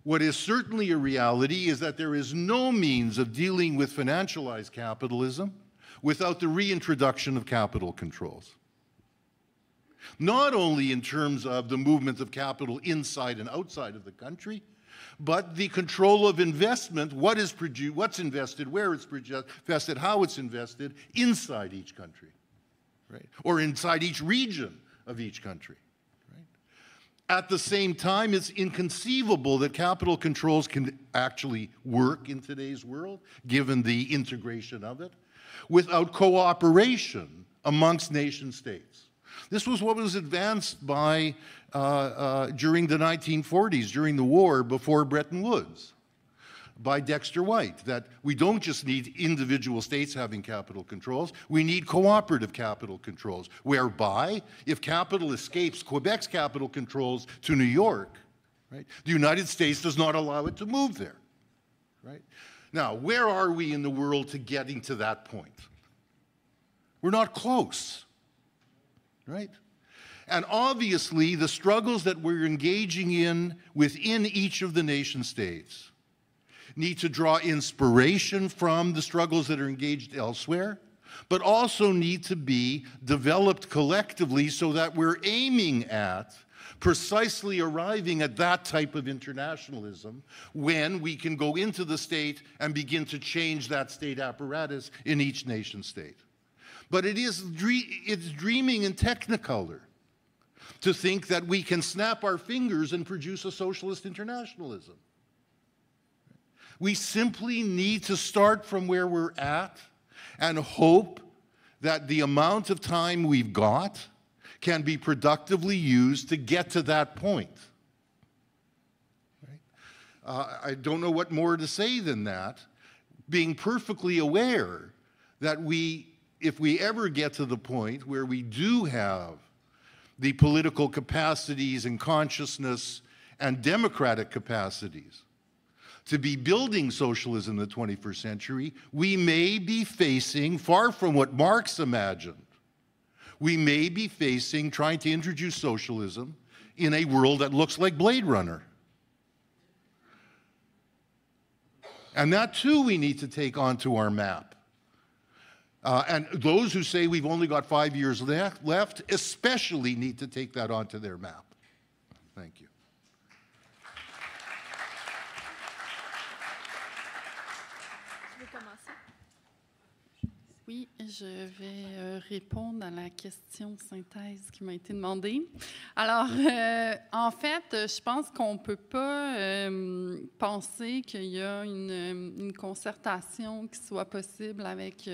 What is certainly a reality is that there is no means of dealing with financialized capitalism without the reintroduction of capital controls. Not only in terms of the movement of capital inside and outside of the country, but the control of investment, what is produced, what's invested, where it's invested, how it's invested inside each country right? Or inside each region of each country. Right? At the same time, it's inconceivable that capital controls can actually work in today's world, given the integration of it, without cooperation amongst nation states. This was what was advanced by uh, uh, during the 1940s, during the war, before Bretton Woods by Dexter White that we don't just need individual states having capital controls, we need cooperative capital controls, whereby if capital escapes Quebec's capital controls to New York, right, the United States does not allow it to move there. Right? Now, where are we in the world to getting to that point? We're not close, right? And obviously, the struggles that we're engaging in within each of the nation states need to draw inspiration from the struggles that are engaged elsewhere, but also need to be developed collectively so that we're aiming at precisely arriving at that type of internationalism when we can go into the state and begin to change that state apparatus in each nation state. But it is it's dreaming in technicolor to think that we can snap our fingers and produce a socialist internationalism. We simply need to start from where we're at and hope that the amount of time we've got can be productively used to get to that point. Right? Uh, I don't know what more to say than that. Being perfectly aware that we, if we ever get to the point where we do have the political capacities and consciousness and democratic capacities to be building socialism in the 21st century, we may be facing far from what Marx imagined. We may be facing trying to introduce socialism in a world that looks like Blade Runner. And that too we need to take onto our map. Uh, and those who say we've only got five years left, left especially need to take that onto their map. je vais euh, répondre à la question de synthèse qui m'a été demandée. Alors, euh, en fait, euh, je pense qu'on ne peut pas penser qu'il y a une, concertation qui soit possible avec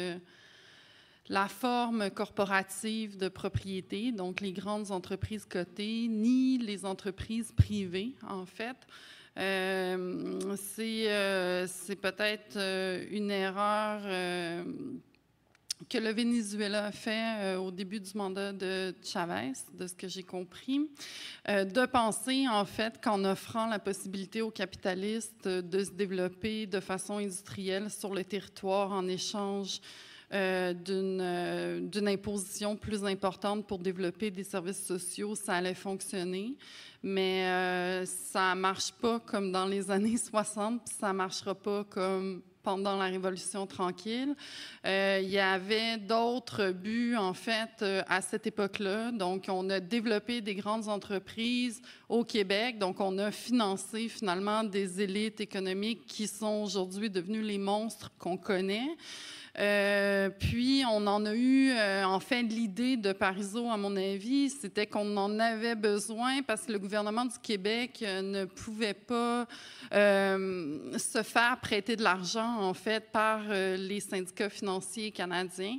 la forme corporative de propriété, donc les grandes entreprises cotées, ni les entreprises privées, en fait. c'est peut-être une erreur que le Venezuela a fait euh, au début du mandat de Chavez, de ce que j'ai compris, euh, de penser en fait qu'en offrant la possibilité aux capitalistes de se développer de façon industrielle sur le territoire en échange euh, d'une d'une imposition plus importante pour développer des services sociaux, ça allait fonctionner. Mais ça ne marche pas comme dans les années 60, ça ne marchera pas comme pendant la Révolution tranquille. Euh, il y avait d'autres buts, en fait, euh, à cette époque-là. Donc, on a développé des grandes entreprises au Québec. Donc, on a financé finalement des élites économiques qui sont aujourd'hui devenues les monstres qu'on connaît. Euh, puis, on en a eu, euh, enfin, l'idée de Pariso à mon avis, c'était qu'on en avait besoin parce que le gouvernement du Québec euh, ne pouvait pas euh, se faire prêter de l'argent, en fait, par les syndicats financiers canadiens.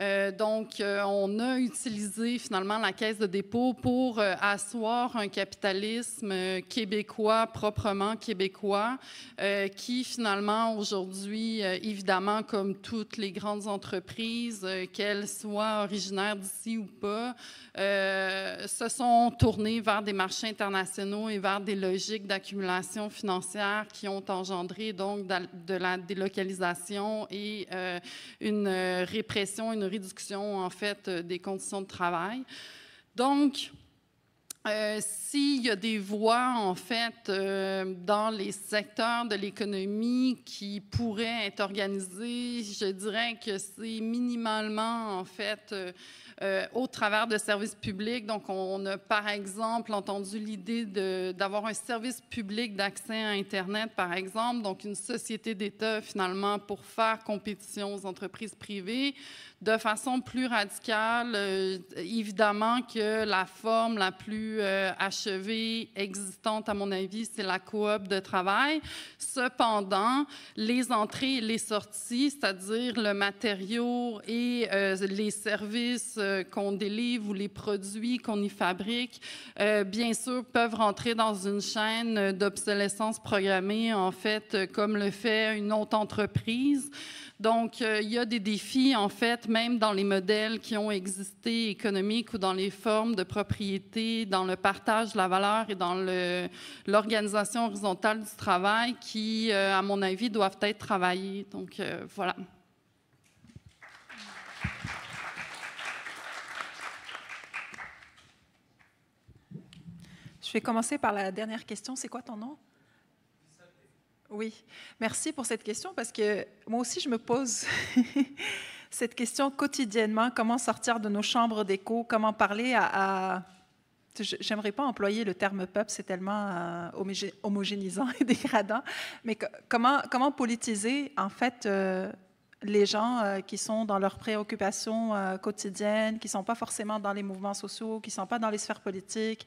Euh, donc, euh, on a utilisé finalement la Caisse de dépôt pour euh, asseoir un capitalisme québécois, proprement québécois, qui finalement aujourd'hui, évidemment, comme toutes les grandes entreprises, qu'elles soient originaires d'ici ou pas, se sont tournées vers des marchés internationaux et vers des logiques d'accumulation financière qui ont engendré donc de la délocalisation et une répression, une réduction, en fait, euh, des conditions de travail. Donc, euh, s'il y a des voies, en fait, euh, dans les secteurs de l'économie qui pourraient être organisées, je dirais que c'est minimalement, en fait, euh, au travers de services publics. Donc, on a par exemple entendu l'idée d'avoir un service public d'accès à Internet, par exemple, donc une société d'État finalement pour faire compétition aux entreprises privées de façon plus radicale. Euh, évidemment que la forme la plus euh, achevée existante, à mon avis, c'est la coop de travail. Cependant, les entrées et les sorties, c'est-à-dire le matériau et les services euh, qu'on délivre ou les produits qu'on y fabrique, euh, bien sûr, peuvent rentrer dans une chaîne d'obsolescence programmée, en fait, euh, comme le fait une autre entreprise. Donc, il y a des défis, en fait, même dans les modèles qui ont existé économiques ou dans les formes de propriété, dans le partage de la valeur et dans l'organisation horizontale du travail qui, à mon avis, doivent être travaillés. Donc, voilà. vais commencer par la dernière question. C'est quoi ton nom? Oui, merci pour cette question parce que moi aussi, je me pose cette question quotidiennement. Comment sortir de nos chambres d'écho? Comment parler à... J'aimerais pas employer le terme peuple, c'est tellement euh, homogénisant et dégradant, mais comment, comment politiser, en fait, euh, les gens euh, qui sont dans leurs préoccupations quotidiennes, qui sont pas forcément dans les mouvements sociaux, qui sont pas dans les sphères politiques,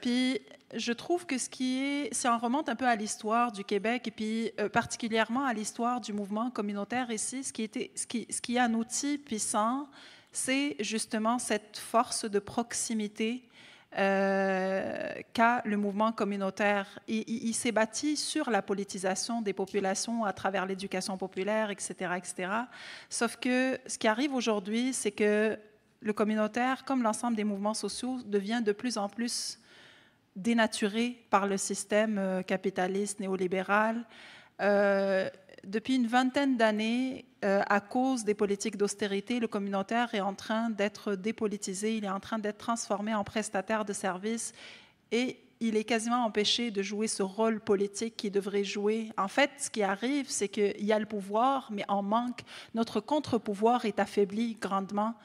puis je trouve que ce qui est, si on remonte un peu à l'histoire du Québec et puis euh, particulièrement à l'histoire du mouvement communautaire ici, ce qui, était, ce qui, ce qui est un outil puissant, c'est justement cette force de proximité euh, qu'a le mouvement communautaire. Il, s'est bâti sur la politisation des populations à travers l'éducation populaire, etc., etc. Sauf que ce qui arrive aujourd'hui, c'est que le communautaire, comme l'ensemble des mouvements sociaux, devient de plus en plus dénaturé par le système euh, capitaliste néolibéral. Euh, depuis une vingtaine d'années, euh, à cause des politiques d'austérité, le communautaire est en train d'être dépolitisé, il est en train d'être transformé en prestataire de services et il est quasiment empêché de jouer ce rôle politique qu'il devrait jouer. En fait, ce qui arrive, c'est qu'il y a le pouvoir, mais en manque. Notre contre-pouvoir est affaibli grandement.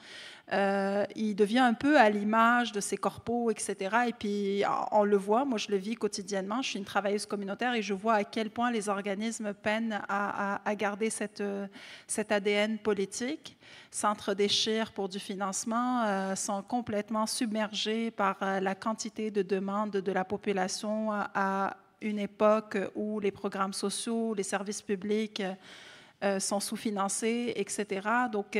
Euh, il devient un peu à l'image de ses corpos, etc. Et puis on le voit, moi je le vis quotidiennement, je suis une travailleuse communautaire et je vois à quel point les organismes peinent à, garder cette, euh, cet ADN politique, s'entre-déchirent pour du financement, euh, sont complètement submergés par la quantité de demandes de la population à, une époque où les programmes sociaux, les services publics sont sous-financés, etc. Donc,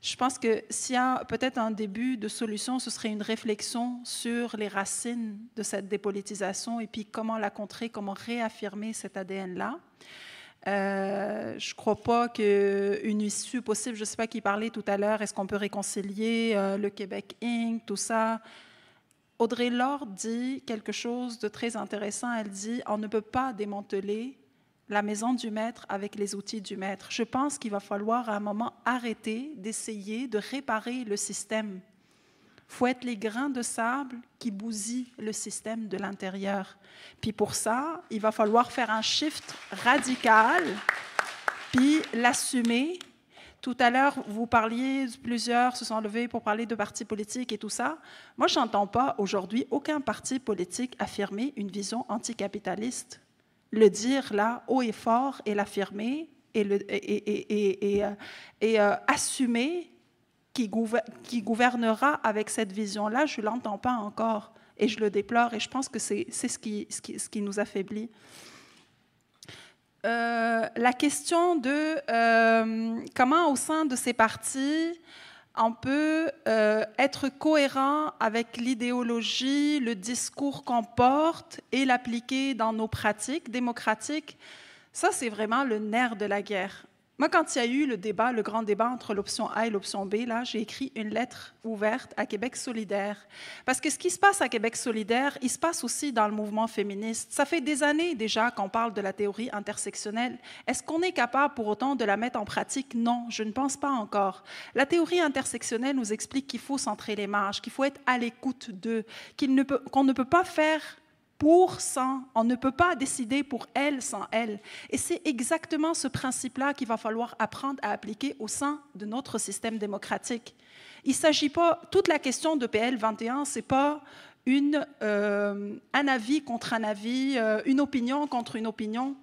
je pense que s'il y a peut-être un début de solution, ce serait une réflexion sur les racines de cette dépolitisation et puis comment la contrer, comment réaffirmer cet ADN-là. Euh, je ne crois pas qu'une issue possible, je ne sais pas qui parlait tout à l'heure, est-ce qu'on peut réconcilier euh, le Québec Inc., tout ça. Audrey Lorde dit quelque chose de très intéressant. Elle dit on ne peut pas démanteler la maison du maître avec les outils du maître. Je pense qu'il va falloir à un moment arrêter d'essayer de réparer le système. faut être les grains de sable qui bousillent le système de l'intérieur. Puis pour ça, il va falloir faire un shift radical, puis l'assumer. Tout à l'heure, vous parliez, plusieurs se sont levés pour parler de partis politiques et tout ça. Moi, je n'entends pas aujourd'hui aucun parti politique affirmer une vision anticapitaliste le dire là haut et fort et l'affirmer et, assumer qui, gouvernera avec cette vision-là, je ne l'entends pas encore et je le déplore et je pense que c'est ce qui, nous affaiblit. Euh, la question de euh, comment au sein de ces partis, on peut euh, être cohérent avec l'idéologie, le discours qu'on porte et l'appliquer dans nos pratiques démocratiques. Ça, c'est vraiment le nerf de la guerre. Moi, quand il y a eu le débat, le grand débat entre l'option A et l'option B, là, j'ai écrit une lettre ouverte à Québec solidaire. Parce que ce qui se passe à Québec solidaire, il se passe aussi dans le mouvement féministe. Ça fait des années déjà qu'on parle de la théorie intersectionnelle. Est-ce qu'on est capable pour autant de la mettre en pratique? Non, je ne pense pas encore. La théorie intersectionnelle nous explique qu'il faut centrer les marges, qu'il faut être à l'écoute d'eux, qu'on ne peut pas faire pour sans, on ne peut pas décider pour elle sans elle. Et c'est exactement ce principe-là qu'il va falloir apprendre à appliquer au sein de notre système démocratique. Il s'agit pas, toute la question de PL 21, c'est pas une, euh, un avis contre un avis, euh, une opinion contre une opinion.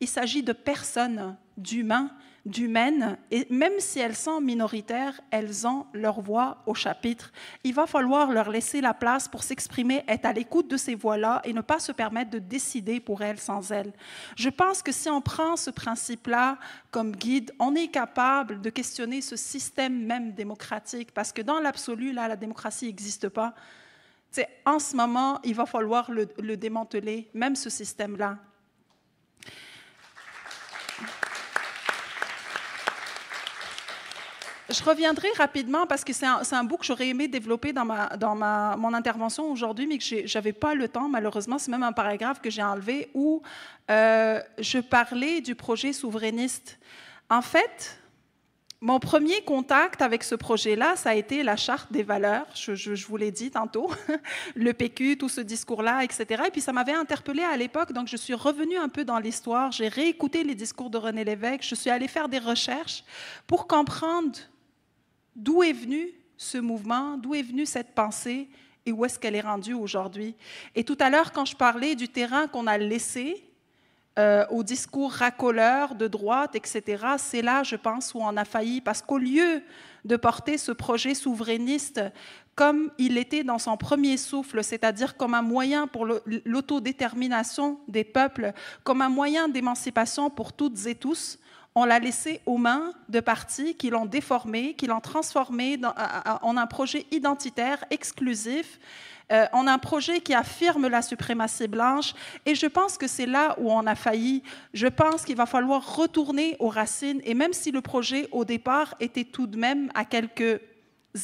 Il s'agit de personnes, d'humains d'humaines, et même si elles sont minoritaires, elles ont leur voix au chapitre. Il va falloir leur laisser la place pour s'exprimer, être à l'écoute de ces voix-là et ne pas se permettre de décider pour elles sans elles. Je pense que si on prend ce principe-là comme guide, on est capable de questionner ce système même démocratique, parce que dans l'absolu, là, la démocratie n'existe pas. C'est en ce moment, il va falloir le démanteler, même ce système-là. je reviendrai rapidement parce que c'est un, un, bout que j'aurais aimé développer dans, ma, dans ma, mon intervention aujourd'hui, mais que j'avais pas le temps, malheureusement. C'est même un paragraphe que j'ai enlevé où euh, je parlais du projet souverainiste. En fait, mon premier contact avec ce projet-là, ça a été la charte des valeurs, je, vous l'ai dit tantôt, le PQ, tout ce discours-là, etc. Et puis ça m'avait interpellé à l'époque, donc je suis revenue un peu dans l'histoire, j'ai réécouté les discours de René Lévesque, je suis allée faire des recherches pour comprendre d'où est venu ce mouvement, d'où est venue cette pensée et où est-ce qu'elle est rendue aujourd'hui. Et tout à l'heure, quand je parlais du terrain qu'on a laissé euh, au discours racoleur de droite, etc., c'est là, je pense, où on a failli, parce qu'au lieu de porter ce projet souverainiste comme il était dans son premier souffle, c'est-à-dire comme un moyen pour l'autodétermination des peuples, comme un moyen d'émancipation pour toutes et tous, on l'a laissé aux mains de partis qui l'ont déformé, qui l'ont transformé en un projet identitaire exclusif, euh, en un projet qui affirme la suprématie blanche. Et je pense que c'est là où on a failli. Je pense qu'il va falloir retourner aux racines. Et même si le projet, au départ, était tout de même à quelques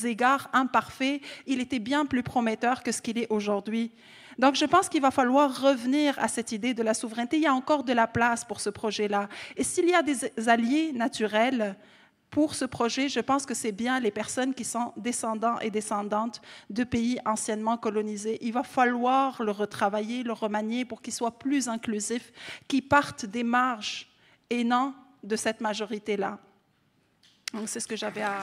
égards imparfait, il était bien plus prometteur que ce qu'il est aujourd'hui. Donc, je pense qu'il va falloir revenir à cette idée de la souveraineté. Il y a encore de la place pour ce projet-là. Et s'il y a des alliés naturels pour ce projet, je pense que c'est bien les personnes qui sont descendants et descendantes de pays anciennement colonisés. Il va falloir le retravailler, le remanier pour qu'il soit plus inclusif, qu'il parte des marges et non de cette majorité-là. Donc, c'est ce que j'avais à...